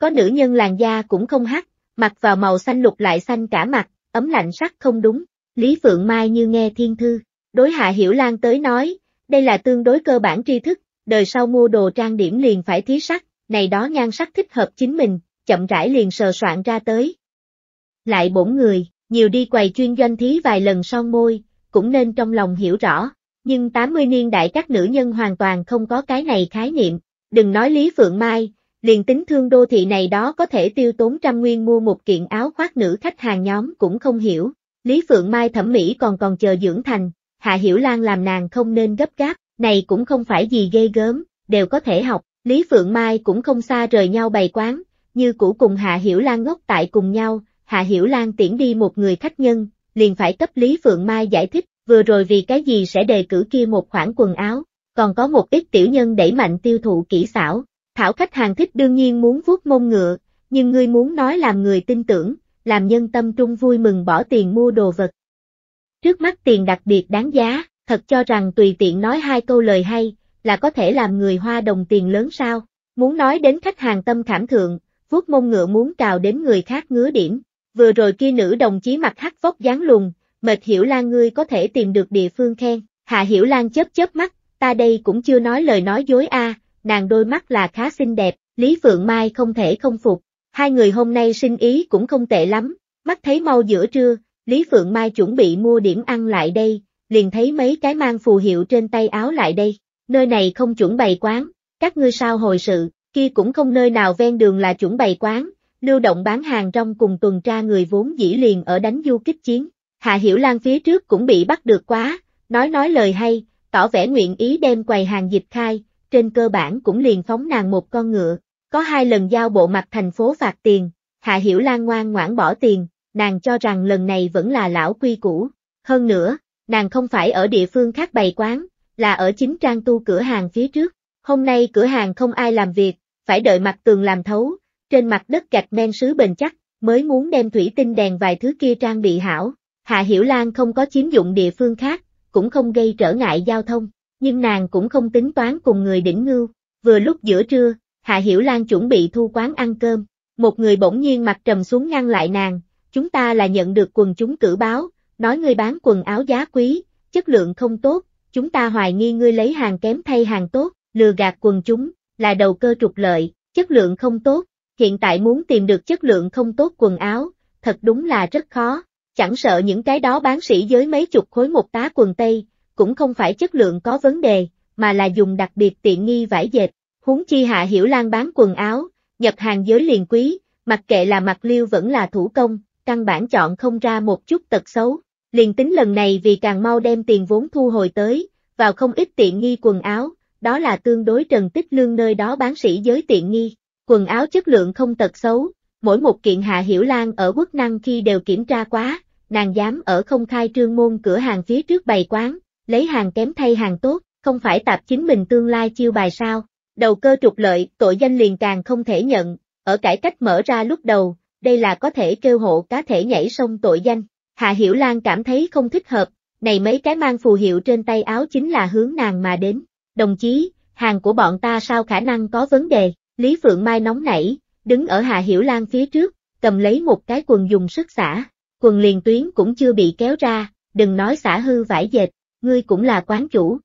Có nữ nhân làn da cũng không hắc, mặc vào màu xanh lục lại xanh cả mặt, ấm lạnh sắc không đúng, Lý Phượng Mai như nghe thiên thư, đối Hạ Hiểu Lan tới nói, đây là tương đối cơ bản tri thức, đời sau mua đồ trang điểm liền phải thí sắc, này đó nhan sắc thích hợp chính mình, chậm rãi liền sờ soạn ra tới. Lại bổn người, nhiều đi quầy chuyên doanh thí vài lần son môi, cũng nên trong lòng hiểu rõ. Nhưng 80 niên đại các nữ nhân hoàn toàn không có cái này khái niệm, đừng nói Lý Phượng Mai, liền tính thương đô thị này đó có thể tiêu tốn trăm nguyên mua một kiện áo khoác nữ khách hàng nhóm cũng không hiểu. Lý Phượng Mai thẩm mỹ còn còn chờ dưỡng thành, Hạ Hiểu Lan làm nàng không nên gấp gáp, này cũng không phải gì ghê gớm, đều có thể học, Lý Phượng Mai cũng không xa rời nhau bày quán, như cũ cùng Hạ Hiểu Lan ngốc tại cùng nhau, Hạ Hiểu Lan tiễn đi một người khách nhân, liền phải cấp Lý Phượng Mai giải thích, vừa rồi vì cái gì sẽ đề cử kia một khoản quần áo, còn có một ít tiểu nhân đẩy mạnh tiêu thụ kỹ xảo. Thảo khách hàng thích đương nhiên muốn vuốt mông ngựa, nhưng ngươi muốn nói làm người tin tưởng, làm nhân tâm trung vui mừng bỏ tiền mua đồ vật. Trước mắt tiền đặc biệt đáng giá, thật cho rằng tùy tiện nói hai câu lời hay, là có thể làm người hoa đồng tiền lớn sao, muốn nói đến khách hàng tâm khảm thượng, vuốt mông ngựa muốn cào đến người khác ngứa điểm, vừa rồi kia nữ đồng chí mặt hắc vóc dáng lùn, mệt hiểu lan ngươi có thể tìm được địa phương khen, hạ hiểu lan chớp chớp mắt, ta đây cũng chưa nói lời nói dối a, nàng đôi mắt là khá xinh đẹp, Lý Phượng Mai không thể không phục, hai người hôm nay sinh ý cũng không tệ lắm, mắt thấy mau giữa trưa, Lý Phượng Mai chuẩn bị mua điểm ăn lại đây, liền thấy mấy cái mang phù hiệu trên tay áo lại đây, nơi này không chuẩn bày quán, các ngươi sao hồi sự, kia cũng không nơi nào ven đường là chuẩn bày quán, lưu động bán hàng trong cùng tuần tra người vốn dĩ liền ở đánh du kích chiến. Hạ Hiểu Lan phía trước cũng bị bắt được quá, nói nói lời hay, tỏ vẻ nguyện ý đem quầy hàng dịch khai, trên cơ bản cũng liền phóng nàng một con ngựa, có hai lần giao bộ mặt thành phố phạt tiền, Hạ Hiểu Lan ngoan ngoãn bỏ tiền, nàng cho rằng lần này vẫn là lão quy cũ, hơn nữa, nàng không phải ở địa phương khác bày quán, là ở chính trang tu cửa hàng phía trước, hôm nay cửa hàng không ai làm việc, phải đợi mặt tường làm thấu, trên mặt đất gạch men sứ bền chắc, mới muốn đem thủy tinh đèn vài thứ kia trang bị hảo. Hạ Hiểu Lan không có chiếm dụng địa phương khác, cũng không gây trở ngại giao thông, nhưng nàng cũng không tính toán cùng người đỉnh ngưu. Vừa lúc giữa trưa, Hạ Hiểu Lan chuẩn bị thu quán ăn cơm, một người bỗng nhiên mặt trầm xuống ngăn lại nàng, chúng ta là nhận được quần chúng cử báo, nói ngươi bán quần áo giá quý, chất lượng không tốt, chúng ta hoài nghi ngươi lấy hàng kém thay hàng tốt, lừa gạt quần chúng, là đầu cơ trục lợi, chất lượng không tốt, hiện tại muốn tìm được chất lượng không tốt quần áo, thật đúng là rất khó, chẳng sợ những cái đó bán sĩ giới mấy chục khối một tá quần Tây, cũng không phải chất lượng có vấn đề, mà là dùng đặc biệt tiện nghi vải dệt, huống chi hạ hiểu lan bán quần áo, nhập hàng giới liền quý, mặc kệ là mặt liêu vẫn là thủ công, căn bản chọn không ra một chút tật xấu, liền tính lần này vì càng mau đem tiền vốn thu hồi tới, vào không ít tiện nghi quần áo, đó là tương đối trần tích lương nơi đó bán sĩ giới tiện nghi, quần áo chất lượng không tật xấu, mỗi một kiện Hạ Hiểu Lan ở quốc năng khi đều kiểm tra quá, nàng dám ở không khai trương môn cửa hàng phía trước bày quán, lấy hàng kém thay hàng tốt, không phải tạp chính mình tương lai chiêu bài sao. Đầu cơ trục lợi, tội danh liền càng không thể nhận, ở cải cách mở ra lúc đầu, đây là có thể kêu hộ cá thể nhảy sông tội danh. Hạ Hiểu Lan cảm thấy không thích hợp, này mấy cái mang phù hiệu trên tay áo chính là hướng nàng mà đến. Đồng chí, hàng của bọn ta sao khả năng có vấn đề? Lý Phượng Mai nóng nảy, đứng ở Hà Hiểu Lan phía trước, cầm lấy một cái quần dùng sức xả, quần liền tuyến cũng chưa bị kéo ra, đừng nói xả hư vải dệt, ngươi cũng là quán chủ.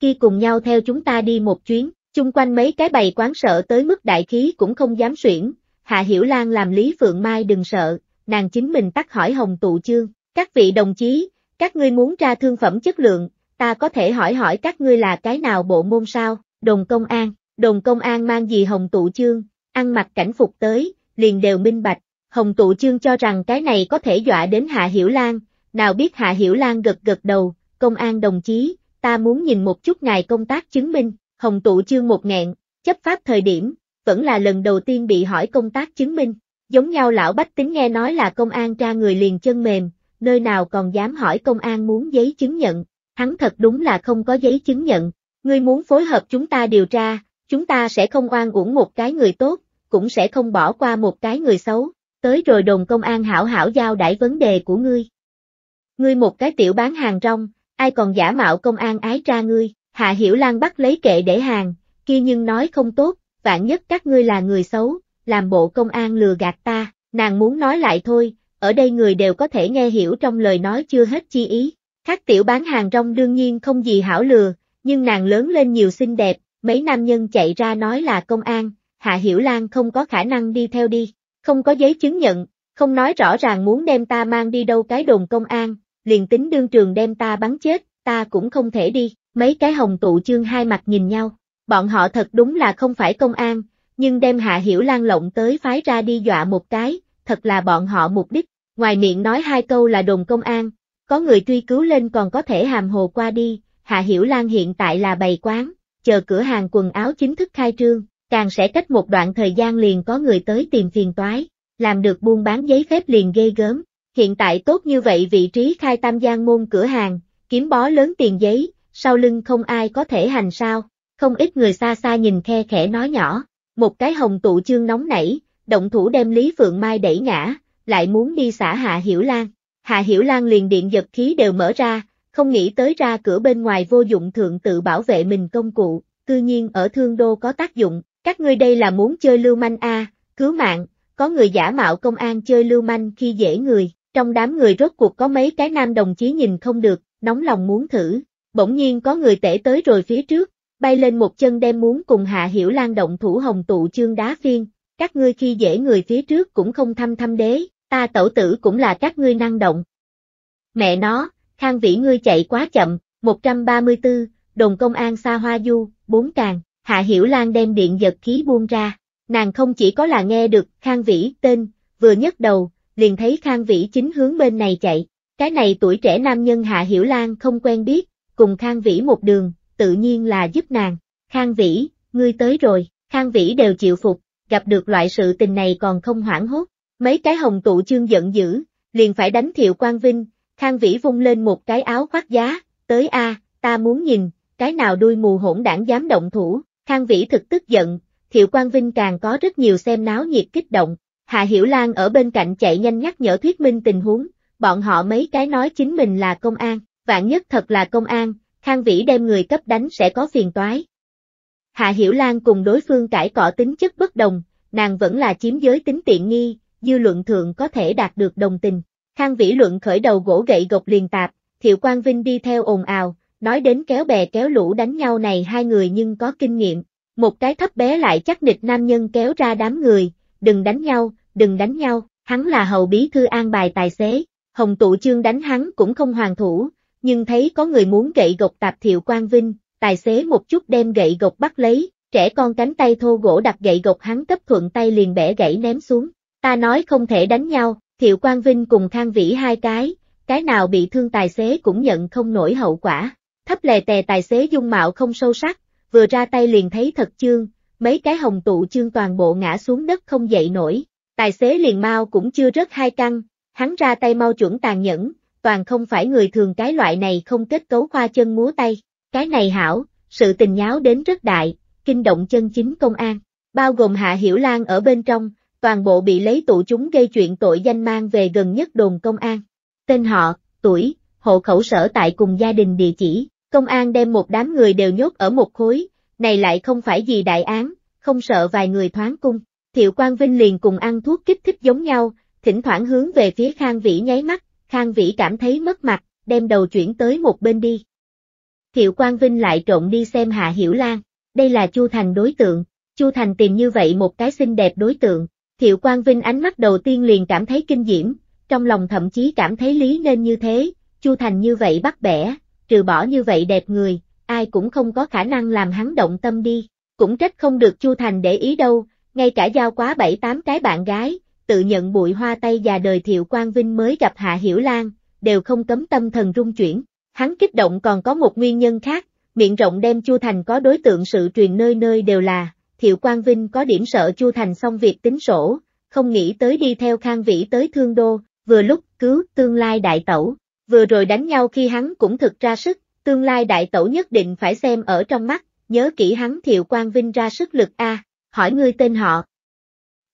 Khi cùng nhau theo chúng ta đi một chuyến, chung quanh mấy cái bầy quán sợ tới mức đại khí cũng không dám xuyển. Hạ Hiểu Lan làm Lý Phượng Mai đừng sợ, nàng chính mình tắt hỏi Hồng Tụ Chương, các vị đồng chí, các ngươi muốn ra thương phẩm chất lượng, ta có thể hỏi hỏi các ngươi là cái nào bộ môn sao, Đồng công an, đồn công an mang gì Hồng Tụ Chương, ăn mặc cảnh phục tới, liền đều minh bạch, Hồng Tụ Chương cho rằng cái này có thể dọa đến Hạ Hiểu Lan, nào biết Hạ Hiểu Lan gật gật đầu, công an đồng chí, ta muốn nhìn một chút ngài công tác chứng minh, Hồng Tụ Chương một nghẹn, chấp pháp thời điểm, vẫn là lần đầu tiên bị hỏi công tác chứng minh, giống nhau lão bách tính nghe nói là công an tra người liền chân mềm, nơi nào còn dám hỏi công an muốn giấy chứng nhận, hắn thật đúng là không có giấy chứng nhận, ngươi muốn phối hợp chúng ta điều tra, Chúng ta sẽ không oan uổng một cái người tốt, cũng sẽ không bỏ qua một cái người xấu, tới rồi đồn công an hảo hảo giao đãi vấn đề của ngươi. Ngươi một cái tiểu bán hàng rong, ai còn giả mạo công an ái tra ngươi, Hạ Hiểu Lan bắt lấy kệ để hàng, kia nhưng nói không tốt, vạn nhất các ngươi là người xấu, làm bộ công an lừa gạt ta, nàng muốn nói lại thôi, ở đây người đều có thể nghe hiểu trong lời nói chưa hết chi ý. Khác tiểu bán hàng rong đương nhiên không gì hảo lừa, nhưng nàng lớn lên nhiều xinh đẹp, mấy nam nhân chạy ra nói là công an, Hạ Hiểu Lan không có khả năng đi theo đi, không có giấy chứng nhận, không nói rõ ràng muốn đem ta mang đi đâu cái đồn công an, liền tính đương trường đem ta bắn chết, ta cũng không thể đi, mấy cái hồng tụ chương hai mặt nhìn nhau, bọn họ thật đúng là không phải công an, nhưng đem Hạ Hiểu Lan lộng tới phái ra đi dọa một cái, thật là bọn họ mục đích, ngoài miệng nói hai câu là đồn công an, có người truy cứu lên còn có thể hàm hồ qua đi, Hạ Hiểu Lan hiện tại là bày quán, chờ cửa hàng quần áo chính thức khai trương, càng sẽ cách một đoạn thời gian liền có người tới tìm phiền toái, làm được buôn bán giấy phép liền ghê gớm. Hiện tại tốt như vậy vị trí khai tam giang môn cửa hàng, kiếm bó lớn tiền giấy, sau lưng không ai có thể hành sao, không ít người xa xa nhìn khe khẽ nói nhỏ, một cái hồng tụ chương nóng nảy, động thủ đem Lý Phượng Mai đẩy ngã, lại muốn đi xả Hạ Hiểu Lan. Hạ Hiểu Lan liền điện giật khí đều mở ra, không nghĩ tới ra cửa bên ngoài vô dụng thượng tự bảo vệ mình công cụ, cư nhiên ở thương đô có tác dụng, các ngươi đây là muốn chơi lưu manh a, à, cứu mạng, có người giả mạo công an chơi lưu manh khi dễ người, trong đám người rốt cuộc có mấy cái nam đồng chí nhìn không được, nóng lòng muốn thử, bỗng nhiên có người tể tới rồi phía trước, bay lên một chân đem muốn cùng Hạ Hiểu Lan động thủ hồng tụ chương đá phiên, các ngươi khi dễ người phía trước cũng không thăm thăm đế, ta tẩu tử cũng là các ngươi năng động. Mẹ nó, Khang Vĩ ngươi chạy quá chậm, 134, Đồng công an xa hoa du, bốn càng, Hạ Hiểu Lan đem điện giật khí buông ra. Nàng không chỉ có là nghe được Khang Vĩ tên, vừa nhấc đầu, liền thấy Khang Vĩ chính hướng bên này chạy. Cái này tuổi trẻ nam nhân Hạ Hiểu Lan không quen biết, cùng Khang Vĩ một đường, tự nhiên là giúp nàng. Khang Vĩ, ngươi tới rồi, Khang Vĩ đều chịu phục, gặp được loại sự tình này còn không hoảng hốt. Mấy cái hồng tụ chương giận dữ, liền phải đánh Thiệu Quang Vinh, Khang Vĩ vung lên một cái áo khoác giá, tới a, ta muốn nhìn, cái nào đuôi mù hỗn đảng dám động thủ, Khang Vĩ thực tức giận, Thiệu Quang Vinh càng có rất nhiều xem náo nhiệt kích động, Hạ Hiểu Lan ở bên cạnh chạy nhanh nhắc nhở thuyết minh tình huống, bọn họ mấy cái nói chính mình là công an, vạn nhất thật là công an, Khang Vĩ đem người cấp đánh sẽ có phiền toái. Hạ Hiểu Lan cùng đối phương cãi cọ tính chất bất đồng, nàng vẫn là chiếm giới tính tiện nghi, dư luận thượng có thể đạt được đồng tình, Khang Vĩ Luận khởi đầu gỗ gậy gộc liền tạp, Thiệu Quang Vinh đi theo ồn ào, nói đến kéo bè kéo lũ đánh nhau này hai người nhưng có kinh nghiệm, một cái thấp bé lại chắc địch nam nhân kéo ra đám người, đừng đánh nhau, đừng đánh nhau, hắn là hầu bí thư an bài tài xế, Hồng Tụ Chương đánh hắn cũng không hoàn thủ, nhưng thấy có người muốn gậy gộc tạp Thiệu Quang Vinh, tài xế một chút đem gậy gộc bắt lấy, trẻ con cánh tay thô gỗ đặt gậy gộc hắn cấp thuận tay liền bẻ gãy ném xuống, ta nói không thể đánh nhau, Thiệu Quang Vinh cùng Khang Vĩ hai cái, cái nào bị thương tài xế cũng nhận không nổi hậu quả. Thấp lè tè tài xế dung mạo không sâu sắc, vừa ra tay liền thấy thật chương, mấy cái hồng tụ chương toàn bộ ngã xuống đất không dậy nổi. Tài xế liền mau cũng chưa rất hai căng, hắn ra tay mau chuẩn tàn nhẫn, toàn không phải người thường cái loại này không kết cấu khoa chân múa tay. Cái này hảo, sự tình nháo đến rất đại, kinh động chân chính công an, bao gồm Hạ Hiểu Lan ở bên trong, toàn bộ bị lấy tụ chúng gây chuyện tội danh mang về gần nhất đồn công an. Tên họ, tuổi, hộ khẩu sở tại cùng gia đình địa chỉ, công an đem một đám người đều nhốt ở một khối, này lại không phải gì đại án, không sợ vài người thoáng cung. Thiệu Quang Vinh liền cùng ăn thuốc kích thích giống nhau, thỉnh thoảng hướng về phía Khang Vĩ nháy mắt, Khang Vĩ cảm thấy mất mặt, đem đầu chuyển tới một bên đi. Thiệu Quang Vinh lại trộn đi xem Hạ Hiểu Lan, đây là Chu Thành đối tượng, Chu Thành tìm như vậy một cái xinh đẹp đối tượng, Thiệu Quang Vinh ánh mắt đầu tiên liền cảm thấy kinh diễm, trong lòng thậm chí cảm thấy lý nên như thế, Chu Thành như vậy bắt bẻ, trừ bỏ như vậy đẹp người, ai cũng không có khả năng làm hắn động tâm đi, cũng trách không được Chu Thành để ý đâu, ngay cả giao quá bảy tám cái bạn gái, tự nhận bụi hoa tay già đời Thiệu Quang Vinh mới gặp Hạ Hiểu Lan, đều không cấm tâm thần rung chuyển, hắn kích động còn có một nguyên nhân khác, miệng rộng đem Chu Thành có đối tượng sự truyền nơi nơi đều là, Thiệu Quang Vinh có điểm sợ Chu Thành xong việc tính sổ, không nghĩ tới đi theo Khang Vĩ tới Thương Đô, vừa lúc cứu tương lai đại tẩu, vừa rồi đánh nhau khi hắn cũng thực ra sức, tương lai đại tẩu nhất định phải xem ở trong mắt, nhớ kỹ hắn Thiệu Quang Vinh ra sức lực A, hỏi ngươi tên họ.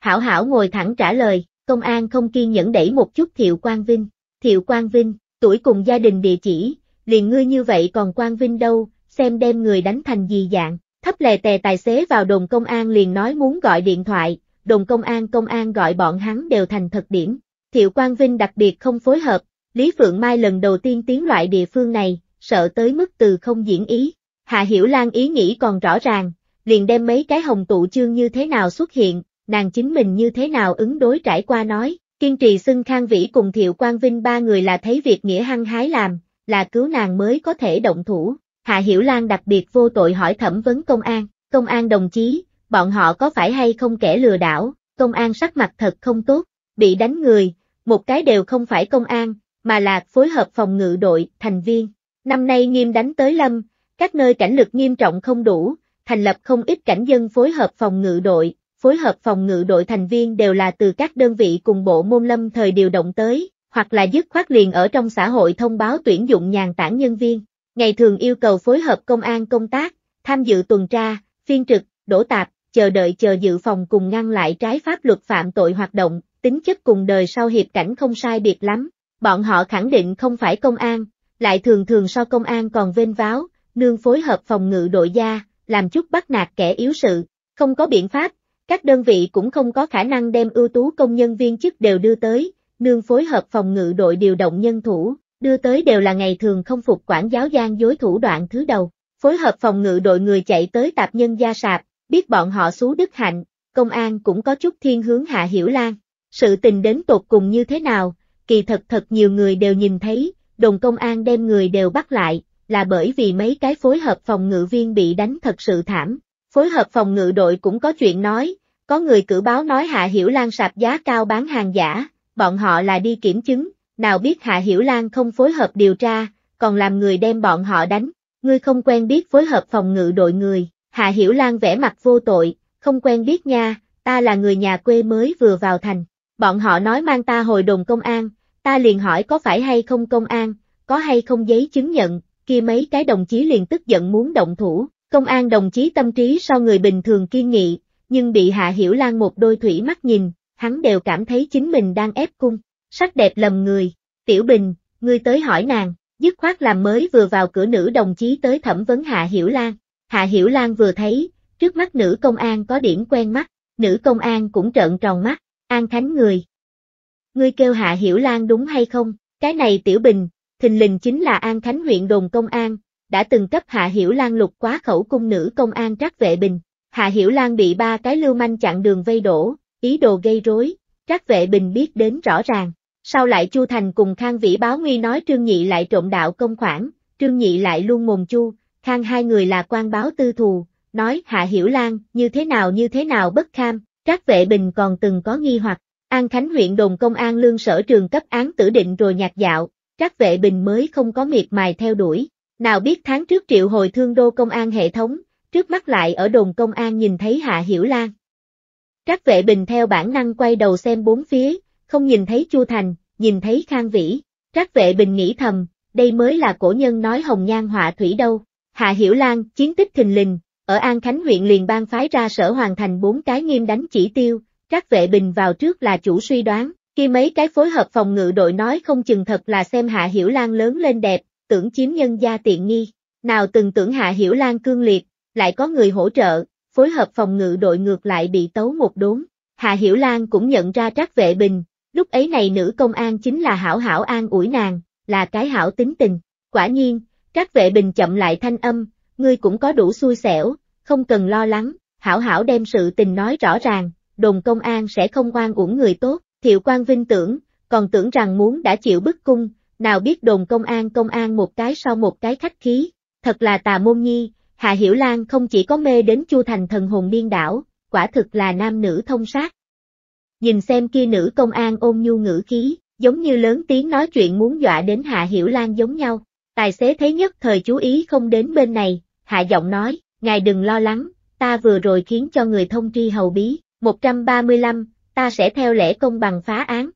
Hảo Hảo ngồi thẳng trả lời, công an không kiên nhẫn đẩy một chút Thiệu Quang Vinh, Thiệu Quang Vinh, tuổi cùng gia đình địa chỉ, liền ngươi như vậy còn Quang Vinh đâu, xem đem người đánh thành gì dạng. Thấp lè tè tài xế vào đồn công an liền nói muốn gọi điện thoại, đồn công an công an gọi bọn hắn đều thành thật điểm. Thiệu Quang Vinh đặc biệt không phối hợp, Lý Phượng Mai lần đầu tiên tiến loại địa phương này, sợ tới mức từ không diễn ý. Hạ Hiểu Lan ý nghĩ còn rõ ràng, liền đem mấy cái hồng tụ chương như thế nào xuất hiện, nàng chính mình như thế nào ứng đối trải qua nói, kiên trì xưng Khang Vĩ cùng Thiệu Quang Vinh ba người là thấy việc nghĩa hăng hái làm, là cứu nàng mới có thể động thủ. Hạ Hiểu Lan đặc biệt vô tội hỏi thẩm vấn công an, công an đồng chí, bọn họ có phải hay không kẻ lừa đảo, công an sắc mặt thật không tốt, bị đánh người, một cái đều không phải công an, mà là phối hợp phòng ngự đội, thành viên. Năm nay nghiêm đánh tới lâm, các nơi cảnh lực nghiêm trọng không đủ, thành lập không ít cảnh dân phối hợp phòng ngự đội, phối hợp phòng ngự đội thành viên đều là từ các đơn vị cùng bộ môn lâm thời điều động tới, hoặc là dứt khoát liền ở trong xã hội thông báo tuyển dụng nhàn tản nhân viên ngày thường yêu cầu phối hợp công an công tác, tham dự tuần tra, phiên trực, đổ tạp, chờ đợi chờ dự phòng cùng ngăn lại trái pháp luật phạm tội hoạt động, tính chất cùng đời sau hiệp cảnh không sai biệt lắm. Bọn họ khẳng định không phải công an, lại thường thường so công an còn vênh váo, nương phối hợp phòng ngự đội gia, làm chút bắt nạt kẻ yếu sự, không có biện pháp, các đơn vị cũng không có khả năng đem ưu tú công nhân viên chức đều đưa tới, nương phối hợp phòng ngự đội điều động nhân thủ, đưa tới đều là ngày thường không phục quản giáo gian dối thủ đoạn thứ đầu, phối hợp phòng ngự đội người chạy tới tạp nhân gia sạp, biết bọn họ xú đức hạnh, công an cũng có chút thiên hướng Hạ Hiểu Lan. Sự tình đến tột cùng như thế nào, kỳ thật thật nhiều người đều nhìn thấy, đồng công an đem người đều bắt lại, là bởi vì mấy cái phối hợp phòng ngự viên bị đánh thật sự thảm. Phối hợp phòng ngự đội cũng có chuyện nói, có người cử báo nói Hạ Hiểu Lan sạp giá cao bán hàng giả, bọn họ là đi kiểm chứng, nào biết Hạ Hiểu Lan không phối hợp điều tra, còn làm người đem bọn họ đánh, ngươi không quen biết phối hợp phòng ngự đội người, Hạ Hiểu Lan vẽ mặt vô tội, không quen biết nha, ta là người nhà quê mới vừa vào thành, bọn họ nói mang ta hồi đồng công an, ta liền hỏi có phải hay không công an, có hay không giấy chứng nhận, kia mấy cái đồng chí liền tức giận muốn động thủ, công an đồng chí tâm trí so người bình thường kiên nghị, nhưng bị Hạ Hiểu Lan một đôi thủy mắt nhìn, hắn đều cảm thấy chính mình đang ép cung, sắc đẹp lầm người, tiểu bình, ngươi tới hỏi nàng, dứt khoát làm mới vừa vào cửa nữ đồng chí tới thẩm vấn Hạ Hiểu Lan. Hạ Hiểu Lan vừa thấy, trước mắt nữ công an có điểm quen mắt, nữ công an cũng trợn tròn mắt, an khánh người. Ngươi kêu Hạ Hiểu Lan đúng hay không, cái này tiểu bình, thình lình chính là an khánh huyện đồn công an, đã từng cấp Hạ Hiểu Lan lục quá khẩu cung nữ công an trắc vệ bình. Hạ Hiểu Lan bị ba cái lưu manh chặn đường vây đổ, ý đồ gây rối, trác vệ bình biết đến rõ ràng, sau lại Chu Thành cùng Khang Vĩ báo nguy nói Trương Nhị lại trộm đạo công khoản, Trương Nhị lại luôn mồm Chu, Khang hai người là quan báo tư thù, nói Hạ Hiểu Lan như thế nào như thế nào bất kham, các vệ bình còn từng có nghi hoặc. An Khánh huyện đồn công an lương sở trường cấp án tử định rồi nhạt dạo, các vệ bình mới không có miệt mài theo đuổi. Nào biết tháng trước triệu hồi thương đô công an hệ thống, trước mắt lại ở đồn công an nhìn thấy Hạ Hiểu Lan. Các vệ bình theo bản năng quay đầu xem bốn phía, không nhìn thấy Chu Thành, nhìn thấy Khang Vĩ. Trác vệ bình nghĩ thầm, đây mới là cổ nhân nói hồng nhan họa thủy đâu. Hạ Hiểu Lan, chiến tích thình lình, ở An Khánh huyện liền ban phái ra sở hoàn thành bốn cái nghiêm đánh chỉ tiêu, Trác vệ bình vào trước là chủ suy đoán, khi mấy cái phối hợp phòng ngự đội nói không chừng thật là xem Hạ Hiểu Lan lớn lên đẹp, tưởng chiếm nhân gia tiện nghi, nào từng tưởng Hạ Hiểu Lan cương liệt, lại có người hỗ trợ, phối hợp phòng ngự đội ngược lại bị tấu một đốn. Hạ Hiểu Lan cũng nhận ra Trác Vệ Bình, Lúc ấy này nữ công an chính là hảo hảo an ủi nàng, là cái hảo tính tình. Quả nhiên, các vệ bình chậm lại thanh âm, ngươi cũng có đủ xui xẻo, không cần lo lắng, hảo hảo đem sự tình nói rõ ràng, đồn công an sẽ không quan uổng người tốt. Thiệu quan vinh tưởng, còn tưởng rằng muốn đã chịu bức cung, nào biết đồn công an công an một cái sau một cái khách khí. Thật là tà môn nhi, Hạ Hiểu Lan không chỉ có mê đến Chu Thành thần hồn điên đảo, quả thực là nam nữ thông sát, nhìn xem kia nữ công an ôn nhu ngữ khí, giống như lớn tiếng nói chuyện muốn dọa đến Hạ Hiểu Lan giống nhau. Tài xế thấy nhất thời chú ý không đến bên này, hạ giọng nói, ngài đừng lo lắng, ta vừa rồi khiến cho người thông tri hầu bí, 135, ta sẽ theo lễ công bằng phá án.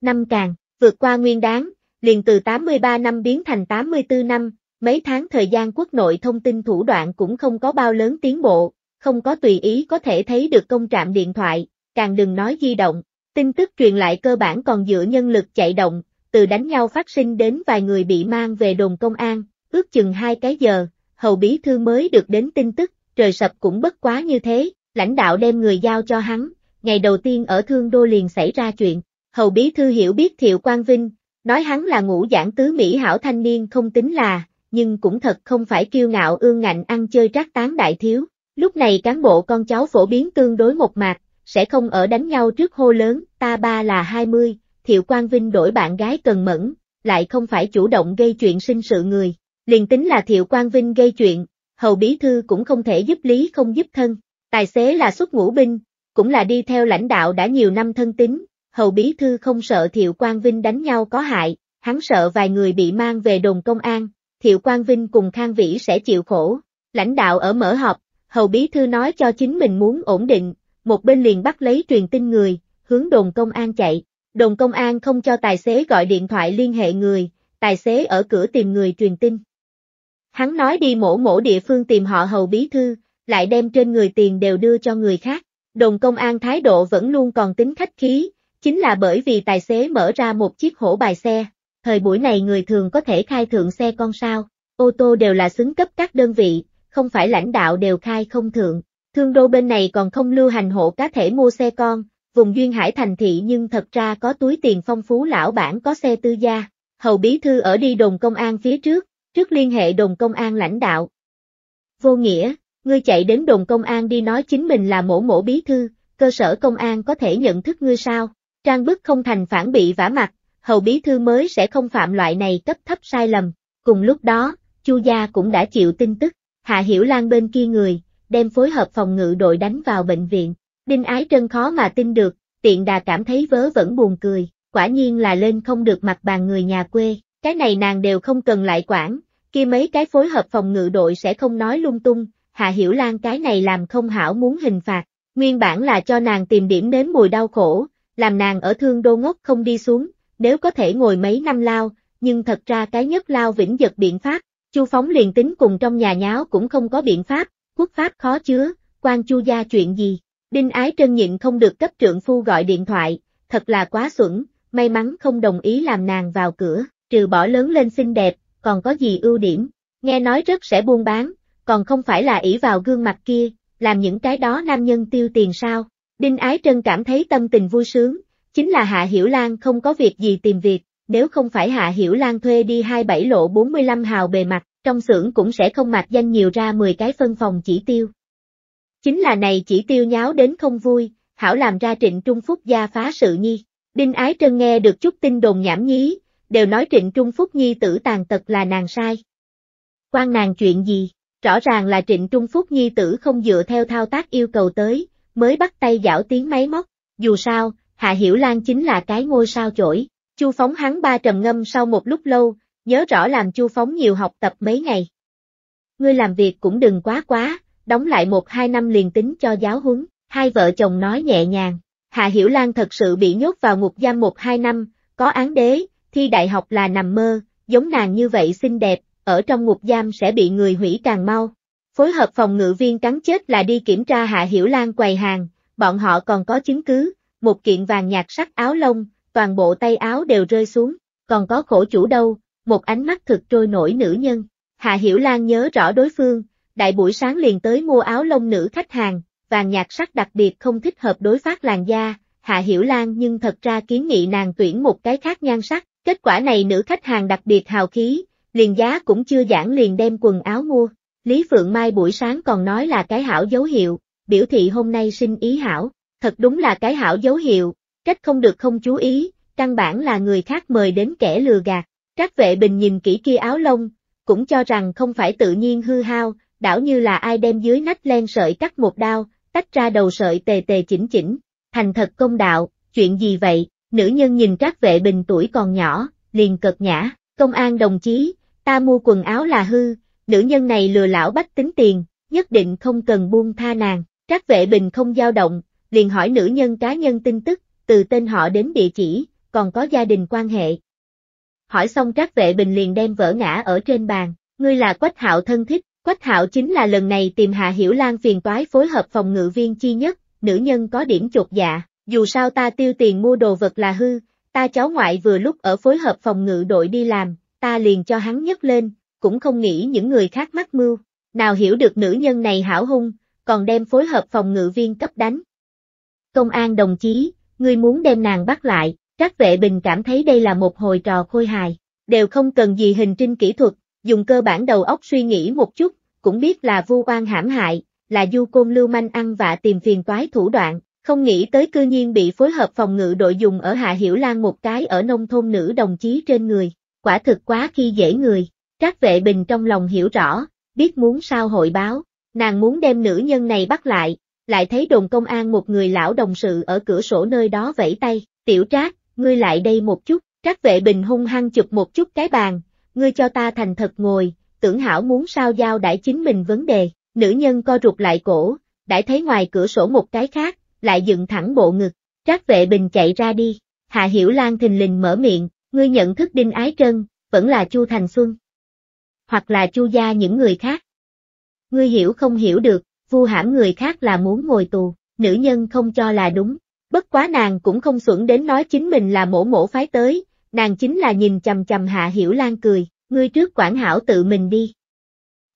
Năm càng, vượt qua nguyên đáng, liền từ 83 năm biến thành 84 năm, mấy tháng thời gian quốc nội thông tin thủ đoạn cũng không có bao lớn tiến bộ, không có tùy ý có thể thấy được công trạm điện thoại, càng đừng nói di động. Tin tức truyền lại cơ bản còn dựa nhân lực chạy động, từ đánh nhau phát sinh đến vài người bị mang về đồn công an, ước chừng hai cái giờ, hầu bí thư mới được đến tin tức, trời sập cũng bất quá như thế, lãnh đạo đem người giao cho hắn, ngày đầu tiên ở Thương Đô liền xảy ra chuyện, hầu bí thư hiểu biết Thiệu Quang Vinh, nói hắn là ngũ giảng tứ Mỹ hảo thanh niên không tính là, nhưng cũng thật không phải kiêu ngạo ương ngạnh ăn chơi trác tán đại thiếu, lúc này cán bộ con cháu phổ biến tương đối một mạc, sẽ không ở đánh nhau trước hô lớn, ta ba là 20, Thiệu Quang Vinh đổi bạn gái cần mẫn, lại không phải chủ động gây chuyện sinh sự người, liền tính là Thiệu Quang Vinh gây chuyện, Hầu Bí Thư cũng không thể giúp lý không giúp thân, tài xế là xuất ngũ binh, cũng là đi theo lãnh đạo đã nhiều năm thân tín, Hầu Bí Thư không sợ Thiệu Quang Vinh đánh nhau có hại, hắn sợ vài người bị mang về đồn công an, Thiệu Quang Vinh cùng Khang Vĩ sẽ chịu khổ, lãnh đạo ở mở họp, Hầu Bí Thư nói cho chính mình muốn ổn định, một bên liền bắt lấy truyền tin người, hướng đồn công an chạy. Đồn công an không cho tài xế gọi điện thoại liên hệ người, tài xế ở cửa tìm người truyền tin. Hắn nói đi mổ mổ địa phương tìm họ hầu bí thư, lại đem trên người tiền đều đưa cho người khác. Đồn công an thái độ vẫn luôn còn tính khách khí, chính là bởi vì tài xế mở ra một chiếc hổ bài xe. Thời buổi này người thường có thể khai thượng xe con sao, ô tô đều là xứng cấp các đơn vị, không phải lãnh đạo đều khai không thượng. Thương đô bên này còn không lưu hành hộ cá thể mua xe con, vùng duyên hải thành thị nhưng thật ra có túi tiền phong phú lão bản có xe tư gia. Hầu bí thư ở đi đồn công an phía trước, trước liên hệ đồn công an lãnh đạo. Vô nghĩa, ngươi chạy đến đồn công an đi nói chính mình là mổ mổ bí thư, cơ sở công an có thể nhận thức ngươi sao? Trang bức không thành phản bị vả mặt, hầu bí thư mới sẽ không phạm loại này cấp thấp sai lầm. Cùng lúc đó, Chu gia cũng đã chịu tin tức, Hạ Hiểu Lan bên kia người, đem phối hợp phòng ngự đội đánh vào bệnh viện. Đinh Ái Trân khó mà tin được, tiện đà cảm thấy vớ vẫn buồn cười, quả nhiên là lên không được mặt bàn người nhà quê, cái này nàng đều không cần lại quản, kia mấy cái phối hợp phòng ngự đội sẽ không nói lung tung, Hạ Hiểu Lan cái này làm không hảo muốn hình phạt, nguyên bản là cho nàng tìm điểm nếm mùi đau khổ, làm nàng ở thương đô ngốc không đi xuống, nếu có thể ngồi mấy năm lao, nhưng thật ra cái nhất lao vĩnh giật biện pháp, Chu Phóng liền tính cùng trong nhà nháo cũng không có biện pháp, quốc pháp khó chứa, quan chu gia chuyện gì? Đinh Ái Trân nhịn không được cấp trưởng phu gọi điện thoại, thật là quá xuẩn, may mắn không đồng ý làm nàng vào cửa, trừ bỏ lớn lên xinh đẹp, còn có gì ưu điểm, nghe nói rất sẽ buôn bán, còn không phải là ỷ vào gương mặt kia, làm những cái đó nam nhân tiêu tiền sao. Đinh Ái Trân cảm thấy tâm tình vui sướng, chính là Hạ Hiểu Lan không có việc gì tìm việc, nếu không phải Hạ Hiểu Lan thuê đi 27 lộ 45 hào bề mặt, trong xưởng cũng sẽ không mạc danh nhiều ra 10 cái phân phòng chỉ tiêu. Chính là này chỉ tiêu nháo đến không vui, hảo làm ra trịnh Trung Phúc gia phá sự nhi. Đinh Ái Trân nghe được chút tin đồn nhảm nhí, đều nói trịnh Trung Phúc nhi tử tàn tật là nàng sai. Quan nàng chuyện gì, rõ ràng là trịnh Trung Phúc nhi tử không dựa theo thao tác yêu cầu tới, mới bắt tay giảo tiếng máy móc, dù sao, Hạ Hiểu Lan chính là cái ngôi sao chổi. Chu phóng hắn ba trầm ngâm sau một lúc lâu, nhớ rõ làm Chu Phóng nhiều học tập mấy ngày. Ngươi làm việc cũng đừng quá quá, đóng lại một hai năm liền tính cho giáo huấn, hai vợ chồng nói nhẹ nhàng. Hạ Hiểu Lan thật sự bị nhốt vào ngục giam một hai năm, có án đế, thi đại học là nằm mơ, giống nàng như vậy xinh đẹp, ở trong ngục giam sẽ bị người hủy càng mau. Phối hợp phòng ngự viên cắn chết là đi kiểm tra Hạ Hiểu Lan quầy hàng, bọn họ còn có chứng cứ, một kiện vàng nhạt sắc áo lông, toàn bộ tay áo đều rơi xuống, còn có khổ chủ đâu, một ánh mắt thực trôi nổi nữ nhân. Hạ Hiểu Lan nhớ rõ đối phương, đại buổi sáng liền tới mua áo lông nữ khách hàng, vàng nhạt sắc đặc biệt không thích hợp đối phát làn da, Hạ Hiểu Lan nhưng thật ra kiến nghị nàng tuyển một cái khác nhan sắc, kết quả này nữ khách hàng đặc biệt hào khí, liền giá cũng chưa giảng liền đem quần áo mua. Lý Phượng Mai buổi sáng còn nói là cái hảo dấu hiệu, biểu thị hôm nay sinh ý hảo, thật đúng là cái hảo dấu hiệu, cách không được không chú ý, căn bản là người khác mời đến kẻ lừa gạt. Các vệ bình nhìn kỹ kia áo lông, cũng cho rằng không phải tự nhiên hư hao, đảo như là ai đem dưới nách len sợi cắt một đao, tách ra đầu sợi tề tề chỉnh chỉnh. Thành thật công đạo, chuyện gì vậy? Nữ nhân nhìn các vệ bình tuổi còn nhỏ, liền cợt nhã, công an đồng chí, ta mua quần áo là hư, nữ nhân này lừa lão bách tính tiền, nhất định không cần buông tha nàng. Các vệ bình không dao động, liền hỏi nữ nhân cá nhân tin tức, từ tên họ đến địa chỉ, còn có gia đình quan hệ, hỏi xong Trác Vệ Bình liền đem vỡ ngã ở trên bàn, ngươi là Quách Hạo thân thích, Quách Hạo chính là lần này tìm Hạ Hiểu Lan phiền toái phối hợp phòng ngự viên chi nhất, nữ nhân có điểm chột dạ, dù sao ta tiêu tiền mua đồ vật là hư, ta cháu ngoại vừa lúc ở phối hợp phòng ngự đội đi làm, ta liền cho hắn nhấc lên, cũng không nghĩ những người khác mắc mưu, nào hiểu được nữ nhân này hảo hung, còn đem phối hợp phòng ngự viên cấp đánh. Công an đồng chí, ngươi muốn đem nàng bắt lại, Trác vệ bình cảm thấy đây là một hồi trò khôi hài, đều không cần gì hình trinh kỹ thuật, dùng cơ bản đầu óc suy nghĩ một chút, cũng biết là vu oan hãm hại, là du côn lưu manh ăn vạ tìm phiền toái thủ đoạn, không nghĩ tới cư nhiên bị phối hợp phòng ngự đội dùng ở Hạ Hiểu Lan một cái ở nông thôn nữ đồng chí trên người, quả thực quá khi dễ người. Trác vệ bình trong lòng hiểu rõ, biết muốn sao hội báo, nàng muốn đem nữ nhân này bắt lại, lại thấy đồn công an một người lão đồng sự ở cửa sổ nơi đó vẫy tay, tiểu trác, ngươi lại đây một chút, Trác vệ bình hung hăng chụp một chút cái bàn, ngươi cho ta thành thật ngồi, tưởng hảo muốn sao giao đãi chính mình vấn đề, nữ nhân co rụt lại cổ, đãi thấy ngoài cửa sổ một cái khác, lại dựng thẳng bộ ngực, Trác vệ bình chạy ra đi, Hạ Hiểu Lan thình lình mở miệng, ngươi nhận thức Đinh Ái Trân, vẫn là Chu Thành Xuân. Hoặc là Chu gia những người khác. Ngươi hiểu không hiểu được, vu hãm người khác là muốn ngồi tù, nữ nhân không cho là đúng, Bất quá nàng cũng không xuẩn đến nói chính mình là mổ mổ phái tới, nàng chính là nhìn chầm chầm Hạ Hiểu Lan cười, ngươi trước quản hảo tự mình đi.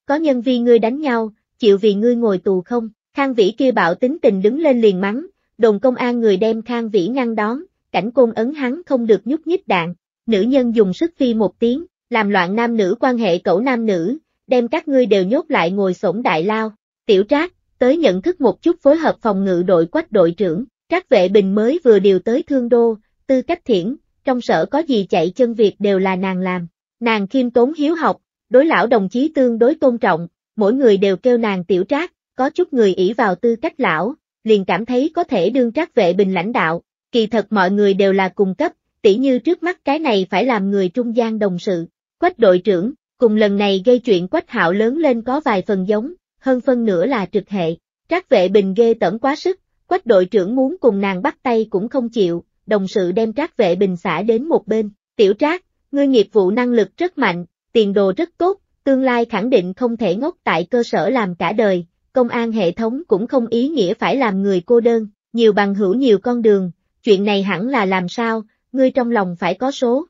Có nhân vi ngươi đánh nhau, chịu vì ngươi ngồi tù không, Khang Vĩ kia bạo tính tình đứng lên liền mắng, đồn công an người đem Khang Vĩ ngăn đón, cảnh côn ấn hắn không được nhúc nhích đạn, nữ nhân dùng sức phi một tiếng, làm loạn nam nữ quan hệ cẩu nam nữ, đem các ngươi đều nhốt lại ngồi sổng đại lao, tiểu trác, tới nhận thức một chút phối hợp phòng ngự đội quách đội trưởng, các vệ bình mới vừa điều tới thương đô, tư cách thiển, trong sở có gì chạy chân việc đều là nàng làm. Nàng khiêm tốn hiếu học, đối lão đồng chí tương đối tôn trọng, mỗi người đều kêu nàng tiểu trác, có chút người ỷ vào tư cách lão, liền cảm thấy có thể đương trác vệ bình lãnh đạo, kỳ thật mọi người đều là cùng cấp, tỉ như trước mắt cái này phải làm người trung gian đồng sự, quách đội trưởng, cùng lần này gây chuyện quách hạo lớn lên có vài phần giống, hơn phân nửa là trực hệ, trác vệ bình ghê tởm quá sức, Quách đội trưởng muốn cùng nàng bắt tay cũng không chịu, đồng sự đem trác vệ bình xã đến một bên. Tiểu trác, ngươi nghiệp vụ năng lực rất mạnh, tiền đồ rất tốt, tương lai khẳng định không thể ngốc tại cơ sở làm cả đời, công an hệ thống cũng không ý nghĩa phải làm người cô đơn, nhiều bằng hữu nhiều con đường, chuyện này hẳn là làm sao, ngươi trong lòng phải có số.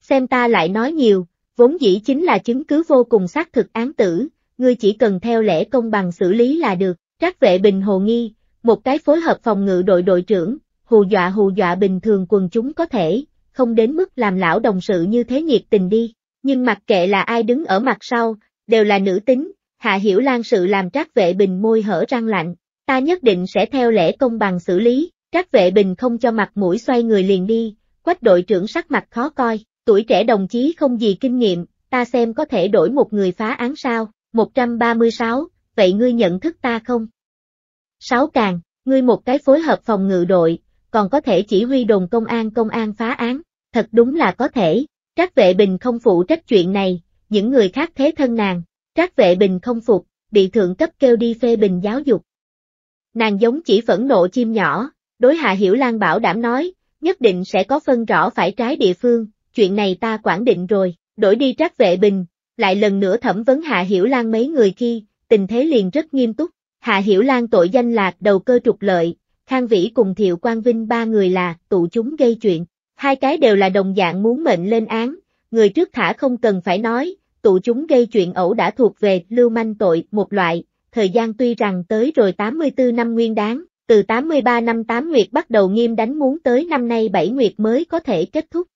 Xem ta lại nói nhiều, vốn dĩ chính là chứng cứ vô cùng xác thực án tử, ngươi chỉ cần theo lẽ công bằng xử lý là được, trác vệ bình hồ nghi, một cái phối hợp phòng ngự đội đội trưởng, hù dọa hù dọa bình thường quần chúng có thể, không đến mức làm lão đồng sự như thế nhiệt tình đi. Nhưng mặc kệ là ai đứng ở mặt sau, đều là nữ tính, Hạ Hiểu Lan sự làm Trác Vệ Bình môi hở răng lạnh, ta nhất định sẽ theo lẽ công bằng xử lý, Trác Vệ Bình không cho mặt mũi xoay người liền đi, quách đội trưởng sắc mặt khó coi, tuổi trẻ đồng chí không gì kinh nghiệm, ta xem có thể đổi một người phá án sao, 136, vậy ngươi nhận thức ta không? Sáu càng, ngươi một cái phối hợp phòng ngự đội, còn có thể chỉ huy đồn công an công an phá án, thật đúng là có thể. Trác vệ bình không phụ trách chuyện này, những người khác thế thân nàng, trác vệ bình không phục, bị thượng cấp kêu đi phê bình giáo dục. Nàng giống chỉ phẫn nộ chim nhỏ, đối Hạ Hiểu Lan bảo đảm nói, nhất định sẽ có phân rõ phải trái địa phương, chuyện này ta quản định rồi, đổi đi trác vệ bình, lại lần nữa thẩm vấn Hạ Hiểu Lan mấy người khi, tình thế liền rất nghiêm túc, Hạ Hiểu Lan tội danh là đầu cơ trục lợi, Khang Vĩ cùng Thiệu Quang Vinh ba người là tụ chúng gây chuyện. Hai cái đều là đồng dạng muốn mệnh lên án, người trước thả không cần phải nói, tụ chúng gây chuyện ẩu đã thuộc về lưu manh tội một loại, thời gian tuy rằng tới rồi 84 năm nguyên đáng, từ 83 năm 8 nguyệt bắt đầu nghiêm đánh muốn tới năm nay 7 nguyệt mới có thể kết thúc.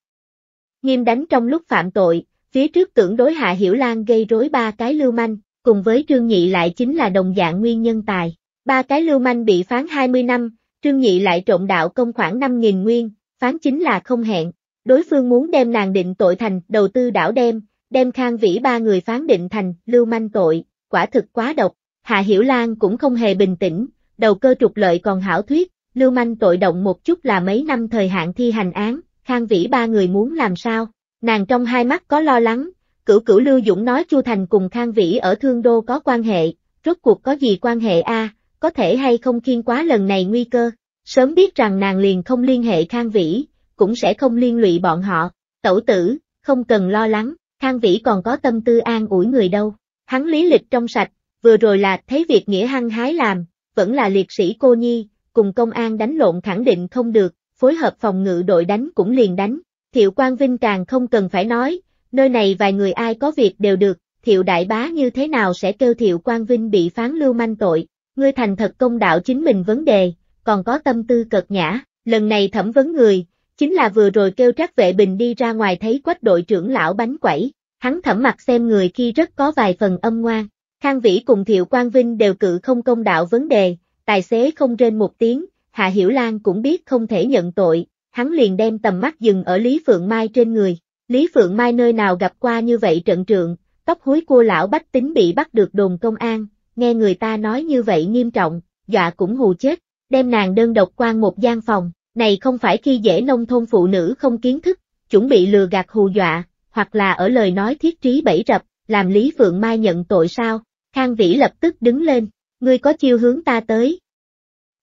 Nghiêm đánh trong lúc phạm tội, phía trước tưởng đối Hạ Hiểu Lan gây rối ba cái lưu manh, cùng với Trương Nhị lại chính là đồng dạng nguyên nhân tài. Ba cái lưu manh bị phán 20 năm, Trương Nhị lại trộm đạo công khoảng 5.000 nguyên, phán chính là không hẹn. Đối phương muốn đem nàng định tội thành đầu tư đảo đem, đem khang vĩ ba người phán định thành lưu manh tội, quả thực quá độc. Hạ Hiểu Lan cũng không hề bình tĩnh, đầu cơ trục lợi còn hảo thuyết, lưu manh tội động một chút là mấy năm thời hạn thi hành án, khang vĩ ba người muốn làm sao. Nàng trong hai mắt có lo lắng, Cửu cửu Lưu Dũng nói Chu Thành cùng Khang Vĩ ở Thương Đô có quan hệ, rốt cuộc có gì quan hệ a? có thể hay không kiên quá lần này nguy cơ. Sớm biết rằng nàng liền không liên hệ Khang Vĩ, cũng sẽ không liên lụy bọn họ. Tẩu tử, không cần lo lắng, Khang Vĩ còn có tâm tư an ủi người đâu. Hắn lý lịch trong sạch, vừa rồi là thấy việc nghĩa hăng hái làm, vẫn là liệt sĩ cô nhi, cùng công an đánh lộn khẳng định không được, phối hợp phòng ngự đội đánh cũng liền đánh. Thiệu Quang Vinh càng không cần phải nói, nơi này vài người ai có việc đều được, thiệu đại bá như thế nào sẽ kêu thiệu Quang Vinh bị phán lưu manh tội, ngươi thành thật công đạo chính mình vấn đề, còn có tâm tư cật nhã, lần này thẩm vấn người, chính là vừa rồi kêu trác vệ bình đi ra ngoài thấy quách đội trưởng lão bánh quẩy, hắn thẩm mặt xem người khi rất có vài phần âm ngoan, Khang Vĩ cùng thiệu Quang Vinh đều cự không công đạo vấn đề, tài xế không rên một tiếng, Hạ Hiểu Lan cũng biết không thể nhận tội, hắn liền đem tầm mắt dừng ở Lý Phượng Mai trên người. Lý Phượng Mai nơi nào gặp qua như vậy trận trượng, tóc húi cua lão bách tính bị bắt được đồn công an, nghe người ta nói như vậy nghiêm trọng, dọa cũng hù chết, đem nàng đơn độc quan một gian phòng, này không phải khi dễ nông thôn phụ nữ không kiến thức, chuẩn bị lừa gạt hù dọa, hoặc là ở lời nói thiết trí bẫy rập, làm Lý Phượng Mai nhận tội sao, Khang Vĩ lập tức đứng lên, ngươi có chiêu hướng ta tới.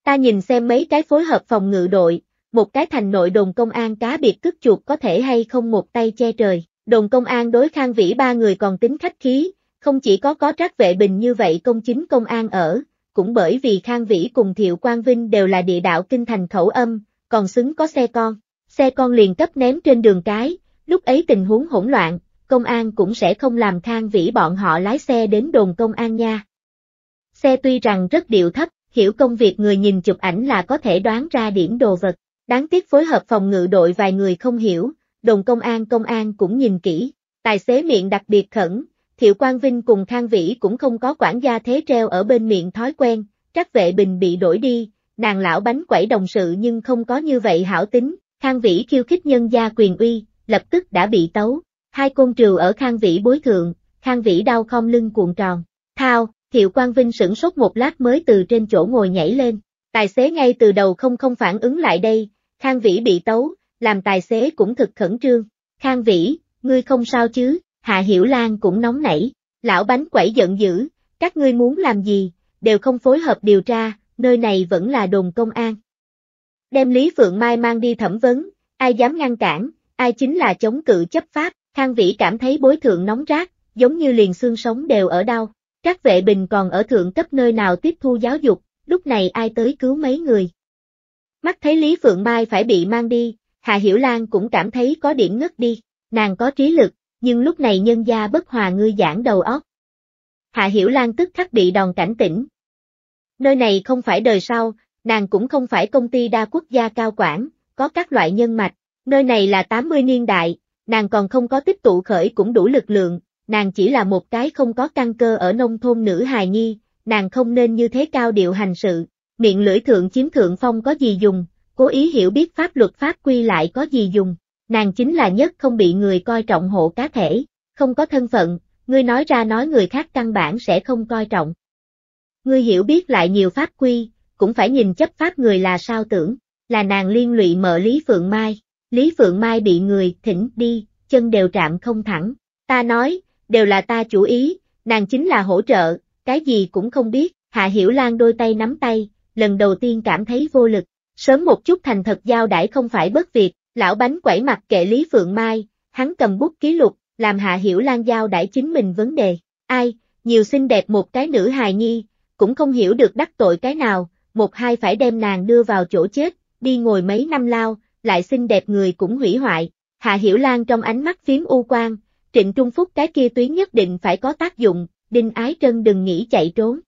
Ta nhìn xem mấy cái phối hợp phòng ngự đội, một cái thành nội đồn công an cá biệt cướp chuột có thể hay không một tay che trời. Đồn công an đối khang vĩ ba người còn tính khách khí, không chỉ có có trác vệ bình như vậy công chính công an ở, cũng bởi vì khang vĩ cùng thiệu quang vinh đều là địa đạo kinh thành khẩu âm, còn xứng có xe con. Xe con liền cấp ném trên đường cái, lúc ấy tình huống hỗn loạn, công an cũng sẽ không làm khang vĩ bọn họ lái xe đến đồn công an nha. Xe tuy rằng rất điệu thấp, hiểu công việc người nhìn chụp ảnh là có thể đoán ra điểm đồ vật, Đáng tiếc phối hợp phòng ngự đội vài người không hiểu, đồng công an công an cũng nhìn kỹ, tài xế miệng đặc biệt khẩn, Thiệu Quang Vinh cùng Khang Vĩ cũng không có quản gia thế treo ở bên miệng thói quen, trắc Vệ Bình bị đổi đi, nàng lão bánh quẩy đồng sự nhưng không có như vậy hảo tính, Khang Vĩ khiêu khích nhân gia quyền uy, lập tức đã bị tấu, hai côn trừ ở Khang Vĩ bối thượng, Khang Vĩ đau không lưng cuộn tròn, thao, Thiệu Quang Vinh sửng sốt một lát mới từ trên chỗ ngồi nhảy lên, tài xế ngay từ đầu không không phản ứng lại đây, Khang Vĩ bị tấu, làm tài xế cũng thực khẩn trương. Khang Vĩ, ngươi không sao chứ, Hạ Hiểu Lan cũng nóng nảy, lão bánh quẩy giận dữ, các ngươi muốn làm gì, đều không phối hợp điều tra, nơi này vẫn là đồn công an. Đem Lý Phượng Mai mang đi thẩm vấn, ai dám ngăn cản, ai chính là chống cự chấp pháp, Khang Vĩ cảm thấy bối thượng nóng rát, giống như liền xương sống đều ở đau. Các vệ bình còn ở thượng cấp nơi nào tiếp thu giáo dục, lúc này ai tới cứu mấy người. Mắt thấy Lý Phượng Mai phải bị mang đi, Hạ Hiểu Lan cũng cảm thấy có điểm ngất đi, nàng có trí lực, nhưng lúc này nhân gia bất hòa ngươi giảng đầu óc. Hạ Hiểu Lan tức khắc bị đòn cảnh tỉnh. Nơi này không phải đời sau, nàng cũng không phải công ty đa quốc gia cao quản, có các loại nhân mạch, nơi này là 80 niên đại, nàng còn không có tích tụ khởi cũng đủ lực lượng, nàng chỉ là một cái không có căn cơ ở nông thôn nữ hài nhi, nàng không nên như thế cao điệu hành sự miệng lưỡi thượng chiếm thượng phong có gì dùng, cố ý hiểu biết pháp luật pháp quy lại có gì dùng, nàng chính là nhất không bị người coi trọng hộ cá thể, không có thân phận, ngươi nói ra nói người khác căn bản sẽ không coi trọng. Ngươi hiểu biết lại nhiều pháp quy, cũng phải nhìn chấp pháp người là sao tưởng, là nàng liên lụy mở Lý Phượng Mai, Lý Phượng Mai bị người thỉnh đi, chân đều trạm không thẳng, ta nói, đều là ta chủ ý, nàng chính là hỗ trợ, cái gì cũng không biết, Hạ Hiểu Lan đôi tay nắm tay, lần đầu tiên cảm thấy vô lực, sớm một chút thành thật giao đãi không phải bất việc, lão bánh quẩy mặt kệ Lý Phượng Mai, hắn cầm bút ký lục, làm Hạ Hiểu Lan giao đãi chính mình vấn đề, ai, nhiều xinh đẹp một cái nữ hài nhi, cũng không hiểu được đắc tội cái nào, một hai phải đem nàng đưa vào chỗ chết, đi ngồi mấy năm lao, lại xinh đẹp người cũng hủy hoại, Hạ Hiểu Lan trong ánh mắt phím u quang, trịnh Trung Phúc cái kia tuyến nhất định phải có tác dụng, đinh ái trân đừng nghĩ chạy trốn.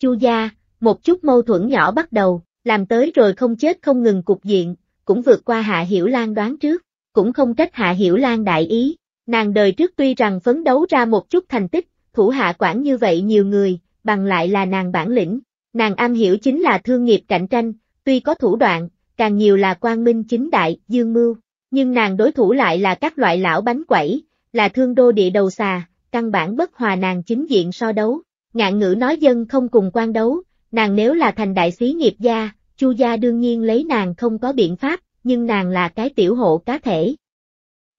Chu gia, một chút mâu thuẫn nhỏ bắt đầu, làm tới rồi không chết không ngừng cục diện, cũng vượt qua Hạ Hiểu Lan đoán trước, cũng không trách Hạ Hiểu Lan đại ý. Nàng đời trước tuy rằng phấn đấu ra một chút thành tích, thủ hạ quản như vậy nhiều người, bằng lại là nàng bản lĩnh, nàng am hiểu chính là thương nghiệp cạnh tranh, tuy có thủ đoạn, càng nhiều là quan minh chính đại, dương mưu, nhưng nàng đối thủ lại là các loại lão bánh quẩy, là thương đô địa đầu xà, căn bản bất hòa nàng chính diện so đấu, ngạn ngữ nói dân không cùng quan đấu, Nàng nếu là thành đại xí nghiệp gia, Chu gia đương nhiên lấy nàng không có biện pháp, nhưng nàng là cái tiểu hộ cá thể.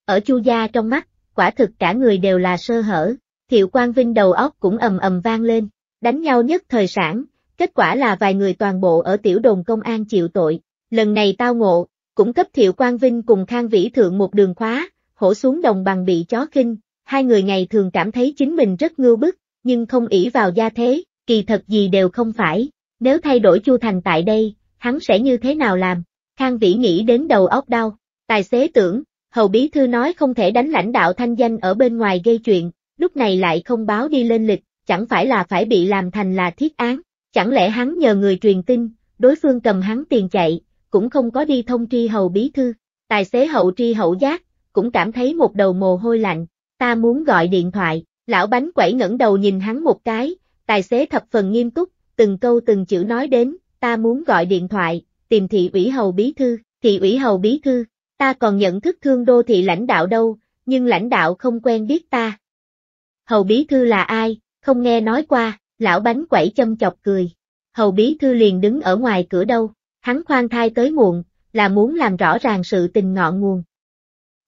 Ở Chu gia trong mắt, quả thực cả người đều là sơ hở, Thiệu Quang Vinh đầu óc cũng ầm ầm vang lên, đánh nhau nhất thời sản, kết quả là vài người toàn bộ ở tiểu đồn công an chịu tội, lần này tao ngộ, cũng cấp Thiệu Quang Vinh cùng Khang Vĩ thượng một đường khóa, hổ xuống đồng bằng bị chó kinh. hai người ngày thường cảm thấy chính mình rất ngưu bức, nhưng không ỷ vào gia thế, kỳ thật gì đều không phải, nếu thay đổi Chu Thành tại đây, hắn sẽ như thế nào làm? Khang Vĩ nghĩ đến đầu óc đau, tài xế tưởng, Hầu Bí Thư nói không thể đánh lãnh đạo thanh danh ở bên ngoài gây chuyện, lúc này lại không báo đi lên lịch, chẳng phải là phải bị làm thành là thiết án, chẳng lẽ hắn nhờ người truyền tin, đối phương cầm hắn tiền chạy, cũng không có đi thông tri Hầu Bí Thư, tài xế hậu tri hậu giác, cũng cảm thấy một đầu mồ hôi lạnh, ta muốn gọi điện thoại, lão bánh quẩy ngẩng đầu nhìn hắn một cái, tài xế thập phần nghiêm túc, từng câu từng chữ nói đến, ta muốn gọi điện thoại, tìm thị ủy hầu bí thư, thị ủy hầu bí thư, ta còn nhận thức thương đô thị lãnh đạo đâu, nhưng lãnh đạo không quen biết ta. Hầu bí thư là ai, không nghe nói qua, lão bánh quẩy châm chọc cười. Hầu bí thư liền đứng ở ngoài cửa đâu, hắn khoan thai tới muộn, là muốn làm rõ ràng sự tình ngọn nguồn.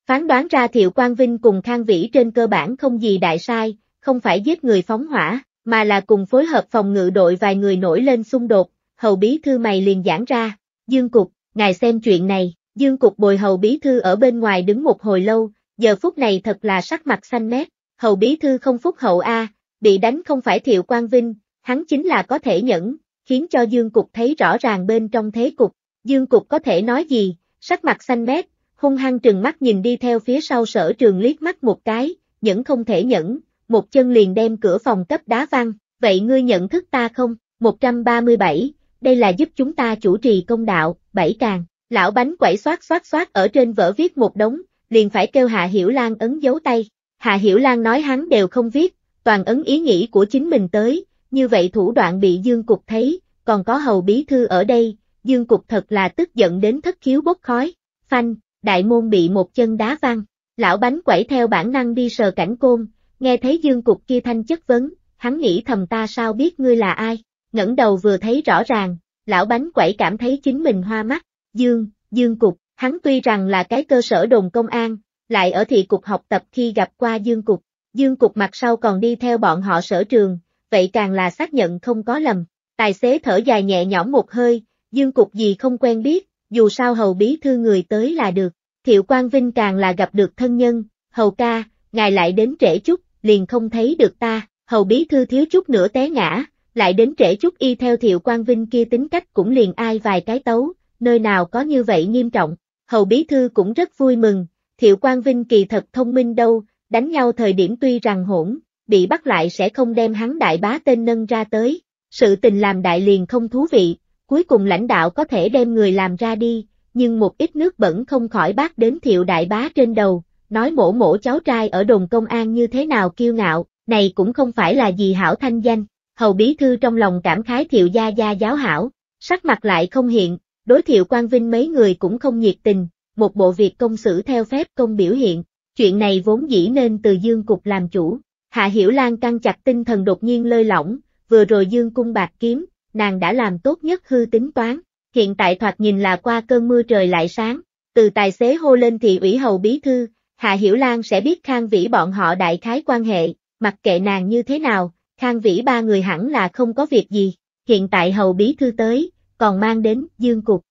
Phán đoán ra Thiệu Quang Vinh cùng Khang Vĩ trên cơ bản không gì đại sai, không phải giết người phóng hỏa, mà là cùng phối hợp phòng ngự đội vài người nổi lên xung đột, hầu bí thư mày liền giảng ra, dương cục, ngài xem chuyện này, dương cục bồi hầu bí thư ở bên ngoài đứng một hồi lâu, giờ phút này thật là sắc mặt xanh mét, hầu bí thư không phúc hậu A, bị đánh không phải thiệu quang vinh, hắn chính là có thể nhẫn, khiến cho dương cục thấy rõ ràng bên trong thế cục, dương cục có thể nói gì, sắc mặt xanh mét, hung hăng trừng mắt nhìn đi theo phía sau sở trường liếc mắt một cái, nhẫn không thể nhẫn, một chân liền đem cửa phòng cấp đá văng, vậy ngươi nhận thức ta không? 137, đây là giúp chúng ta chủ trì công đạo, bảy càng, lão bánh quẩy xoát xoát xoát ở trên vở viết một đống, liền phải kêu Hạ Hiểu Lan ấn dấu tay. Hạ Hiểu Lan nói hắn đều không viết, toàn ấn ý nghĩ của chính mình tới, như vậy thủ đoạn bị Dương Cục thấy, còn có hầu bí thư ở đây, Dương Cục thật là tức giận đến thất khiếu bốc khói. Phanh, đại môn bị một chân đá văng, lão bánh quẩy theo bản năng đi sờ cảnh côn, nghe thấy dương cục kia thanh chất vấn, hắn nghĩ thầm ta sao biết ngươi là ai, ngẩng đầu vừa thấy rõ ràng, lão bánh quẩy cảm thấy chính mình hoa mắt, dương, dương cục, hắn tuy rằng là cái cơ sở đồn công an, lại ở thị cục học tập khi gặp qua dương cục, dương cục mặt sau còn đi theo bọn họ sở trường, vậy càng là xác nhận không có lầm, tài xế thở dài nhẹ nhõm một hơi, dương cục gì không quen biết, dù sao hầu bí thư người tới là được, thiệu quang vinh càng là gặp được thân nhân, hầu ca, ngài lại đến trễ chút, liền không thấy được ta, hầu bí thư thiếu chút nữa té ngã, lại đến trễ chút y theo thiệu quan vinh kia tính cách cũng liền ai vài cái tấu, nơi nào có như vậy nghiêm trọng, hầu bí thư cũng rất vui mừng, thiệu quan vinh kỳ thật thông minh đâu, đánh nhau thời điểm tuy rằng hỗn, bị bắt lại sẽ không đem hắn đại bá tên nâng ra tới, sự tình làm đại liền không thú vị, cuối cùng lãnh đạo có thể đem người làm ra đi, nhưng một ít nước bẩn không khỏi bác đến thiệu đại bá trên đầu, nói mổ mổ cháu trai ở đồn công an như thế nào kiêu ngạo, này cũng không phải là gì hảo thanh danh. Hầu bí thư trong lòng cảm khái thiệu gia gia giáo hảo, sắc mặt lại không hiện, đối thiệu quan vinh mấy người cũng không nhiệt tình, một bộ việc công xử theo phép công biểu hiện, chuyện này vốn dĩ nên từ dương cục làm chủ. Hạ Hiểu Lan căng chặt tinh thần đột nhiên lơi lỏng, vừa rồi dương cung bạc kiếm, nàng đã làm tốt nhất hư tính toán, hiện tại thoạt nhìn là qua cơn mưa trời lại sáng, từ tài xế hô lên thị ủy hầu bí thư, Hạ Hiểu Lan sẽ biết Khang Vĩ bọn họ đại khái quan hệ, mặc kệ nàng như thế nào, Khang Vĩ ba người hẳn là không có việc gì, hiện tại hầu bí thư tới, còn mang đến dương cục.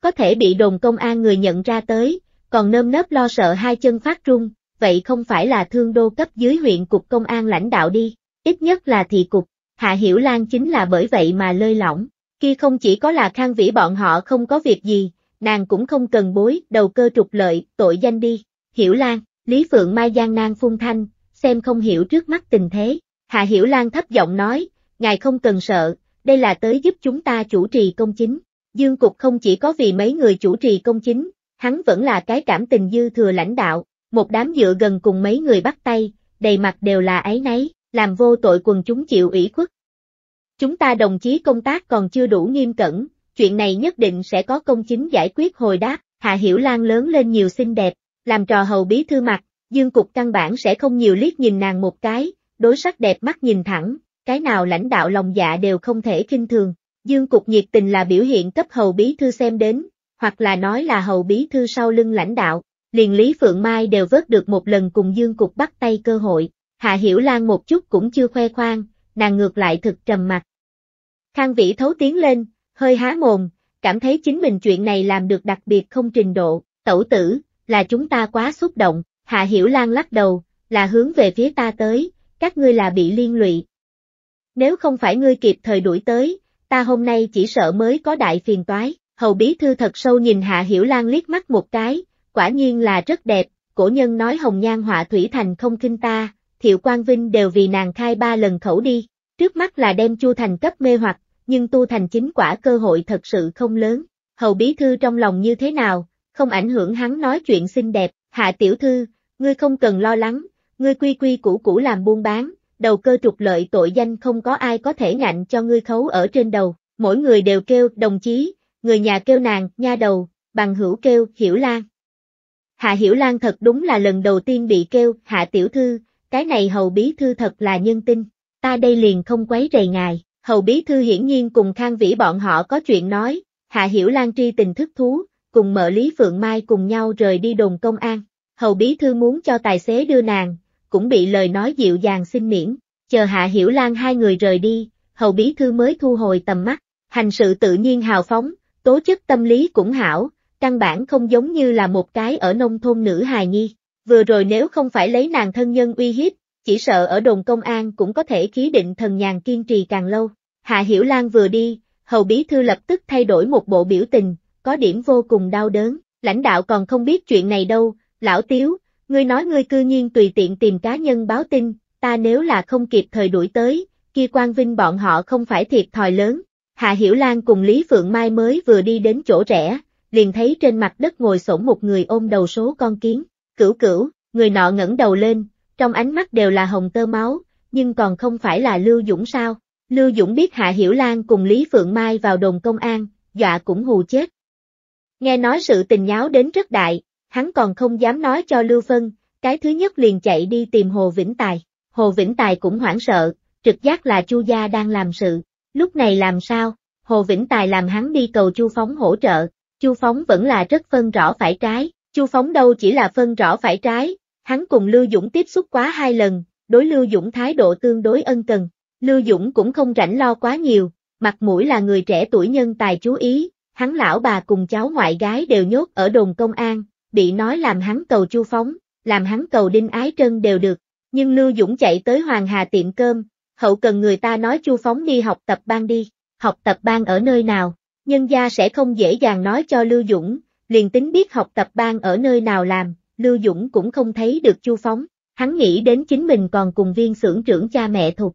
Có thể bị đồn công an người nhận ra tới, còn nơm nớp lo sợ hai chân phát run, vậy không phải là thương đô cấp dưới huyện cục công an lãnh đạo đi, ít nhất là thị cục, Hạ Hiểu Lan chính là bởi vậy mà lơi lỏng, kia không chỉ có là Khang Vĩ bọn họ không có việc gì, nàng cũng không cần bối đầu cơ trục lợi, tội danh đi. Hiểu Lan, Lý Phượng Mai gian nan phun thanh, xem không hiểu trước mắt tình thế. Hạ Hiểu Lan thấp giọng nói, ngài không cần sợ, đây là tới giúp chúng ta chủ trì công chính. Dương Cục không chỉ có vì mấy người chủ trì công chính, hắn vẫn là cái cảm tình dư thừa lãnh đạo, một đám dựa gần cùng mấy người bắt tay, đầy mặt đều là ấy nấy, làm vô tội quần chúng chịu ủy khuất. Chúng ta đồng chí công tác còn chưa đủ nghiêm cẩn, chuyện này nhất định sẽ có công chính giải quyết hồi đáp, Hạ Hiểu Lan lớn lên nhiều xinh đẹp, làm trò hầu bí thư mặt, dương cục căn bản sẽ không nhiều liếc nhìn nàng một cái, đối sắc đẹp mắt nhìn thẳng, cái nào lãnh đạo lòng dạ đều không thể kinh thường. Dương cục nhiệt tình là biểu hiện cấp hầu bí thư xem đến, hoặc là nói là hầu bí thư sau lưng lãnh đạo, liền Lý Phượng Mai đều vớt được một lần cùng Dương cục bắt tay cơ hội, Hạ Hiểu Lan một chút cũng chưa khoe khoang, nàng ngược lại thực trầm mặt. Khang Vĩ thấu tiếng lên, hơi há mồm, cảm thấy chính mình chuyện này làm được đặc biệt không trình độ, tẩu tử, là chúng ta quá xúc động, Hạ Hiểu Lan lắc đầu, là hướng về phía ta tới, các ngươi là bị liên lụy. Nếu không phải ngươi kịp thời đuổi tới, ta hôm nay chỉ sợ mới có đại phiền toái, hầu bí thư thật sâu nhìn Hạ Hiểu Lan liếc mắt một cái, quả nhiên là rất đẹp, cổ nhân nói hồng nhan họa thủy thành không kinh ta, thiệu quang vinh đều vì nàng khai ba lần khẩu đi, trước mắt là đem chu thành cấp mê hoặc, nhưng tu thành chính quả cơ hội thật sự không lớn, hầu bí thư trong lòng như thế nào, không ảnh hưởng hắn nói chuyện xinh đẹp, hạ tiểu thư, ngươi không cần lo lắng, ngươi quy quy củ củ làm buôn bán, đầu cơ trục lợi tội danh không có ai có thể ngạnh cho ngươi khấu ở trên đầu, mỗi người đều kêu đồng chí, người nhà kêu nàng, nha đầu, bằng hữu kêu hiểu lan. Hạ Hiểu Lan thật đúng là lần đầu tiên bị kêu, Hạ Tiểu Thư, cái này Hầu Bí Thư thật là nhân tin, ta đây liền không quấy rầy ngài, Hầu Bí Thư hiển nhiên cùng Khang Vĩ bọn họ có chuyện nói, Hạ Hiểu Lan tri tình thức thú, cùng mở Lý Phượng Mai cùng nhau rời đi đồn công an. Hầu bí thư muốn cho tài xế đưa nàng, cũng bị lời nói dịu dàng xin miễn, chờ Hạ Hiểu Lan hai người rời đi, hầu bí thư mới thu hồi tầm mắt, hành sự tự nhiên hào phóng, tố chất tâm lý cũng hảo, căn bản không giống như là một cái ở nông thôn nữ hài nhi. Vừa rồi nếu không phải lấy nàng thân nhân uy hiếp, chỉ sợ ở đồn công an cũng có thể khí định thần nhàn kiên trì càng lâu. Hạ Hiểu Lan vừa đi, hầu bí thư lập tức thay đổi một bộ biểu tình, có điểm vô cùng đau đớn, lãnh đạo còn không biết chuyện này đâu, lão tiếu, ngươi nói ngươi cư nhiên tùy tiện tìm cá nhân báo tin, ta nếu là không kịp thời đuổi tới, kia quan vinh bọn họ không phải thiệt thòi lớn. Hạ Hiểu Lan cùng Lý Phượng Mai mới vừa đi đến chỗ rẽ, liền thấy trên mặt đất ngồi xổm một người ôm đầu số con kiến, cửu cửu, người nọ ngẩng đầu lên, trong ánh mắt đều là hồng tơ máu, nhưng còn không phải là Lưu Dũng sao. Lưu Dũng biết Hạ Hiểu Lan cùng Lý Phượng Mai vào đồn công an, dọa cũng hù chết, Nghe nói sự tình nháo đến rất đại, hắn còn không dám nói cho Lưu Phân, cái thứ nhất liền chạy đi tìm Hồ Vĩnh Tài. Hồ Vĩnh Tài cũng hoảng sợ, trực giác là Chu Gia đang làm sự. Lúc này làm sao? Hồ Vĩnh Tài làm hắn đi cầu Chu Phóng hỗ trợ. Chu Phóng vẫn là rất phân rõ phải trái. Chu Phóng đâu chỉ là phân rõ phải trái. Hắn cùng Lưu Dũng tiếp xúc quá hai lần, đối Lưu Dũng thái độ tương đối ân cần. Lưu Dũng cũng không rảnh lo quá nhiều, mặt mũi là người trẻ tuổi nhân tài chú ý, hắn lão bà cùng cháu ngoại gái đều nhốt ở đồn công an, bị nói làm hắn cầu chu phóng, làm hắn cầu đinh ái trân đều được, nhưng Lưu Dũng chạy tới Hoàng Hà tiệm cơm, hậu cần người ta nói chu phóng đi học tập ban đi, học tập ban ở nơi nào, nhân gia sẽ không dễ dàng nói cho Lưu Dũng, liền tính biết học tập ban ở nơi nào làm, Lưu Dũng cũng không thấy được chu phóng, hắn nghĩ đến chính mình còn cùng viên xưởng trưởng cha mẹ thuộc.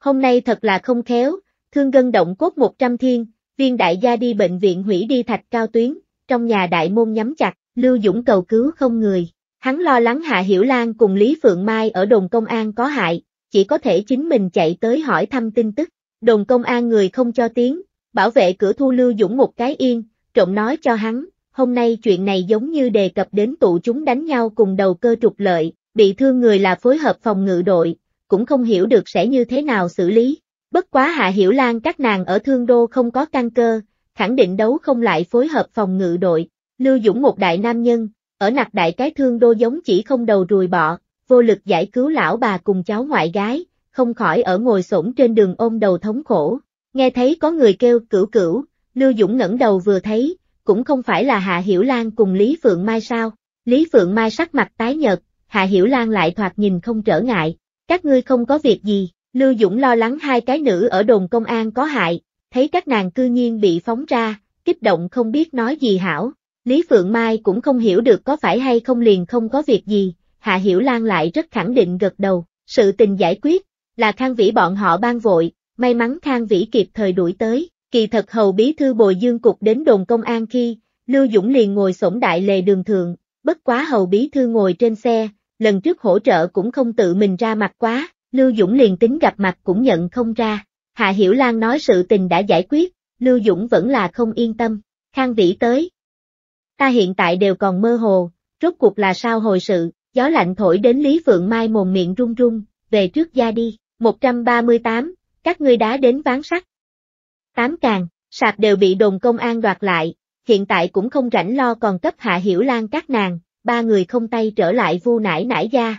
Hôm nay thật là không khéo, thương gân động cốt 100 thiên, viên đại gia đi bệnh viện hủy đi thạch cao tuyến, trong nhà đại môn nhắm chặt, Lưu Dũng cầu cứu không người. Hắn lo lắng Hạ Hiểu Lan cùng Lý Phượng Mai ở đồn công an có hại, chỉ có thể chính mình chạy tới hỏi thăm tin tức. Đồn công an người không cho tiếng, bảo vệ cửa thu Lưu Dũng một cái yên, trộm nói cho hắn, hôm nay chuyện này giống như đề cập đến tụ chúng đánh nhau cùng đầu cơ trục lợi, bị thương người là phối hợp phòng ngự đội, cũng không hiểu được sẽ như thế nào xử lý. Bất quá Hạ Hiểu Lan các nàng ở Thương Đô không có căn cơ, khẳng định đấu không lại phối hợp phòng ngự đội. Lưu Dũng một đại nam nhân, ở nặc đại cái Thương Đô giống chỉ không đầu rùi bọ, vô lực giải cứu lão bà cùng cháu ngoại gái, không khỏi ở ngồi xổm trên đường ôm đầu thống khổ. Nghe thấy có người kêu cửu cửu, Lưu Dũng ngẩng đầu vừa thấy, cũng không phải là Hạ Hiểu Lan cùng Lý Phượng Mai sao. Lý Phượng Mai sắc mặt tái nhợt, Hạ Hiểu Lan lại thoạt nhìn không trở ngại, các ngươi không có việc gì. Lưu Dũng lo lắng hai cái nữ ở đồn công an có hại, thấy các nàng cư nhiên bị phóng ra, kích động không biết nói gì hảo. Lý Phượng Mai cũng không hiểu được có phải hay không liền không có việc gì, Hạ Hiểu Lan lại rất khẳng định gật đầu, sự tình giải quyết, là Khang Vĩ bọn họ ban vội, may mắn Khang Vĩ kịp thời đuổi tới, kỳ thật hầu bí thư Bồi Dương Cục đến đồn công an khi, Lưu Dũng liền ngồi sổng đại lề đường thượng, bất quá hầu bí thư ngồi trên xe, lần trước hỗ trợ cũng không tự mình ra mặt quá, Lưu Dũng liền tính gặp mặt cũng nhận không ra. Hạ Hiểu Lan nói sự tình đã giải quyết, Lưu Dũng vẫn là không yên tâm. Khang Vĩ tới. Ta hiện tại đều còn mơ hồ, rốt cuộc là sao hồi sự, gió lạnh thổi đến Lý Phượng Mai mồm miệng run run, về trước gia đi. 138, các ngươi đá đến ván sắt. Tám càng, sạp đều bị đồn công an đoạt lại, hiện tại cũng không rảnh lo còn cấp Hạ Hiểu Lan các nàng, ba người không tay trở lại vu nải nải gia,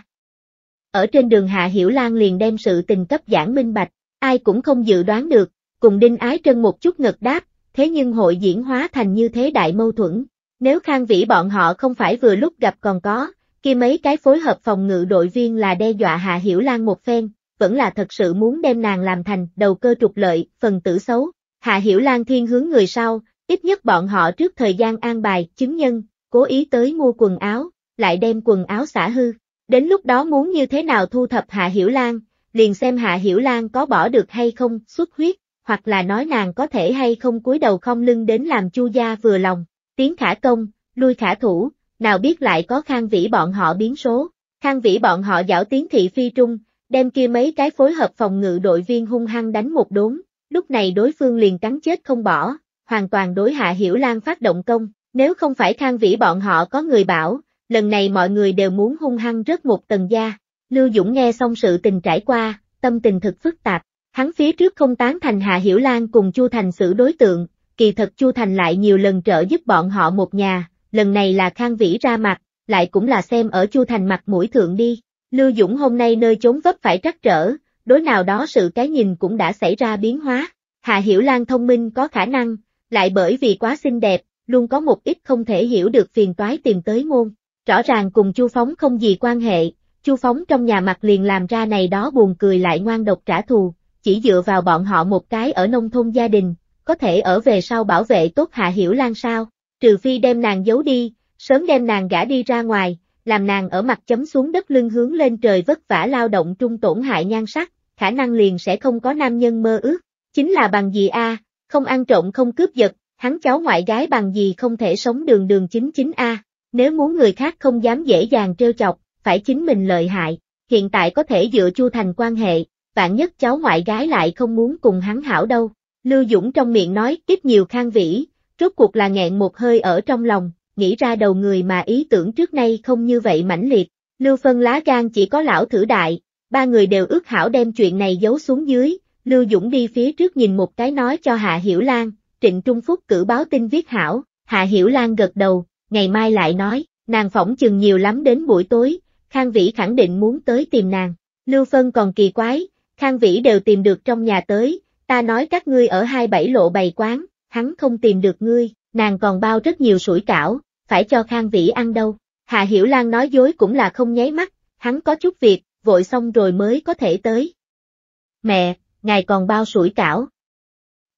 ở trên đường Hạ Hiểu Lan liền đem sự tình cấp giảng minh bạch, ai cũng không dự đoán được, cùng Đinh Ái Trân một chút ngực đáp, thế nhưng hội diễn hóa thành như thế đại mâu thuẫn. Nếu Khang Vĩ bọn họ không phải vừa lúc gặp còn có, kia mấy cái phối hợp phòng ngự đội viên là đe dọa Hạ Hiểu Lan một phen, vẫn là thật sự muốn đem nàng làm thành đầu cơ trục lợi, phần tử xấu. Hạ Hiểu Lan thiên hướng người sau, ít nhất bọn họ trước thời gian an bài, chứng nhân, cố ý tới mua quần áo, lại đem quần áo xả hư. Đến lúc đó muốn như thế nào thu thập Hạ Hiểu Lan, liền xem Hạ Hiểu Lan có bỏ được hay không xuất huyết, hoặc là nói nàng có thể hay không cúi đầu không lưng đến làm chu gia vừa lòng, tiếng khả công, lui khả thủ, nào biết lại có khang vĩ bọn họ biến số, khang vĩ bọn họ dạo tiếng thị phi trung, đem kia mấy cái phối hợp phòng ngự đội viên hung hăng đánh một đốn, lúc này đối phương liền cắn chết không bỏ, hoàn toàn đối hạ hiểu lan phát động công, nếu không phải khang vĩ bọn họ có người bảo, lần này mọi người đều muốn hung hăng rớt một tầng da. Lưu Dũng nghe xong sự tình trải qua, tâm tình thật phức tạp. Hắn phía trước không tán thành Hạ Hiểu Lan cùng Chu Thành xử đối tượng, kỳ thật Chu Thành lại nhiều lần trợ giúp bọn họ một nhà, lần này là Khang Vĩ ra mặt, lại cũng là xem ở Chu Thành mặt mũi thượng đi. Lưu Dũng hôm nay nơi chốn vấp phải trắc trở, đối nào đó sự cái nhìn cũng đã xảy ra biến hóa. Hạ Hiểu Lan thông minh có khả năng, lại bởi vì quá xinh đẹp, luôn có một ít không thể hiểu được phiền toái tìm tới môn. Rõ ràng cùng Chu Phóng không gì quan hệ, Chu Phóng trong nhà mặt liền làm ra này đó buồn cười lại ngoan độc trả thù, chỉ dựa vào bọn họ một cái ở nông thôn gia đình, có thể ở về sau bảo vệ tốt Hạ Hiểu Lan sao, trừ phi đem nàng giấu đi, sớm đem nàng gả đi ra ngoài, làm nàng ở mặt chấm xuống đất lưng hướng lên trời vất vả lao động trung tổn hại nhan sắc, khả năng liền sẽ không có nam nhân mơ ước, chính là bằng gì a, không ăn trộm không cướp giật, hắn cháu ngoại gái bằng gì không thể sống đường đường chính chính a. Nếu muốn người khác không dám dễ dàng trêu chọc, phải chính mình lợi hại, hiện tại có thể dựa Chu Thành quan hệ, vạn nhất cháu ngoại gái lại không muốn cùng hắn hảo đâu. Lưu Dũng trong miệng nói tiếp nhiều khang vĩ, rốt cuộc là nghẹn một hơi ở trong lòng, nghĩ ra đầu người mà ý tưởng trước nay không như vậy mãnh liệt. Lưu Phân lá gan chỉ có lão thử đại, ba người đều ước hảo đem chuyện này giấu xuống dưới, Lưu Dũng đi phía trước nhìn một cái nói cho Hạ Hiểu Lan, Trịnh Trung Phúc cử báo tin viết hảo, Hạ Hiểu Lan gật đầu, ngày mai lại nói, nàng phỏng chừng nhiều lắm đến buổi tối, Khang Vĩ khẳng định muốn tới tìm nàng. Lưu Phân còn kỳ quái, Khang Vĩ đều tìm được trong nhà tới, ta nói các ngươi ở hai bảy lộ bày quán, hắn không tìm được ngươi, nàng còn bao rất nhiều sủi cảo, phải cho Khang Vĩ ăn đâu. Hạ Hiểu Lan nói dối cũng là không nháy mắt, hắn có chút việc, vội xong rồi mới có thể tới. Mẹ, ngài còn bao sủi cảo.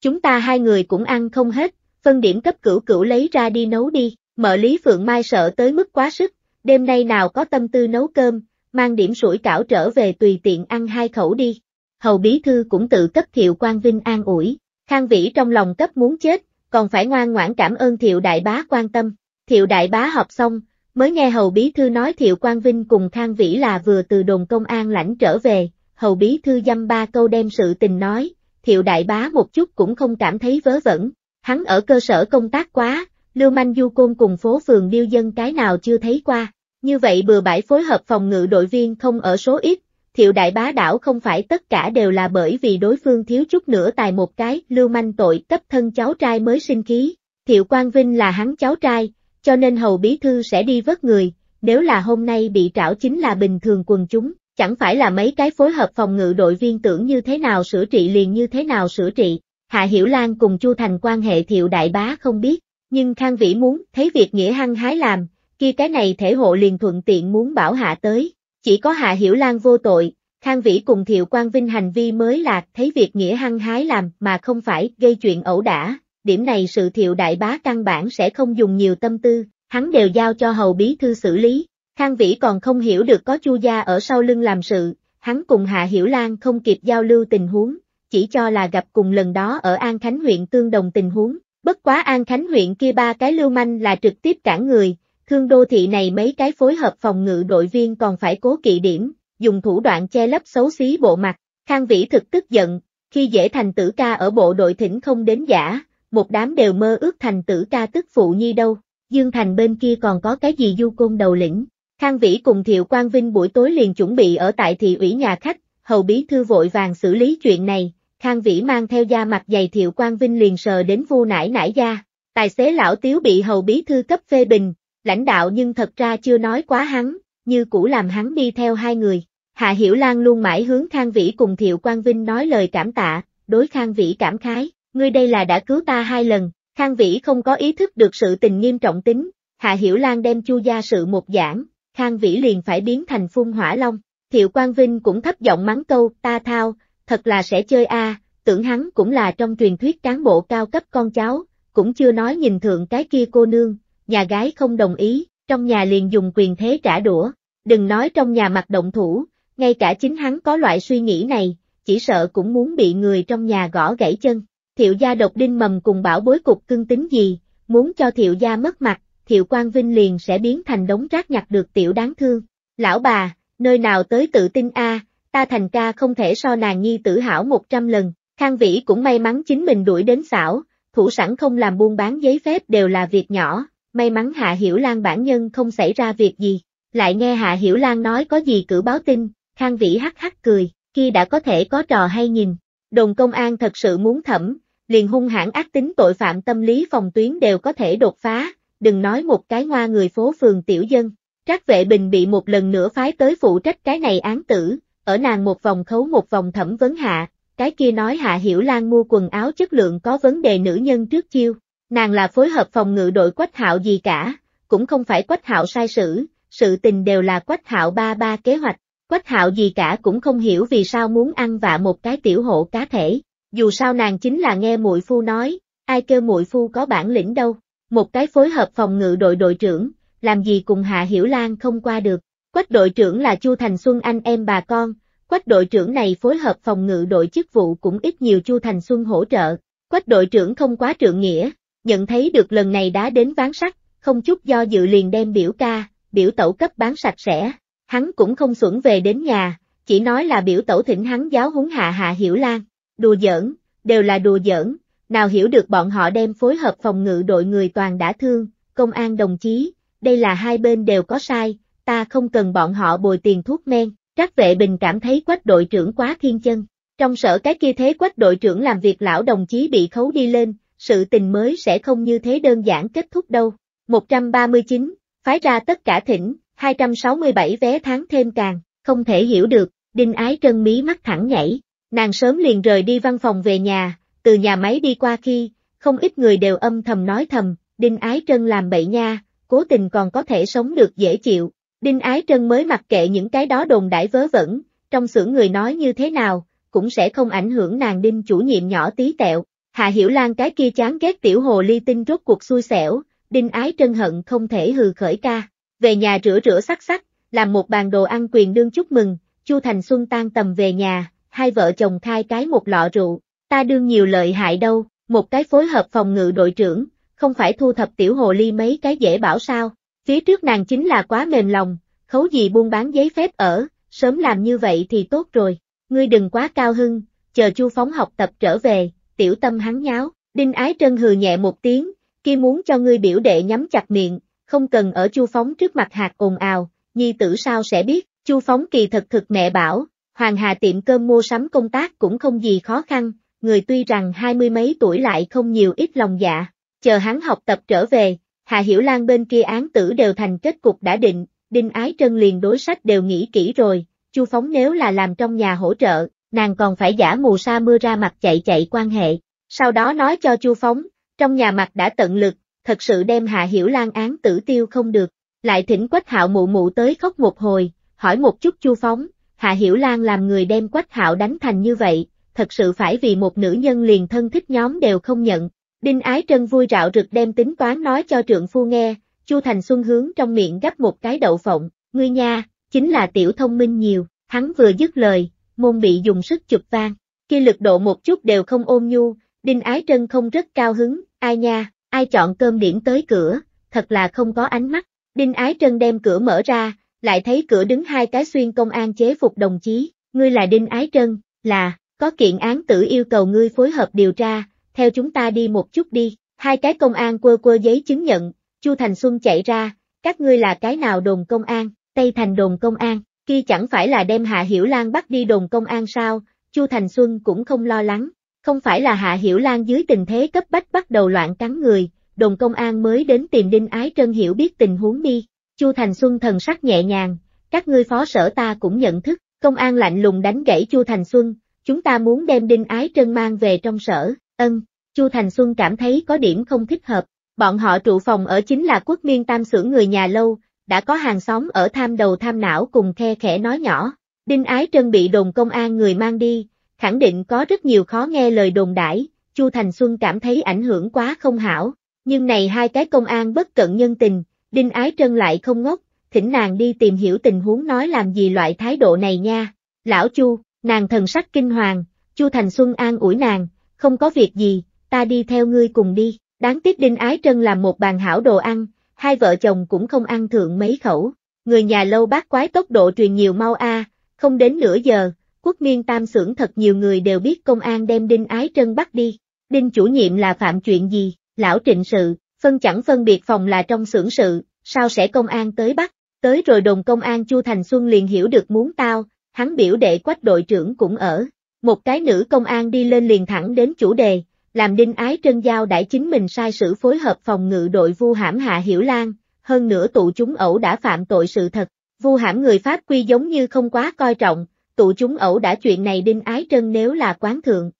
Chúng ta hai người cũng ăn không hết, phân điểm cấp cửu cửu lấy ra đi nấu đi. Mợ Lý Phượng Mai sợ tới mức quá sức, đêm nay nào có tâm tư nấu cơm, mang điểm sủi cảo trở về tùy tiện ăn hai khẩu đi. Hầu Bí Thư cũng tự cấp Thiệu Quang Vinh an ủi, Khang Vĩ trong lòng cấp muốn chết, còn phải ngoan ngoãn cảm ơn Thiệu Đại Bá quan tâm. Thiệu Đại Bá họp xong, mới nghe Hầu Bí Thư nói Thiệu Quang Vinh cùng Khang Vĩ là vừa từ đồn công an lãnh trở về, Hầu Bí Thư dăm ba câu đem sự tình nói, Thiệu Đại Bá một chút cũng không cảm thấy vớ vẩn, hắn ở cơ sở công tác quá, lưu manh du côn cùng phố phường điêu dân cái nào chưa thấy qua. Như vậy bừa bãi phối hợp phòng ngự đội viên không ở số ít, thiệu đại bá đảo không phải tất cả đều là bởi vì đối phương thiếu chút nữa tài một cái lưu manh tội cấp thân cháu trai mới sinh khí. Thiệu Quang Vinh là hắn cháu trai, cho nên hầu bí thư sẽ đi vớt người, nếu là hôm nay bị trảo chính là bình thường quần chúng, chẳng phải là mấy cái phối hợp phòng ngự đội viên tưởng như thế nào sửa trị liền như thế nào sửa trị. Hạ Hiểu Lan cùng Chu Thành quan hệ thiệu đại bá không biết, nhưng Khang Vĩ muốn thấy việc nghĩa hăng hái làm, khi cái này thể hộ liền thuận tiện muốn bảo hạ tới, chỉ có Hạ Hiểu Lan vô tội, Khang Vĩ cùng Thiệu Quang Vinh hành vi mới là thấy việc nghĩa hăng hái làm mà không phải gây chuyện ẩu đả, điểm này sự Thiệu Đại Bá căn bản sẽ không dùng nhiều tâm tư, hắn đều giao cho Hầu Bí Thư xử lý, Khang Vĩ còn không hiểu được có Chu Gia ở sau lưng làm sự, hắn cùng Hạ Hiểu Lan không kịp giao lưu tình huống, chỉ cho là gặp cùng lần đó ở An Khánh huyện tương đồng tình huống, Bất quá An Khánh huyện kia ba cái lưu manh là trực tiếp cản người, thương đô thị này mấy cái phối hợp phòng ngự đội viên còn phải cố kỵ điểm, dùng thủ đoạn che lấp xấu xí bộ mặt. Khang Vĩ thực tức giận, khi dễ thành tử ca ở bộ đội thỉnh không đến giả, một đám đều mơ ước thành tử ca tức phụ nhi đâu, Dương Thành bên kia còn có cái gì du côn đầu lĩnh. Khang Vĩ cùng Thiệu Quang Vinh buổi tối liền chuẩn bị ở tại thị ủy nhà khách, hầu bí thư vội vàng xử lý chuyện này, Khang Vĩ mang theo da mặt dày Thiệu Quang Vinh liền sờ đến vu nải nải da. Tài xế lão Tiếu bị hầu bí thư cấp phê bình, lãnh đạo nhưng thật ra chưa nói quá hắn, như cũ làm hắn đi theo hai người. Hạ Hiểu Lan luôn mãi hướng Khang Vĩ cùng Thiệu Quang Vinh nói lời cảm tạ, đối Khang Vĩ cảm khái, ngươi đây là đã cứu ta hai lần, Khang Vĩ không có ý thức được sự tình nghiêm trọng tính, Hạ Hiểu Lan đem chu gia sự một giảng, Khang Vĩ liền phải biến thành phun hỏa long. Thiệu Quang Vinh cũng thấp giọng mắng câu, ta thao, thật là sẽ chơi a, tưởng hắn cũng là trong truyền thuyết cán bộ cao cấp con cháu, cũng chưa nói nhìn thượng cái kia cô nương, nhà gái không đồng ý, trong nhà liền dùng quyền thế trả đũa, đừng nói trong nhà mặt động thủ, ngay cả chính hắn có loại suy nghĩ này, chỉ sợ cũng muốn bị người trong nhà gõ gãy chân. Thiệu gia độc đinh mầm cùng bảo bối cục cưng tính gì, muốn cho thiệu gia mất mặt, thiệu quang vinh liền sẽ biến thành đống rác nhặt được tiểu đáng thương. Lão bà, nơi nào tới tự tin a à, ta thành ca không thể so nàng nhi tử hảo một trăm lần, Khang Vĩ cũng may mắn chính mình đuổi đến xảo, thủ sẵn không làm buôn bán giấy phép đều là việc nhỏ, may mắn Hạ Hiểu Lan bản nhân không xảy ra việc gì, lại nghe Hạ Hiểu Lan nói có gì cử báo tin, Khang Vĩ hắc hắc cười, kia đã có thể có trò hay nhìn, đồn công an thật sự muốn thẩm, liền hung hãn ác tính tội phạm tâm lý phòng tuyến đều có thể đột phá, đừng nói một cái hoa người phố phường tiểu dân. Trác Vệ Bình bị một lần nữa phái tới phụ trách cái này án tử, ở nàng một vòng khấu một vòng thẩm vấn hạ, cái kia nói hạ hiểu lan mua quần áo chất lượng có vấn đề nữ nhân trước chiêu, nàng là phối hợp phòng ngự đội quách hạo gì cả, cũng không phải quách hạo sai sử, sự tình đều là quách hạo ba ba kế hoạch, quách hạo gì cả cũng không hiểu vì sao muốn ăn vạ một cái tiểu hộ cá thể, dù sao nàng chính là nghe muội phu nói, ai kêu muội phu có bản lĩnh đâu, một cái phối hợp phòng ngự đội đội trưởng, làm gì cùng hạ hiểu lan không qua được. Quách đội trưởng là Chu Thành Xuân anh em bà con, quách đội trưởng này phối hợp phòng ngự đội chức vụ cũng ít nhiều Chu Thành Xuân hỗ trợ. Quách đội trưởng không quá trượng nghĩa, nhận thấy được lần này đã đến ván sắt, không chút do dự liền đem biểu ca, biểu tẩu cấp bán sạch sẽ. Hắn cũng không xuẩn về đến nhà, chỉ nói là biểu tẩu thỉnh hắn giáo huấn hạ hạ hiểu lan. Đùa giỡn, đều là đùa giỡn, nào hiểu được bọn họ đem phối hợp phòng ngự đội người toàn đã thương, công an đồng chí, đây là hai bên đều có sai, ta không cần bọn họ bồi tiền thuốc men. Trác vệ bình cảm thấy quách đội trưởng quá thiên chân. Trong sở cái kia thế quách đội trưởng làm việc lão đồng chí bị khấu đi lên, sự tình mới sẽ không như thế đơn giản kết thúc đâu. 139, phái ra tất cả thỉnh, 267 vé tháng thêm càng, không thể hiểu được, đinh ái trân mí mắt thẳng nhảy, nàng sớm liền rời đi văn phòng về nhà, từ nhà máy đi qua khi, không ít người đều âm thầm nói thầm, đinh ái trân làm bậy nha, cố tình còn có thể sống được dễ chịu, Đinh Ái Trân mới mặc kệ những cái đó đồn đãi vớ vẩn, trong xưởng người nói như thế nào, cũng sẽ không ảnh hưởng nàng Đinh chủ nhiệm nhỏ tí tẹo. Hạ Hiểu Lan cái kia chán ghét tiểu hồ ly tinh rốt cuộc xui xẻo, Đinh Ái Trân hận không thể hừ khởi ca, về nhà rửa rửa sắc sắc, làm một bàn đồ ăn quyền đương chúc mừng, Chu Thành Xuân tan tầm về nhà, hai vợ chồng khai cái một lọ rượu, ta đương nhiều lợi hại đâu, một cái phối hợp phòng ngự đội trưởng, không phải thu thập tiểu hồ ly mấy cái dễ bảo sao, Phía trước nàng chính là quá mềm lòng, khấu gì buôn bán giấy phép ở, sớm làm như vậy thì tốt rồi, ngươi đừng quá cao hưng, chờ chu phóng học tập trở về, tiểu tâm hắn nháo, đinh ái trân hừ nhẹ một tiếng, kia muốn cho ngươi biểu đệ nhắm chặt miệng, không cần ở chu phóng trước mặt hạt ồn ào, nhi tử sao sẽ biết, chu phóng kỳ thật thực mẹ bảo, hoàng hà tiệm cơm mua sắm công tác cũng không gì khó khăn, người tuy rằng hai mươi mấy tuổi lại không nhiều ít lòng dạ, chờ hắn học tập trở về, Hà Hiểu Lan bên kia án tử đều thành kết cục đã định, Đinh Ái Trân liền đối sách đều nghĩ kỹ rồi, Chu Phóng nếu là làm trong nhà hỗ trợ, nàng còn phải giả mù sa mưa ra mặt chạy chạy quan hệ, sau đó nói cho Chu Phóng, trong nhà mặt đã tận lực, thật sự đem Hà Hiểu Lan án tử tiêu không được, lại thỉnh Quách Hạo mụ mụ tới khóc một hồi, hỏi một chút Chu Phóng, Hà Hiểu Lan làm người đem Quách Hạo đánh thành như vậy, thật sự phải vì một nữ nhân liền thân thích nhóm đều không nhận, Đinh Ái Trân vui rạo rực đem tính toán nói cho trượng phu nghe, Chu Thành Xuân hướng trong miệng gấp một cái đậu phộng, ngươi nha, chính là tiểu thông minh nhiều, hắn vừa dứt lời, môn bị dùng sức chụp vang, Khi lực độ một chút đều không ôm nhu, Đinh Ái Trân không rất cao hứng, ai nha, ai chọn cơm điểm tới cửa, thật là không có ánh mắt, Đinh Ái Trân đem cửa mở ra, lại thấy cửa đứng hai cái xuyên công an chế phục đồng chí, ngươi là Đinh Ái Trân, là, có kiện án tử yêu cầu ngươi phối hợp điều tra, theo chúng ta đi một chút đi, hai cái công an quơ quơ giấy chứng nhận, Chu Thành Xuân chạy ra, các ngươi là cái nào đồn công an, Tây Thành đồn công an, kia chẳng phải là đem Hạ Hiểu Lan bắt đi đồn công an sao, Chu Thành Xuân cũng không lo lắng, không phải là Hạ Hiểu Lan dưới tình thế cấp bách bắt đầu loạn cắn người, đồn công an mới đến tìm Đinh Ái Trân hiểu biết tình huống đi, Chu Thành Xuân thần sắc nhẹ nhàng, các ngươi phó sở ta cũng nhận thức, công an lạnh lùng đánh gãy Chu Thành Xuân, chúng ta muốn đem Đinh Ái Trân mang về trong sở, Ân, Chu Thành Xuân cảm thấy có điểm không thích hợp, bọn họ trụ phòng ở chính là quốc miên tam xưởng người nhà lâu, đã có hàng xóm ở tham đầu tham não cùng khe khẽ nói nhỏ, Đinh Ái Trân bị đồn công an người mang đi, khẳng định có rất nhiều khó nghe lời đồn đãi, Chu Thành Xuân cảm thấy ảnh hưởng quá không hảo, nhưng này hai cái công an bất cận nhân tình, Đinh Ái Trân lại không ngốc, thỉnh nàng đi tìm hiểu tình huống nói làm gì loại thái độ này nha. Lão Chu, nàng thần sắc kinh hoàng, Chu Thành Xuân an ủi nàng, không có việc gì, ta đi theo ngươi cùng đi. Đáng tiếc Đinh Ái Trân làm một bàn hảo đồ ăn, hai vợ chồng cũng không ăn thượng mấy khẩu. Người nhà lâu bác quái tốc độ truyền nhiều mau a, không đến nửa giờ, quốc Miên tam xưởng thật nhiều người đều biết công an đem Đinh Ái Trân bắt đi. Đinh chủ nhiệm là phạm chuyện gì, lão trịnh sự, phân chẳng phân biệt phòng là trong xưởng sự, sao sẽ công an tới bắt, tới rồi đồng công an Chu Thành Xuân liền hiểu được muốn tao, hắn biểu đệ quách đội trưởng cũng ở, một cái nữ công an đi lên liền thẳng đến chủ đề, làm đinh ái trân giao đã chính mình sai sự phối hợp phòng ngự đội vu hãm hạ hiểu lan, hơn nữa tụ chúng ẩu đã phạm tội sự thật, vu hãm người Pháp quy giống như không quá coi trọng, tụ chúng ẩu đã chuyện này đinh ái trân nếu là quán thượng.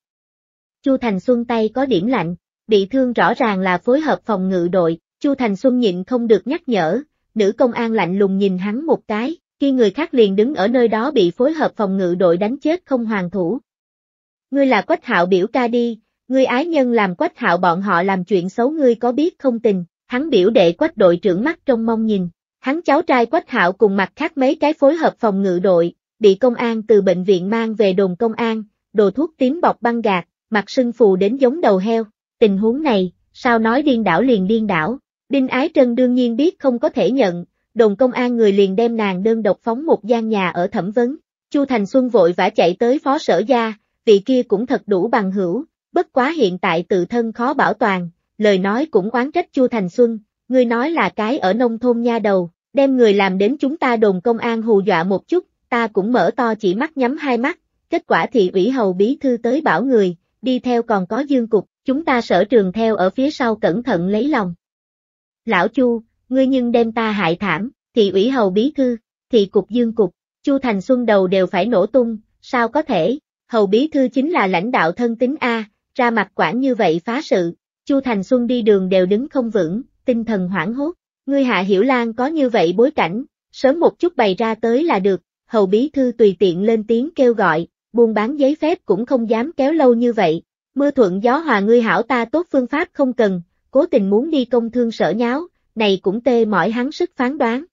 Chu Thành Xuân tay có điểm lạnh, bị thương rõ ràng là phối hợp phòng ngự đội, Chu Thành Xuân nhịn không được nhắc nhở, nữ công an lạnh lùng nhìn hắn một cái, khi người khác liền đứng ở nơi đó bị phối hợp phòng ngự đội đánh chết không hoàn thủ, ngươi là Quách Hạo biểu ca đi, ngươi ái nhân làm Quách Hạo bọn họ làm chuyện xấu ngươi có biết không tình, hắn biểu đệ Quách đội trưởng mắt trong mong nhìn, hắn cháu trai Quách Hạo cùng mặt khác mấy cái phối hợp phòng ngự đội, bị công an từ bệnh viện mang về đồn công an, đồ thuốc tím bọc băng gạt, mặt sưng phù đến giống đầu heo, tình huống này, sao nói điên đảo liền điên đảo, Đinh Ái Trân đương nhiên biết không có thể nhận, đồn công an người liền đem nàng đơn độc phóng một gian nhà ở thẩm vấn, Chu Thành Xuân vội vã chạy tới phó sở gia, vị kia cũng thật đủ bằng hữu, bất quá hiện tại tự thân khó bảo toàn, lời nói cũng oán trách Chu Thành Xuân, ngươi nói là cái ở nông thôn nha đầu, đem người làm đến chúng ta đồn công an hù dọa một chút, ta cũng mở to chỉ mắt nhắm hai mắt, kết quả thì ủy hầu bí thư tới bảo người, đi theo còn có dương cục, chúng ta sở trường theo ở phía sau cẩn thận lấy lòng. Lão Chu, ngươi nhưng đem ta hại thảm, thì ủy hầu bí thư, thì cục dương cục, Chu Thành Xuân đầu đều phải nổ tung, sao có thể, hầu bí thư chính là lãnh đạo thân tính A, ra mặt quả như vậy phá sự, Chu Thành Xuân đi đường đều đứng không vững, tinh thần hoảng hốt, ngươi Hạ Hiểu Lan có như vậy bối cảnh, sớm một chút bày ra tới là được, hầu bí thư tùy tiện lên tiếng kêu gọi, buôn bán giấy phép cũng không dám kéo lâu như vậy, mưa thuận gió hòa ngươi hảo ta tốt phương pháp không cần, cố tình muốn đi công thương sở nháo, này cũng tê mỏi hắn sức phán đoán.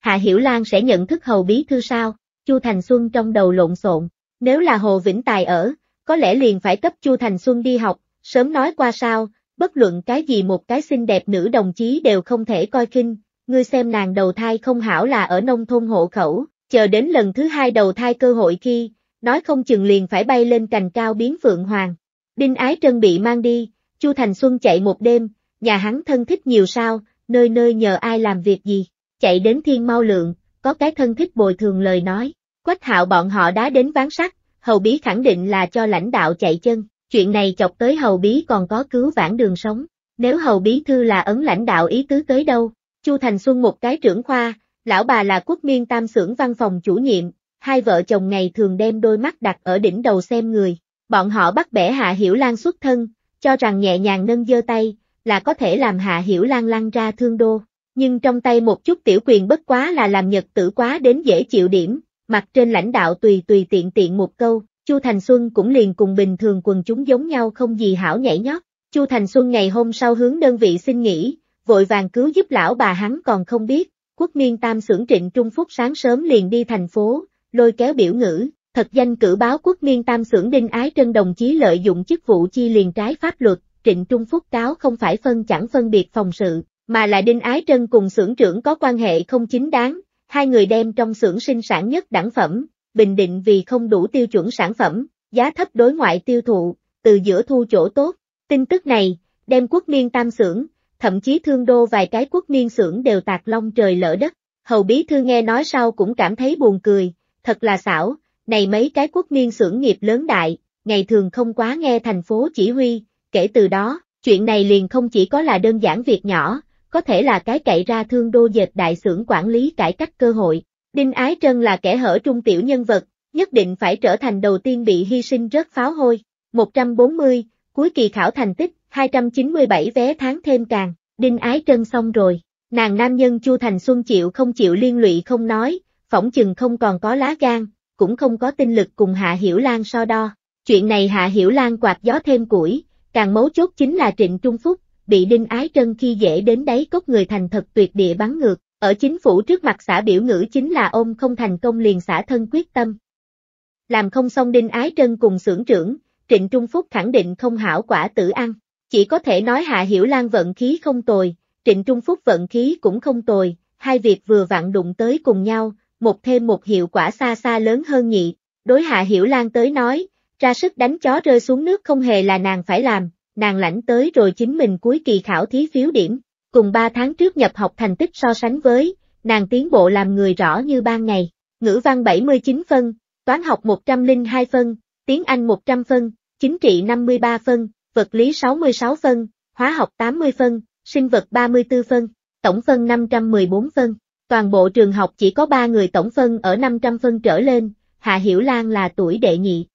Hạ Hiểu Lan sẽ nhận thức hầu bí thư sao? Chu Thành Xuân trong đầu lộn xộn, nếu là Hồ Vĩnh Tài ở, có lẽ liền phải cấp Chu Thành Xuân đi học, sớm nói qua sao, bất luận cái gì một cái xinh đẹp nữ đồng chí đều không thể coi khinh, ngươi xem nàng đầu thai không hảo là ở nông thôn hộ khẩu, chờ đến lần thứ hai đầu thai cơ hội khi, nói không chừng liền phải bay lên cành cao biến phượng hoàng. Đinh Ái Trân bị mang đi, Chu Thành Xuân chạy một đêm, nhà hắn thân thích nhiều sao, nơi nơi nhờ ai làm việc gì, chạy đến thiên mau lượng, có cái thân thích bồi thường lời nói, Quách hạo bọn họ đã đến ván sắt, hầu bí khẳng định là cho lãnh đạo chạy chân, chuyện này chọc tới hầu bí còn có cứu vãn đường sống, nếu hầu bí thư là ấn lãnh đạo ý tứ tới đâu, Chu Thành Xuân một cái trưởng khoa, lão bà là quốc miên tam xưởng văn phòng chủ nhiệm, hai vợ chồng ngày thường đem đôi mắt đặt ở đỉnh đầu xem người, bọn họ bắt bẻ Hạ Hiểu Lan xuất thân, cho rằng nhẹ nhàng nâng giơ tay, là có thể làm Hạ Hiểu Lan lăn ra thương đô, nhưng trong tay một chút tiểu quyền bất quá là làm nhật tử quá đến dễ chịu điểm, mặt trên lãnh đạo tùy tùy tiện tiện một câu, Chu Thành Xuân cũng liền cùng bình thường quần chúng giống nhau không gì hảo nhảy nhót. Chu Thành Xuân ngày hôm sau hướng đơn vị xin nghỉ, vội vàng cứu giúp lão bà hắn còn không biết, quốc miên tam xưởng trịnh Trung Phúc sáng sớm liền đi thành phố, lôi kéo biểu ngữ, thật danh cử báo quốc miên tam xưởng đinh ái trân đồng chí lợi dụng chức vụ chi liền trái pháp luật, trịnh Trung Phúc cáo không phải phân chẳng phân biệt phòng sự, mà là đinh ái trân cùng xưởng trưởng có quan hệ không chính đáng, hai người đem trong xưởng sinh sản nhất đẳng phẩm, bình định vì không đủ tiêu chuẩn sản phẩm, giá thấp đối ngoại tiêu thụ, từ giữa thu chỗ tốt. Tin tức này, đem quốc niên tam xưởng, thậm chí thương đô vài cái quốc niên xưởng đều tạc long trời lỡ đất. Hầu bí thư nghe nói sau cũng cảm thấy buồn cười, thật là xảo, này mấy cái quốc niên xưởng nghiệp lớn đại, ngày thường không quá nghe thành phố chỉ huy, kể từ đó, chuyện này liền không chỉ có là đơn giản việc nhỏ, có thể là cái cậy ra thương đô dệt đại xưởng quản lý cải cách cơ hội. Đinh Ái Trân là kẻ hở trung tiểu nhân vật, nhất định phải trở thành đầu tiên bị hy sinh rớt pháo hôi. 140, cuối kỳ khảo thành tích, 297 vé tháng thêm càng, Đinh Ái Trân xong rồi. Nàng nam nhân Chu Thành Xuân chịu không chịu liên lụy không nói, phỏng chừng không còn có lá gan, cũng không có tinh lực cùng Hạ Hiểu Lan so đo. Chuyện này Hạ Hiểu Lan quạt gió thêm củi, càng mấu chốt chính là Trịnh Trung Phúc, bị Đinh Ái Trân khi dễ đến đáy cốt người thành thật tuyệt địa bắn ngược, ở chính phủ trước mặt xã biểu ngữ chính là ôm không thành công liền xã thân quyết tâm. Làm không xong Đinh Ái Trân cùng xưởng trưởng, Trịnh Trung Phúc khẳng định không hảo quả tử ăn, chỉ có thể nói Hạ Hiểu Lan vận khí không tồi, Trịnh Trung Phúc vận khí cũng không tồi, hai việc vừa vặn đụng tới cùng nhau, một thêm một hiệu quả xa xa lớn hơn nhị, đối Hạ Hiểu Lan tới nói, ra sức đánh chó rơi xuống nước không hề là nàng phải làm, nàng lãnh tới rồi chính mình cuối kỳ khảo thí phiếu điểm, cùng 3 tháng trước nhập học thành tích so sánh với, nàng tiến bộ làm người rõ như ban ngày, ngữ văn 79 phân, toán học 102 phân, tiếng Anh 100 phân, chính trị 53 phân, vật lý 66 phân, hóa học 80 phân, sinh vật 34 phân, tổng phân 514 phân. Toàn bộ trường học chỉ có 3 người tổng phân ở 500 phân trở lên, Hạ Hiểu Lan là tuổi đệ nhị.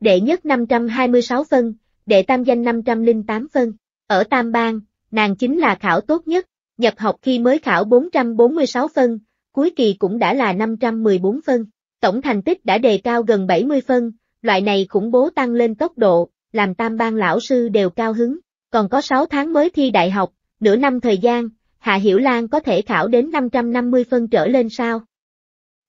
Đệ nhất 526 phân, đệ tam danh 508 phân. Ở Tam Bang, nàng chính là khảo tốt nhất, nhập học khi mới khảo 446 phân, cuối kỳ cũng đã là 514 phân. Tổng thành tích đã đề cao gần 70 phân, loại này khủng bố tăng lên tốc độ, làm tam bang lão sư đều cao hứng. Còn có 6 tháng mới thi đại học, nửa năm thời gian, Hạ Hiểu Lan có thể khảo đến 550 phân trở lên sao?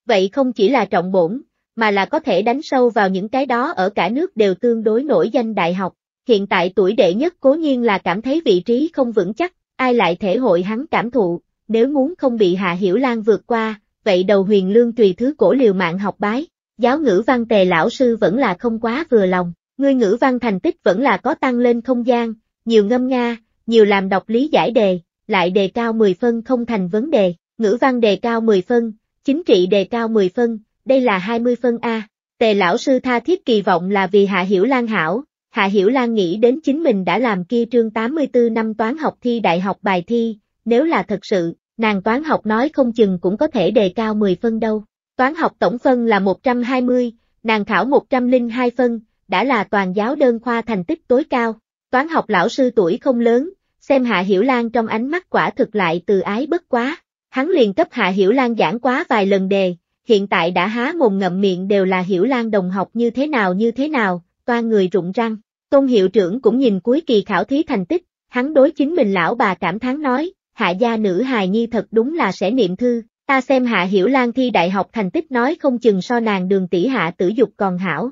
Vậy không chỉ là trọng bổn, mà là có thể đánh sâu vào những cái đó ở cả nước đều tương đối nổi danh đại học hiện tại tuổi đệ nhất cố nhiên là cảm thấy vị trí không vững chắc, ai lại thể hội hắn cảm thụ, nếu muốn không bị Hạ Hiểu Lan vượt qua, vậy đầu huyền lương tùy thứ cổ liều mạng học bái, giáo ngữ văn tề lão sư vẫn là không quá vừa lòng, người ngữ văn thành tích vẫn là có tăng lên không gian, nhiều ngâm nga, nhiều làm đọc lý giải đề, lại đề cao 10 phân không thành vấn đề, ngữ văn đề cao 10 phân, chính trị đề cao 10 phân, đây là 20 phân A. Tề lão sư tha thiết kỳ vọng là vì Hạ Hiểu Lan hảo, Hạ Hiểu Lan nghĩ đến chính mình đã làm kia trương 84 năm toán học thi đại học bài thi, nếu là thật sự, nàng toán học nói không chừng cũng có thể đề cao 10 phân đâu. Toán học tổng phân là 120, nàng khảo 102 phân, đã là toàn giáo đơn khoa thành tích tối cao. Toán học lão sư tuổi không lớn, xem Hạ Hiểu Lan trong ánh mắt quả thực lại từ ái bất quá. Hắn liền cấp Hạ Hiểu Lan giảng quá vài lần đề, hiện tại đã há mồm ngậm miệng đều là Hiểu Lan đồng học như thế nào như thế nào, toa người rụng răng. Tôn hiệu trưởng cũng nhìn cuối kỳ khảo thí thành tích, hắn đối chính mình lão bà cảm thán nói, hạ gia nữ hài nhi thật đúng là sẽ niệm thư, ta xem hạ hiểu lan thi đại học thành tích nói không chừng so nàng đường tỷ hạ tử dục còn hảo.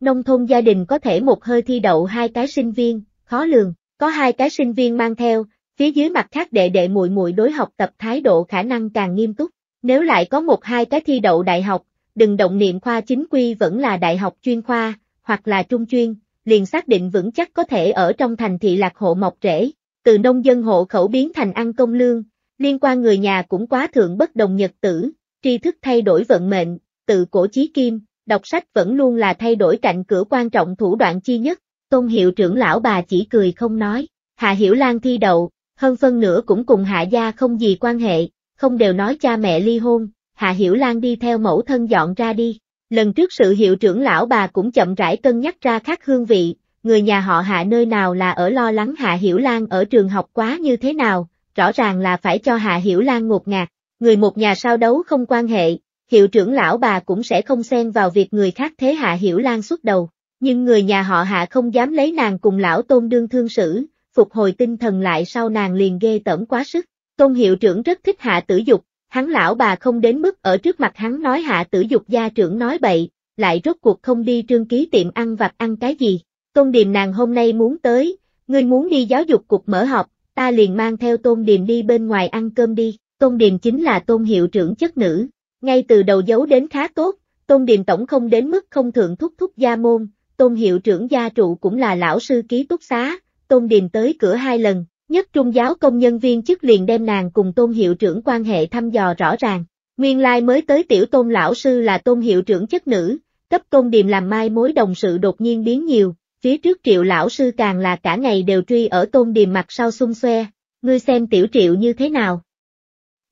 Nông thôn gia đình có thể một hơi thi đậu hai cái sinh viên, khó lường, có hai cái sinh viên mang theo, phía dưới mặt khác đệ đệ muội muội đối học tập thái độ khả năng càng nghiêm túc, nếu lại có một hai cái thi đậu đại học, đừng động niệm khoa chính quy vẫn là đại học chuyên khoa, hoặc là trung chuyên, liền xác định vững chắc có thể ở trong thành thị lạc hộ mọc rễ, từ nông dân hộ khẩu biến thành ăn công lương, liên quan người nhà cũng quá thượng bất đồng nhật tử, tri thức thay đổi vận mệnh, tự cổ chí kim, đọc sách vẫn luôn là thay đổi cạnh cửa quan trọng thủ đoạn chi nhất, tôn hiệu trưởng lão bà chỉ cười không nói, Hạ Hiểu Lan thi đậu, hơn phân nữa cũng cùng Hạ gia không gì quan hệ, không đều nói cha mẹ ly hôn, Hạ Hiểu Lan đi theo mẫu thân dọn ra đi, Lần trước sự hiệu trưởng lão bà cũng chậm rãi cân nhắc ra khác hương vị, người nhà họ hạ nơi nào là ở lo lắng Hạ Hiểu Lan ở trường học quá như thế nào, rõ ràng là phải cho Hạ Hiểu Lan ngột ngạt, người một nhà sao đấu không quan hệ, hiệu trưởng lão bà cũng sẽ không xen vào việc người khác thế Hạ Hiểu Lan xuất đầu, nhưng người nhà họ Hạ không dám lấy nàng cùng lão tôn đương thương xử phục hồi tinh thần lại sau nàng liền ghê tởm quá sức. Tôn hiệu trưởng rất thích Hạ Tử Dục, hắn lão bà không đến mức ở trước mặt hắn nói hạ tử dục gia trưởng nói bậy, lại rốt cuộc không đi trương ký tiệm ăn vặt ăn cái gì. Tôn Điềm nàng hôm nay muốn tới, ngươi muốn đi giáo dục cục mở học, ta liền mang theo Tôn Điềm đi bên ngoài ăn cơm đi. Tôn Điềm chính là Tôn hiệu trưởng chất nữ, ngay từ đầu giấu đến khá tốt, Tôn Điềm tổng không đến mức không thượng thúc thúc gia môn, Tôn hiệu trưởng gia trụ cũng là lão sư ký túc xá, Tôn Điềm tới cửa hai lần, Nhất trung giáo công nhân viên chức liền đem nàng cùng tôn hiệu trưởng quan hệ thăm dò rõ ràng. Nguyên lai mới tới tiểu tôn lão sư là tôn hiệu trưởng chất nữ, cấp tôn điềm làm mai mối đồng sự đột nhiên biến nhiều, phía trước triệu lão sư càng là cả ngày đều truy ở tôn điềm mặt sau xung xoe, ngươi xem tiểu triệu như thế nào.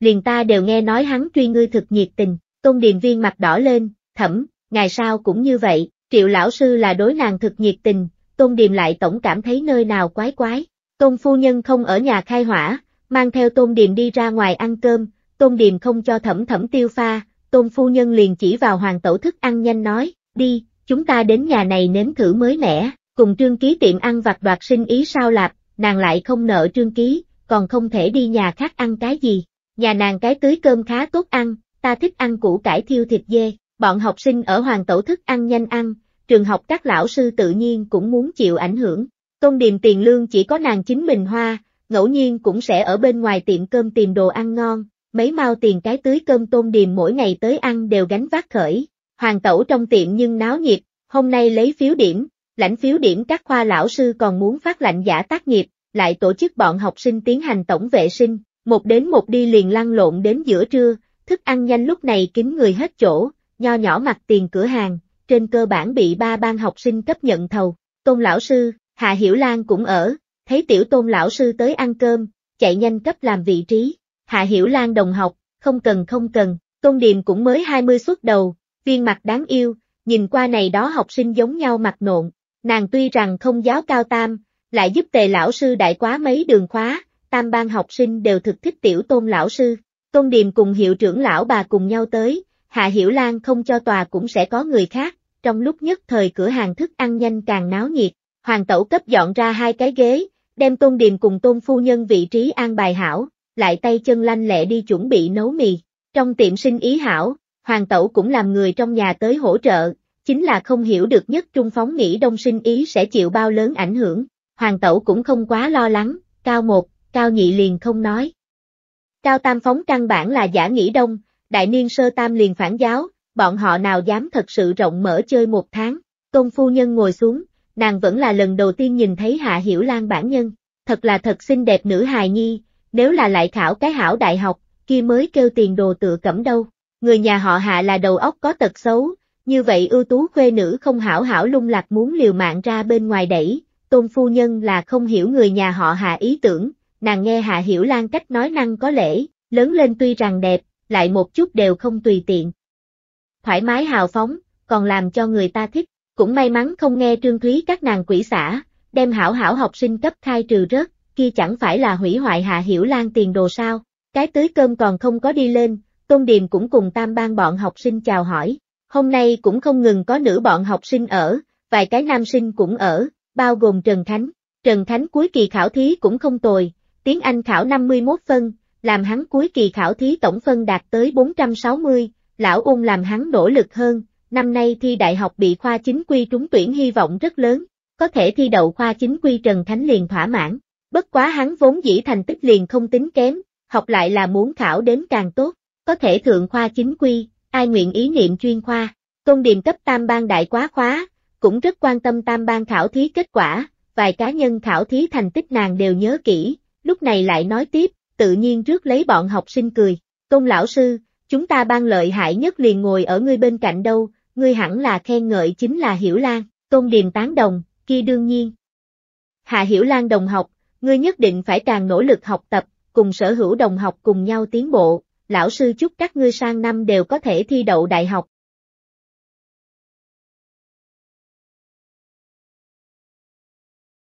Liền ta đều nghe nói hắn truy ngươi thực nhiệt tình, tôn điềm viên mặt đỏ lên, thẩm, ngày sau cũng như vậy, triệu lão sư là đối nàng thực nhiệt tình, tôn điềm lại tổng cảm thấy nơi nào quái quái. Tôn phu nhân không ở nhà khai hỏa, mang theo Tôn Điềm đi ra ngoài ăn cơm, Tôn Điềm không cho thẩm thẩm tiêu pha, Tôn phu nhân liền chỉ vào hoàng tẩu thức ăn nhanh nói, đi, chúng ta đến nhà này nếm thử mới mẻ, cùng trương ký tiệm ăn vặt đoạt sinh ý sao lạp, nàng lại không nợ trương ký, còn không thể đi nhà khác ăn cái gì. Nhà nàng cái tưới cơm khá tốt ăn, ta thích ăn củ cải thiêu thịt dê, bọn học sinh ở hoàng tẩu thức ăn nhanh ăn, trường học các lão sư tự nhiên cũng muốn chịu ảnh hưởng, Tôn điểm tiền lương chỉ có nàng chính mình hoa, ngẫu nhiên cũng sẽ ở bên ngoài tiệm cơm tìm đồ ăn ngon, mấy mau tiền cái tưới cơm tôn điềm mỗi ngày tới ăn đều gánh vác khởi. Hoàng tẩu trong tiệm nhưng náo nhiệt, hôm nay lấy phiếu điểm, lãnh phiếu điểm các khoa lão sư còn muốn phát lạnh giả tác nghiệp, lại tổ chức bọn học sinh tiến hành tổng vệ sinh, một đến một đi liền lăn lộn đến giữa trưa, thức ăn nhanh lúc này kín người hết chỗ, nho nhỏ mặt tiền cửa hàng, trên cơ bản bị ba ban học sinh cấp nhận thầu. Tôn lão sư, Hạ Hiểu Lan cũng ở, thấy tiểu tôn lão sư tới ăn cơm, chạy nhanh cấp làm vị trí. Hạ Hiểu Lan đồng học, không cần không cần, tôn điềm cũng mới 20 suốt đầu, viên mặt đáng yêu, nhìn qua này đó học sinh giống nhau mặt nộn. Nàng tuy rằng không giáo cao tam, lại giúp tề lão sư đại quá mấy đường khóa, tam ban học sinh đều thực thích tiểu tôn lão sư. Tôn điềm cùng hiệu trưởng lão bà cùng nhau tới, Hạ Hiểu Lan không cho tòa cũng sẽ có người khác, trong lúc nhất thời cửa hàng thức ăn nhanh càng náo nhiệt hoàng tẩu cấp dọn ra hai cái ghế, đem tôn điềm cùng tôn phu nhân vị trí an bài hảo, lại tay chân lanh lẹ đi chuẩn bị nấu mì. Trong tiệm sinh ý hảo, hoàng tẩu cũng làm người trong nhà tới hỗ trợ, chính là không hiểu được nhất trung phóng nghĩ đông sinh ý sẽ chịu bao lớn ảnh hưởng. Hoàng tẩu cũng không quá lo lắng, cao một, cao nhị liền không nói. Cao tam phóng căn bản là giả nghĩ đông, đại niên sơ tam liền phản giáo, bọn họ nào dám thật sự rộng mở chơi một tháng. Công phu nhân ngồi xuống, nàng vẫn là lần đầu tiên nhìn thấy Hạ Hiểu Lan bản nhân, thật là thật xinh đẹp nữ hài nhi, nếu là lại khảo cái hảo đại học, kia mới kêu tiền đồ tựa cẩm đâu, người nhà họ Hạ là đầu óc có tật xấu, như vậy ưu tú khuê nữ không hảo hảo lung lạc muốn liều mạng ra bên ngoài đẩy, tôn phu nhân là không hiểu người nhà họ Hạ ý tưởng, nàng nghe Hạ Hiểu Lan cách nói năng có lễ, lớn lên tuy rằng đẹp, lại một chút đều không tùy tiện. Thoải mái hào phóng, còn làm cho người ta thích. Cũng may mắn không nghe trương thúy các nàng quỷ xã, đem hảo hảo học sinh cấp khai trừ rớt, kia chẳng phải là hủy hoại hạ hiểu lan tiền đồ sao. Cái tưới cơm còn không có đi lên, Tôn Điềm cũng cùng tam ban bọn học sinh chào hỏi. Hôm nay cũng không ngừng có nữ bọn học sinh ở, vài cái nam sinh cũng ở, bao gồm Trần Khánh. Trần Khánh cuối kỳ khảo thí cũng không tồi, tiếng Anh khảo 51 phân, làm hắn cuối kỳ khảo thí tổng phân đạt tới 460, lão ung làm hắn nỗ lực hơn, năm nay thi đại học bị khoa chính quy trúng tuyển hy vọng rất lớn, có thể thi đậu khoa chính quy Trần thánh liền thỏa mãn, bất quá hắn vốn dĩ thành tích liền không tính kém, học lại là muốn khảo đến càng tốt, có thể thượng khoa chính quy, ai nguyện ý niệm chuyên khoa, công điềm cấp tam ban đại quá khóa, cũng rất quan tâm tam ban khảo thí kết quả, vài cá nhân khảo thí thành tích nàng đều nhớ kỹ, lúc này lại nói tiếp, tự nhiên rước lấy bọn học sinh cười, công lão sư, chúng ta ban lợi hại nhất liền ngồi ở ngươi bên cạnh đâu, ngươi hẳn là khen ngợi chính là Hiểu Lan, Tôn Điềm tán đồng, kia đương nhiên. Hạ Hiểu Lan đồng học, ngươi nhất định phải càng nỗ lực học tập, cùng sở hữu đồng học cùng nhau tiến bộ, lão sư chúc các ngươi sang năm đều có thể thi đậu đại học,